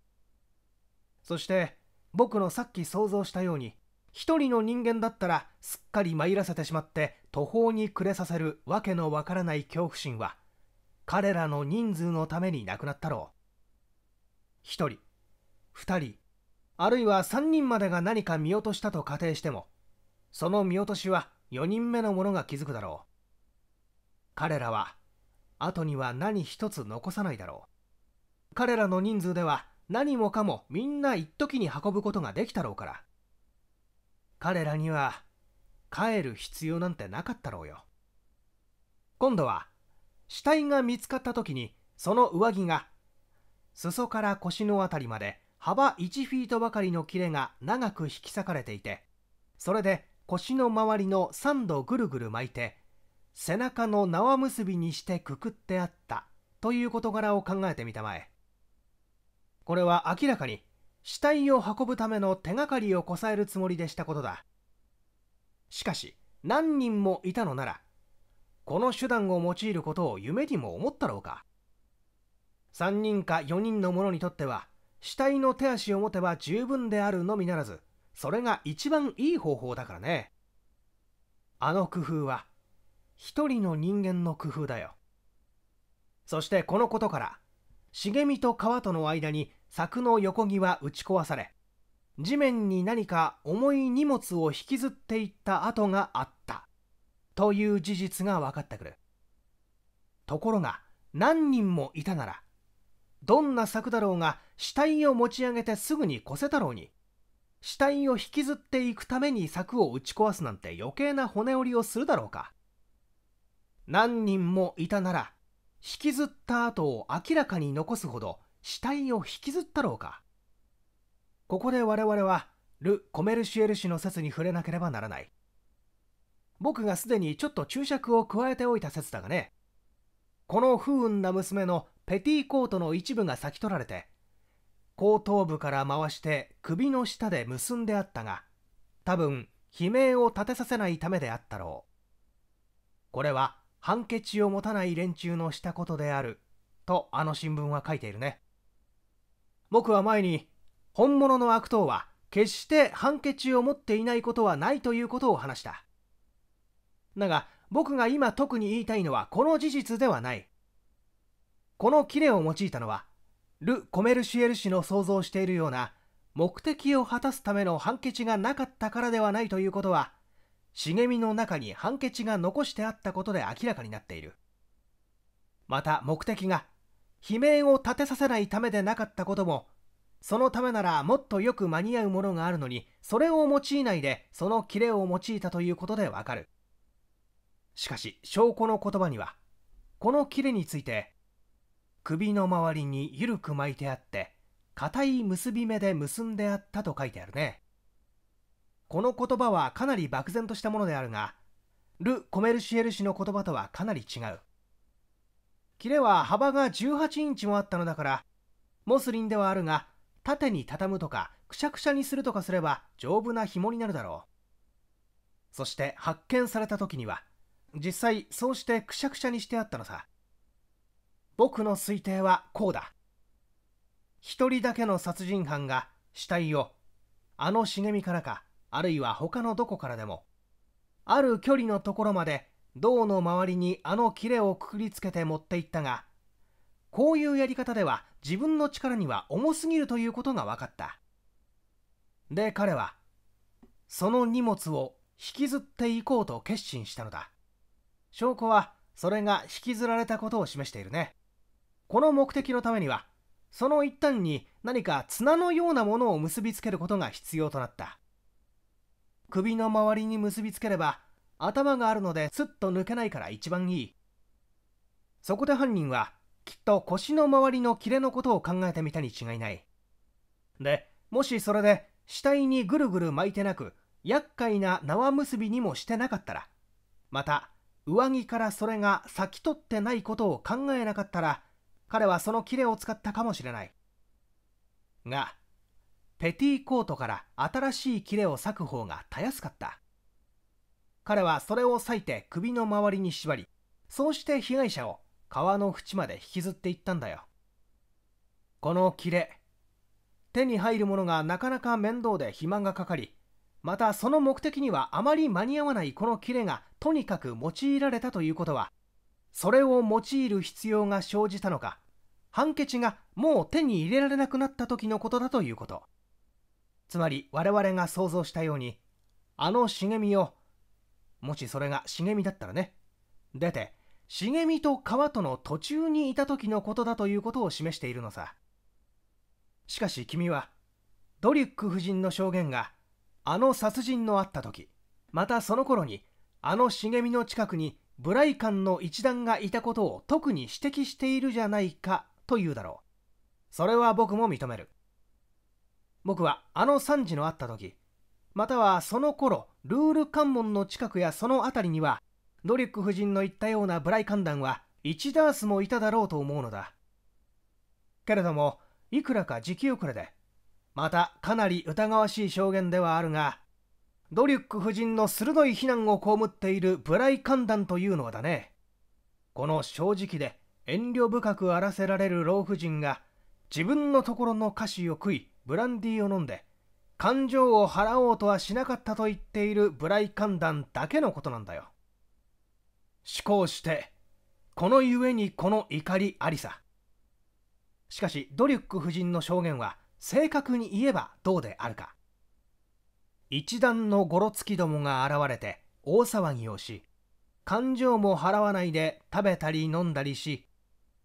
そして僕のさっき想像したように一人の人間だったらすっかり参らせてしまって途方に暮れさせるわけのわからない恐怖心は彼らの人数のためになくなったろう一人二人あるいは三人までが何か見落としたと仮定してもその見落としは四人目の者が気づくだろう彼らは後には何一つ残さないだろう彼らの人数では何もかもみんな一時に運ぶことができたろうから彼らには帰る必要なんてなかったろうよ今度は死体が見つかった時にその上着が裾から腰の辺りまで幅1フィートばかりの切れが長く引き裂かれていてそれで腰の周りの3度ぐるぐる巻いて背中の縄結びにしてくくってあったという事柄を考えてみたまえこれは明らかに死体を運ぶための手がかりをこさえるつもりでしたことだしかし何人もいたのならこの手段を用いることを夢にも思ったろうか3人か4人の者にとっては死体の手足を持てば十分であるのみならずそれが一番いい方法だからねあの工夫は一人の人間の工夫だよそしてこのことから茂みと川との間に柵の横木は打ち壊され地面に何か重い荷物を引きずっていった跡があったという事実が分かってくるところが何人もいたならどんな柵だろうが死体を持ち上げてすぐにせた太郎に死体を引きずっていくために柵を打ち壊すなんて余計な骨折りをするだろうか何人もいたなら引きずった跡を明らかに残すほど死体を引きずったろうかここで我々はル・コメルシエル氏の説に触れなければならない僕がすでにちょっと注釈を加えておいた説だがねこの不運な娘のペティコートの一部が先取られて後頭部から回して首の下で結んであったが多分悲鳴を立てさせないためであったろうこれはハンケチを持たない連中のしたことであるとあの新聞は書いているね僕は前に本物の悪党は決して判決を持っていないことはないということを話しただが僕が今特に言いたいのはこの事実ではないこのキレを用いたのはル・コメルシエル氏の想像しているような目的を果たすための判決がなかったからではないということは茂みの中に判決が残してあったことで明らかになっているまた目的が悲鳴を立てさせないためでなかったこともそのためならもっとよく間に合うものがあるのにそれを用いないでそのキレを用いたということでわかるしかし証拠の言葉にはこのキレについて首の周りに緩く巻いてあって硬い結び目で結んであったと書いてあるねこの言葉はかなり漠然としたものであるがル・コメルシエル氏の言葉とはかなり違う切れは幅が18インチもあったのだからモスリンではあるが縦に畳むとかくしゃくしゃにするとかすれば丈夫な紐になるだろうそして発見された時には実際そうしてくしゃくしゃにしてあったのさ僕の推定はこうだ一人だけの殺人犯が死体をあの茂みからかあるいは他のどこからでもある距離のところまで銅の周りにあの切れをくくりつけて持っていったがこういうやり方では自分の力には重すぎるということが分かったで彼はその荷物を引きずっていこうと決心したのだ証拠はそれが引きずられたことを示しているねこの目的のためにはその一端に何か綱のようなものを結びつけることが必要となった首の周りに結びつければ頭があるのですっと抜けないから一番いいそこで犯人はきっと腰の周りのキレのことを考えてみたに違いないでもしそれで死体にぐるぐる巻いてなく厄介な縄結びにもしてなかったらまた上着からそれが咲き取ってないことを考えなかったら彼はそのキレを使ったかもしれないがペティコートから新しいキレを裂く方がたやすかった彼はそれを裂いて首の周りに縛り、そうして被害者を川の縁まで引きずっていったんだよ。この切れ、手に入るものがなかなか面倒で暇がかかり、またその目的にはあまり間に合わないこのキレがとにかく用いられたということは、それを用いる必要が生じたのか、判決がもう手に入れられなくなった時のことだということ。つまり我々が想像したように、あの茂みをもしそれが茂みだったらね。出て、茂みと川との途中にいた時のことだということを示しているのさ。しかし君は、ドリュック夫人の証言が、あの殺人のあった時、またその頃に、あの茂みの近くにブライカンの一団がいたことを特に指摘しているじゃないかというだろう。それは僕も認める。僕はあの惨事のあった時、またはその頃、ルール関門の近くやその辺りにはドリュック夫人の言ったようなブライカンダンは1ダースもいただろうと思うのだけれどもいくらか時期遅れでまたかなり疑わしい証言ではあるがドリュック夫人の鋭い非難を被っているブライカンダンというのはだねこの正直で遠慮深くあらせられる老婦人が自分のところの菓子を食いブランディーを飲んで感情を払おうとはしなかったと言っているブライカンダンだけのことなんだよ。思考して、このゆえにこの怒りありさ。しかし、ドリュック夫人の証言は、正確に言えばどうであるか。一段のごろつきどもが現れて、大騒ぎをし、感情も払わないで食べたり飲んだりし、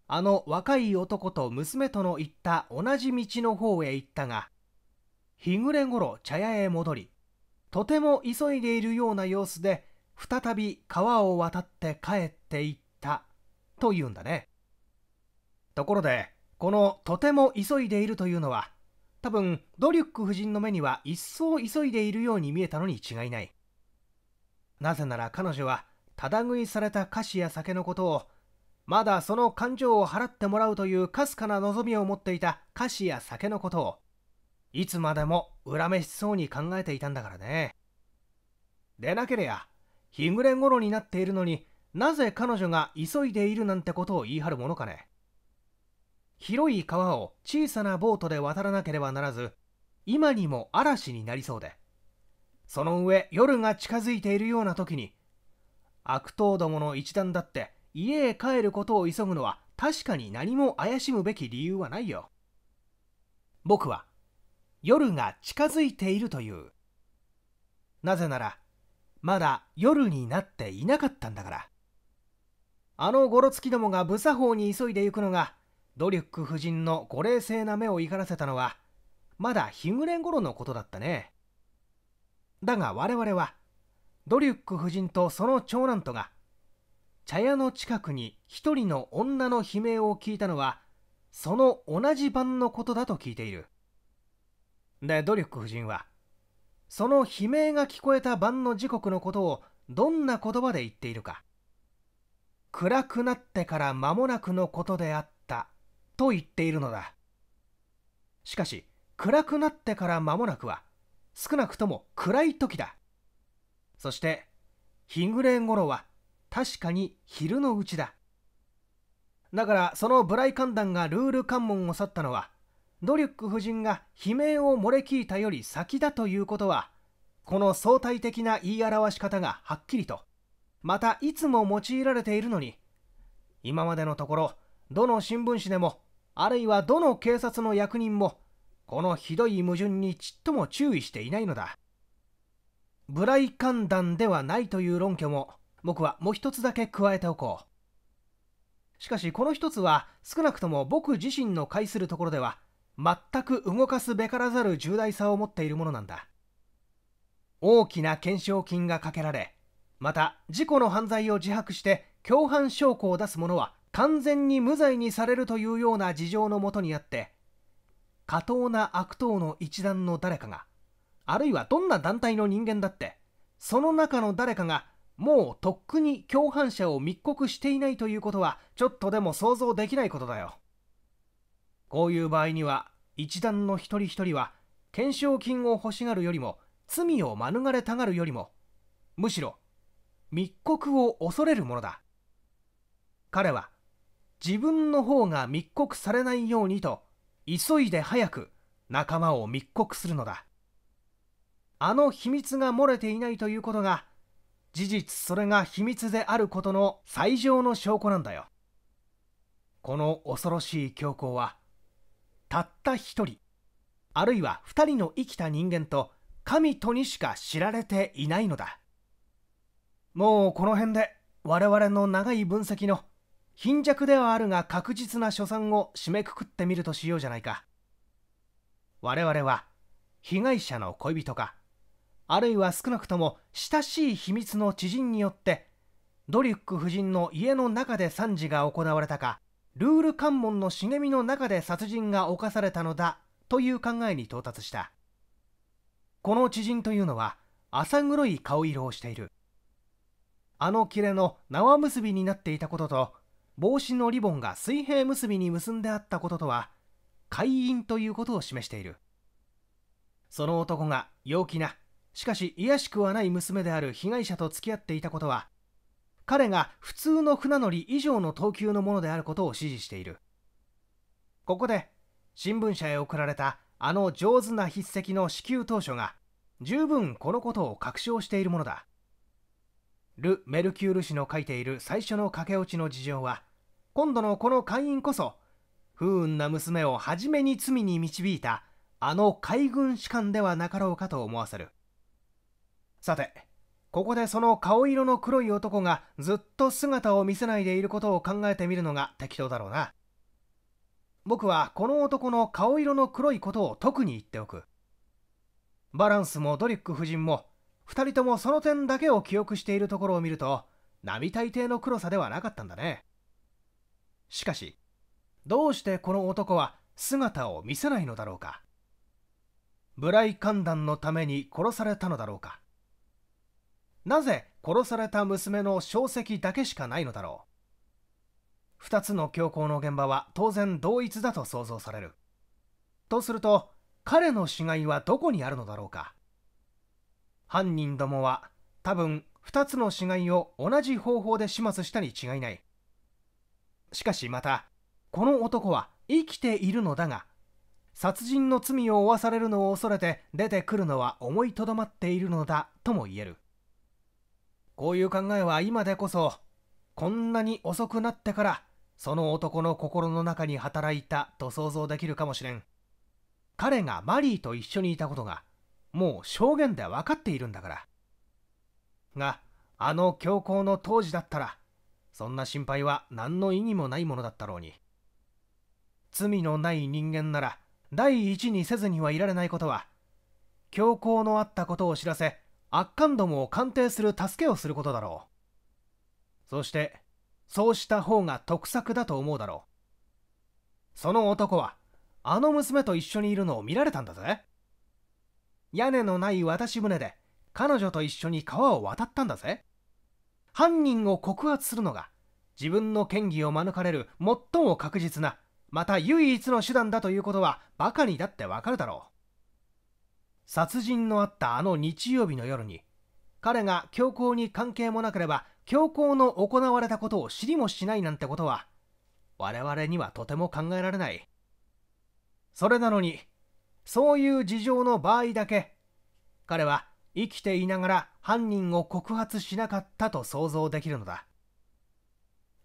あの若い男と娘との行った同じ道の方へ行ったが、日暮れ頃茶屋へ戻りとても急いでいるような様子で再び川を渡って帰っていったというんだねところでこのとても急いでいるというのは多分ドリュック夫人の目には一層急いでいるように見えたのに違いないなぜなら彼女はただ食いされた菓子や酒のことをまだその感情を払ってもらうというかすかな望みを持っていた菓子や酒のことをいつまでも恨めしそうに考えていたんだからねでなけりゃ日暮れ頃になっているのになぜ彼女が急いでいるなんてことを言い張るものかね広い川を小さなボートで渡らなければならず今にも嵐になりそうでその上夜が近づいているような時に悪党どもの一団だって家へ帰ることを急ぐのは確かに何も怪しむべき理由はないよ僕は夜が近づいているというなぜならまだ夜になっていなかったんだからあのゴロツキどもが無作法に急いで行くのがドリュック夫人のご冷静な目を怒らせたのはまだ日暮れ頃のことだったねだが我々はドリュック夫人とその長男とが茶屋の近くに一人の女の悲鳴を聞いたのはその同じ晩のことだと聞いているで努力夫人はその悲鳴が聞こえた晩の時刻のことをどんな言葉で言っているか暗くなってから間もなくのことであったと言っているのだしかし暗くなってから間もなくは少なくとも暗い時だそして日暮れ頃は確かに昼のうちだだからその無頼観団がルール関門を去ったのはドリュック夫人が悲鳴を漏れ聞いたより先だということはこの相対的な言い表し方がはっきりとまたいつも用いられているのに今までのところどの新聞紙でもあるいはどの警察の役人もこのひどい矛盾にちっとも注意していないのだ無頼観断ではないという論拠も僕はもう一つだけ加えておこうしかしこの一つは少なくとも僕自身の介するところでは全く動かすべからざる重大さを持っているものなんだ大きな懸賞金がかけられまた事故の犯罪を自白して共犯証拠を出す者は完全に無罪にされるというような事情のもとにあって過当な悪党の一団の誰かがあるいはどんな団体の人間だってその中の誰かがもうとっくに共犯者を密告していないということはちょっとでも想像できないことだよ。こういう場合には一団の一人一人は懸賞金を欲しがるよりも罪を免れたがるよりもむしろ密告を恐れるものだ彼は自分の方が密告されないようにと急いで早く仲間を密告するのだあの秘密が漏れていないということが事実それが秘密であることの最上の証拠なんだよこの恐ろしい教皇はたった一人あるいは二人の生きた人間と神とにしか知られていないのだもうこの辺で我々の長い分析の貧弱ではあるが確実な所産を締めくくってみるとしようじゃないか我々は被害者の恋人かあるいは少なくとも親しい秘密の知人によってドリュック夫人の家の中で惨事が行われたかルール関門の茂みの中で殺人が犯されたのだという考えに到達したこの知人というのは浅黒い顔色をしているあのキレの縄結びになっていたことと帽子のリボンが水平結びに結んであったこととは会員ということを示しているその男が陽気なしかし卑しくはない娘である被害者と付き合っていたことは彼が普通の船乗り以上の等級のものであることを指示しているここで新聞社へ送られたあの上手な筆跡の支給当初が十分このことを確証しているものだル・メルキュール氏の書いている最初の駆け落ちの事情は今度のこの会員こそ不運な娘を初めに罪に導いたあの海軍士官ではなかろうかと思わせるさてここでその顔色の黒い男がずっと姿を見せないでいることを考えてみるのが適当だろうな。僕はこの男の顔色の黒いことを特に言っておく。バランスもドリック夫人も2人ともその点だけを記憶しているところを見ると並大抵の黒さではなかったんだね。しかし、どうしてこの男は姿を見せないのだろうか。無頼観断のために殺されたのだろうか。なぜ殺された娘の証跡だけしかないのだろう2つの凶行の現場は当然同一だと想像されるとすると彼の死骸はどこにあるのだろうか犯人どもは多分2つの死骸を同じ方法で始末したに違いないしかしまたこの男は生きているのだが殺人の罪を負わされるのを恐れて出てくるのは思いとどまっているのだとも言えるこういう考えは今でこそ、こんなに遅くなってから、その男の心の中に働いたと想像できるかもしれん。彼がマリーと一緒にいたことが、もう証言で分かっているんだから。が、あの強行の当時だったら、そんな心配は何の意義もないものだったろうに。罪のない人間なら、第一にせずにはいられないことは、強行のあったことを知らせ、悪感どもを鑑定する助けをすることだろうそしてそうした方が得策だと思うだろうその男はあの娘と一緒にいるのを見られたんだぜ屋根のない渡し船で彼女と一緒に川を渡ったんだぜ犯人を告発するのが自分の嫌疑を免れる最も確実なまた唯一の手段だということはバカにだってわかるだろう殺人のあったあの日曜日の夜に彼が強行に関係もなければ強行の行われたことを知りもしないなんてことは我々にはとても考えられないそれなのにそういう事情の場合だけ彼は生きていながら犯人を告発しなかったと想像できるのだ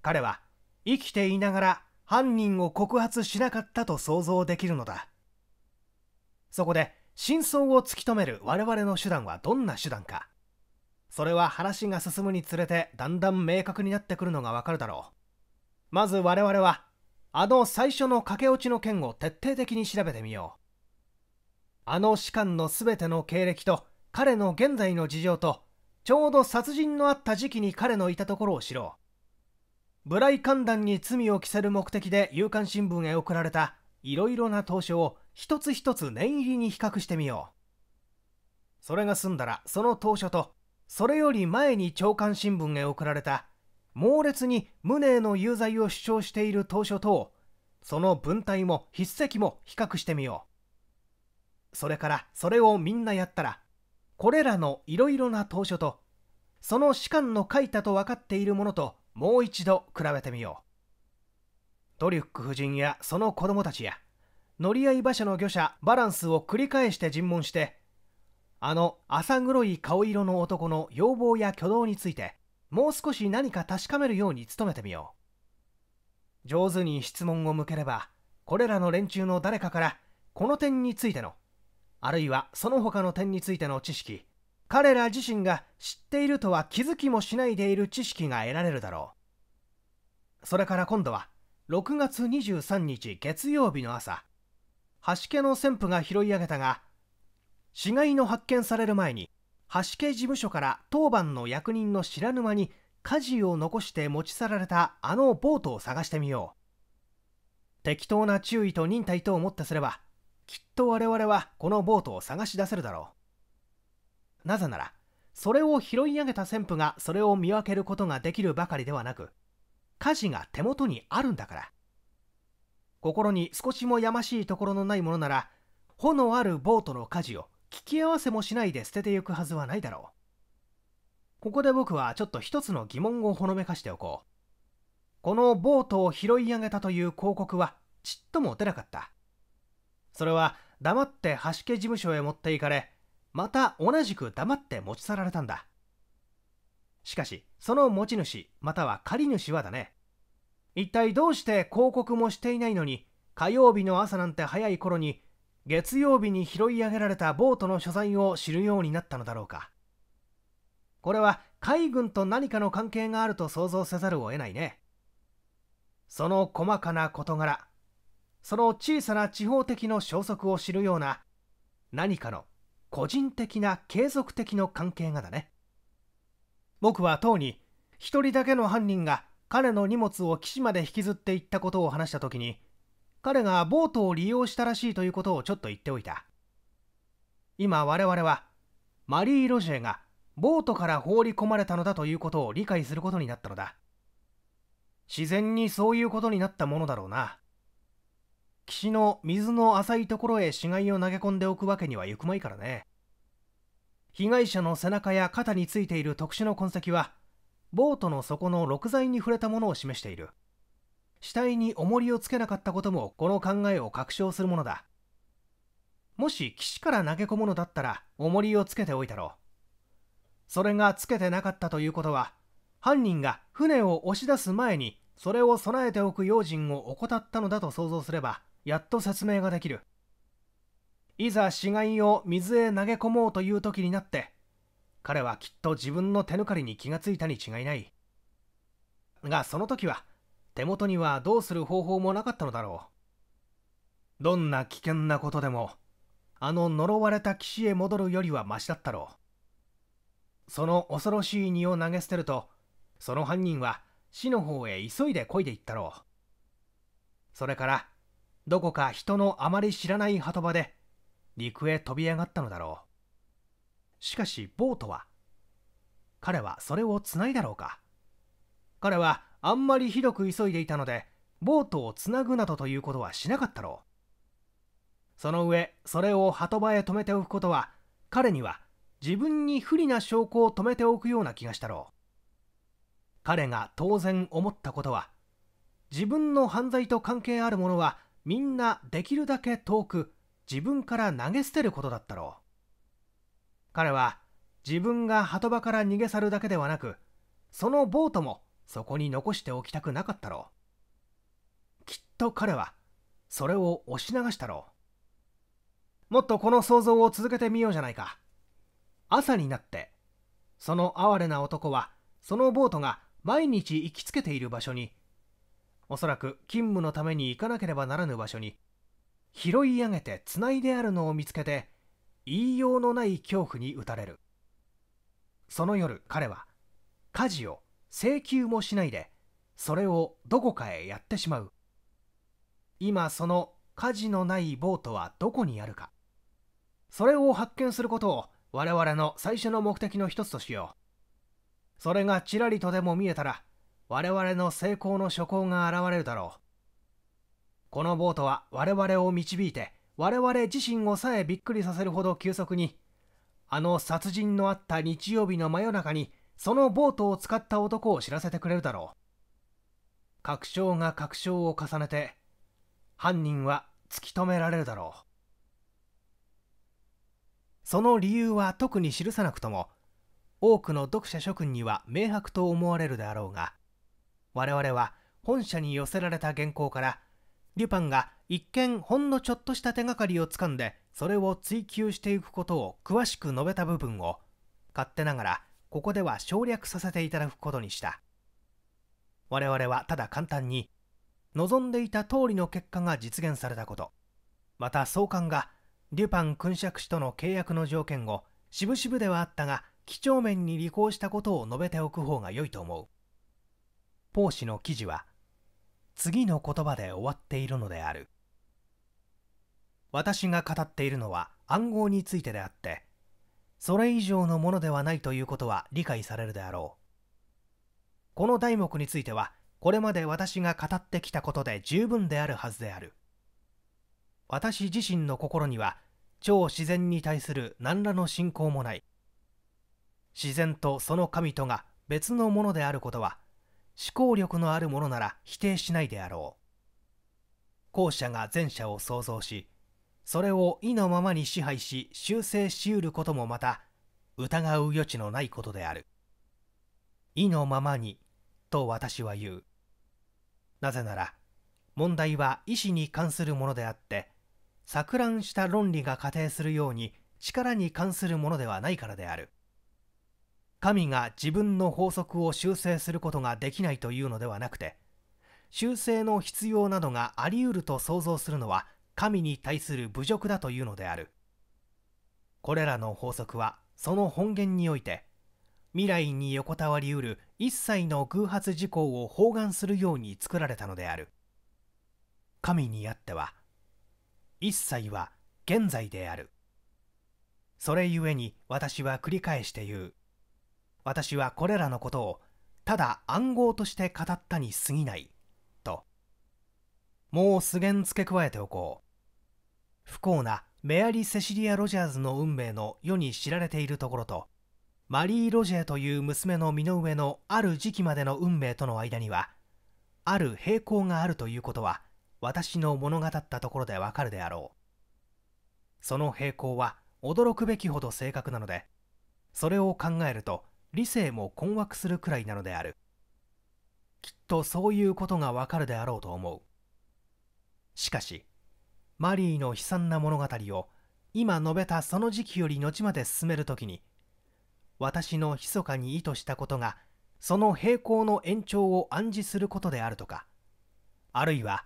彼は生きていながら犯人を告発しなかったと想像できるのだそこで真相を突き止める我々の手段はどんな手段かそれは話が進むにつれてだんだん明確になってくるのがわかるだろうまず我々はあの最初の駆け落ちの件を徹底的に調べてみようあの士官の全ての経歴と彼の現在の事情とちょうど殺人のあった時期に彼のいたところを知ろう無頼観覧に罪を着せる目的で夕刊新聞へ送られたいろいろな投書を一つ一つ念入りに比較してみようそれが済んだらその当初とそれより前に朝刊新聞へ送られた猛烈に無念の有罪を主張している当初とその文体も筆跡も比較してみようそれからそれをみんなやったらこれらのいろいろな当初とその士官の書いたと分かっているものともう一度比べてみようドリュック夫人やその子供たちや乗り合い馬車の御車バランスを繰り返して尋問してあの浅黒い顔色の男の要望や挙動についてもう少し何か確かめるように努めてみよう上手に質問を向ければこれらの連中の誰かからこの点についてのあるいはその他の点についての知識彼ら自身が知っているとは気づきもしないでいる知識が得られるだろうそれから今度は6月23日月曜日の朝橋家の旋風が拾い上げたが死骸の発見される前に橋家事務所から当番の役人の知らぬ間に火事を残して持ち去られたあのボートを探してみよう適当な注意と忍耐と思ってすればきっと我々はこのボートを探し出せるだろうなぜならそれを拾い上げた旋風がそれを見分けることができるばかりではなく家事が手元にあるんだから心に少しもやましいところのないものなら穂のあるボートの舵を聞き合わせもしないで捨ててゆくはずはないだろうここで僕はちょっと一つの疑問をほのめかしておこうこのボートを拾い上げたという広告はちっとも出なかったそれは黙って橋家事務所へ持っていかれまた同じく黙って持ち去られたんだしかしその持ち主または借り主はだね一体どうして広告もしていないのに火曜日の朝なんて早い頃に月曜日に拾い上げられたボートの所在を知るようになったのだろうかこれは海軍と何かの関係があると想像せざるを得ないねその細かな事柄その小さな地方的の消息を知るような何かの個人的な継続的の関係がだね僕はとうに一人だけの犯人が彼の荷物を岸まで引きずっていったことを話した時に彼がボートを利用したらしいということをちょっと言っておいた今我々はマリー・ロジェがボートから放り込まれたのだということを理解することになったのだ自然にそういうことになったものだろうな岸の水の浅いところへ死骸を投げ込んでおくわけにはいくまいからね被害者の背中や肩についている特殊の痕跡はボートの底の6材に触れたものを示している死体に重りをつけなかったこともこの考えを確証するものだもし岸から投げ込むのだったら重りをつけておいたろうそれがつけてなかったということは犯人が船を押し出す前にそれを備えておく用心を怠ったのだと想像すればやっと説明ができるいざ死骸を水へ投げ込もうという時になって彼はきっと自分の手抜かりに気がついたに違いないがその時は手元にはどうする方法もなかったのだろうどんな危険なことでもあの呪われた騎士へ戻るよりはマシだったろうその恐ろしい荷を投げ捨てるとその犯人は死の方へ急いで漕いでいったろうそれからどこか人のあまり知らない波止場で陸へ飛び上がったのだろうしかしボートは彼はそれをつないだろうか彼はあんまりひどく急いでいたのでボートをつなぐなどということはしなかったろうその上それを波止場へ止めておくことは彼には自分に不利な証拠を止めておくような気がしたろう彼が当然思ったことは自分の犯罪と関係あるものはみんなできるだけ遠く自分から投げ捨てることだったろう彼は自分が波止場から逃げ去るだけではなくそのボートもそこに残しておきたくなかったろうきっと彼はそれを押し流したろうもっとこの想像を続けてみようじゃないか朝になってその哀れな男はそのボートが毎日行きつけている場所におそらく勤務のために行かなければならぬ場所に拾い上げてつないであるのを見つけて言いようのない恐怖に打たれるその夜彼は家事を請求もしないでそれをどこかへやってしまう今その火事のないボートはどこにあるかそれを発見することを我々の最初の目的の一つとしようそれがちらりとでも見えたら我々の成功の諸行が現れるだろうこのボートは我々を導いて我々自身をさえびっくりさせるほど急速にあの殺人のあった日曜日の真夜中にそのボートを使った男を知らせてくれるだろう確証が確証を重ねて犯人は突き止められるだろうその理由は特に記さなくとも多くの読者諸君には明白と思われるであろうが我々は本社に寄せられた原稿からリュパンが一見ほんのちょっとした手がかりをつかんでそれを追求していくことを詳しく述べた部分を勝手ながらここでは省略させていただくことにした我々はただ簡単に望んでいた通りの結果が実現されたことまた総監がデュパン君爵氏との契約の条件を渋々ではあったが几帳面に履行したことを述べておく方が良いと思うポー氏の記事は次の言葉で終わっているのである私が語っているのは暗号についてであってそれ以上のものではないということは理解されるであろうこの題目についてはこれまで私が語ってきたことで十分であるはずである私自身の心には超自然に対する何らの信仰もない自然とその神とが別のものであることは思考力のあるものなら否定しないであろう後者が前者を創造しそれを意のままに支配し修正しうることもまた疑う余地のないことである意のままにと私は言うなぜなら問題は意思に関するものであって錯乱した論理が仮定するように力に関するものではないからである神が自分の法則を修正することができないというのではなくて修正の必要などがあり得ると想像するのは神に対する侮辱だというのであるこれらの法則はその本源において未来に横たわりうる一切の偶発事項を包含するように作られたのである神にあっては一切は現在であるそれゆえに私は繰り返して言う私はこれらのことをただ暗号として語ったに過ぎないともう素言付け加えておこう不幸なメアリー・セシリア・ロジャーズの運命の世に知られているところとマリー・ロジェという娘の身の上のある時期までの運命との間にはある平行があるということは私の物語ったところでわかるであろうその平行は驚くべきほど正確なのでそれを考えると理性も困惑するくらいなのであるきっとそういうことがわかるであろうと思うしかしマリーの悲惨な物語を今述べたその時期より後まで進める時に私の密かに意図したことがその平行の延長を暗示することであるとかあるいは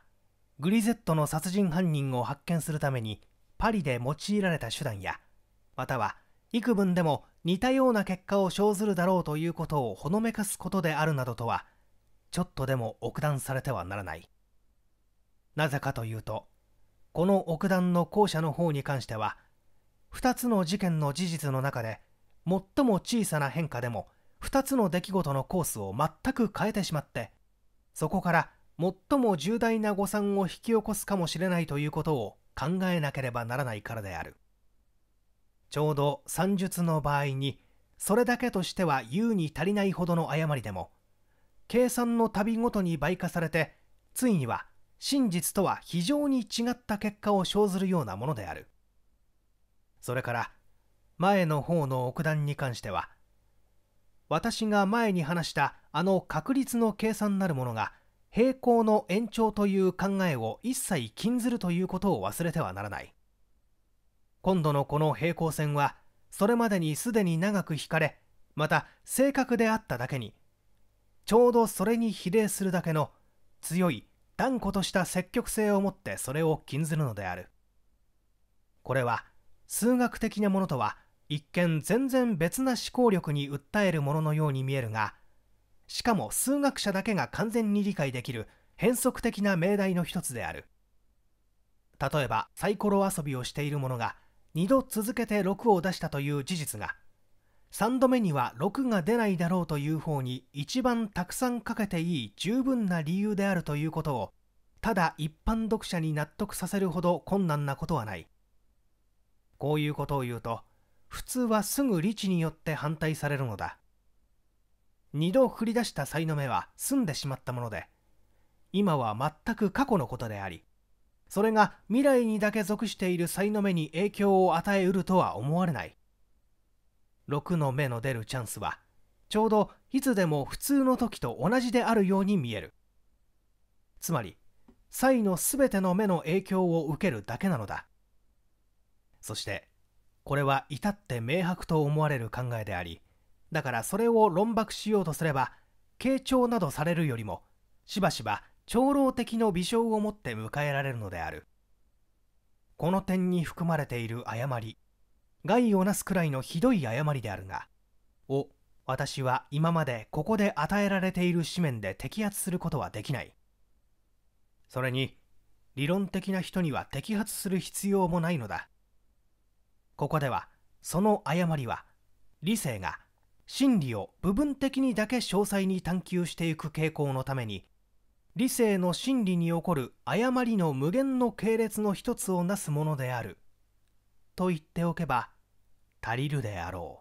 グリゼットの殺人犯人を発見するためにパリで用いられた手段やまたは幾分でも似たような結果を生ずるだろうということをほのめかすことであるなどとはちょっとでも奥断されてはならないなぜかというとこの奥段の校舎の方に関しては2つの事件の事実の中で最も小さな変化でも2つの出来事のコースを全く変えてしまってそこから最も重大な誤算を引き起こすかもしれないということを考えなければならないからであるちょうど算術の場合にそれだけとしては優に足りないほどの誤りでも計算の度ごとに倍化されてついには真実とは非常に違った結果を生ずるようなものであるそれから前の方の奥段に関しては私が前に話したあの確率の計算なるものが平行の延長という考えを一切禁ずるということを忘れてはならない今度のこの平行線はそれまでにすでに長く引かれまた正確であっただけにちょうどそれに比例するだけの強い断固とした積極性を持ってそれを禁ずるのであるこれは数学的なものとは一見全然別な思考力に訴えるもののように見えるがしかも数学者だけが完全に理解できる変則的な命題の一つである例えばサイコロ遊びをしている者が2度続けて6を出したという事実が3度目には6が出ないだろうという方に一番たくさんかけていい十分な理由であるということをただ一般読者に納得させるほど困難なことはないこういうことを言うと普通はすぐ理知によって反対されるのだ二度振り出した才の目は済んでしまったもので今は全く過去のことでありそれが未来にだけ属している才の目に影響を与えうるとは思われない6の目の出るチャンスはちょうどいつでも普通の時と同じであるように見えるつまり才の全ての目の影響を受けるだけなのだそしてこれは至って明白と思われる考えでありだからそれを論駁しようとすれば傾聴などされるよりもしばしば長老的の微笑をもって迎えられるのであるこの点に含まれている誤り害をなすくらいのひどい誤りであるがお、私は今までここで与えられている紙面で摘発することはできないそれに理論的な人には摘発する必要もないのだここではその誤りは理性が真理を部分的にだけ詳細に探求していく傾向のために理性の真理に起こる誤りの無限の系列の一つをなすものであると言っておけば足りるであろう。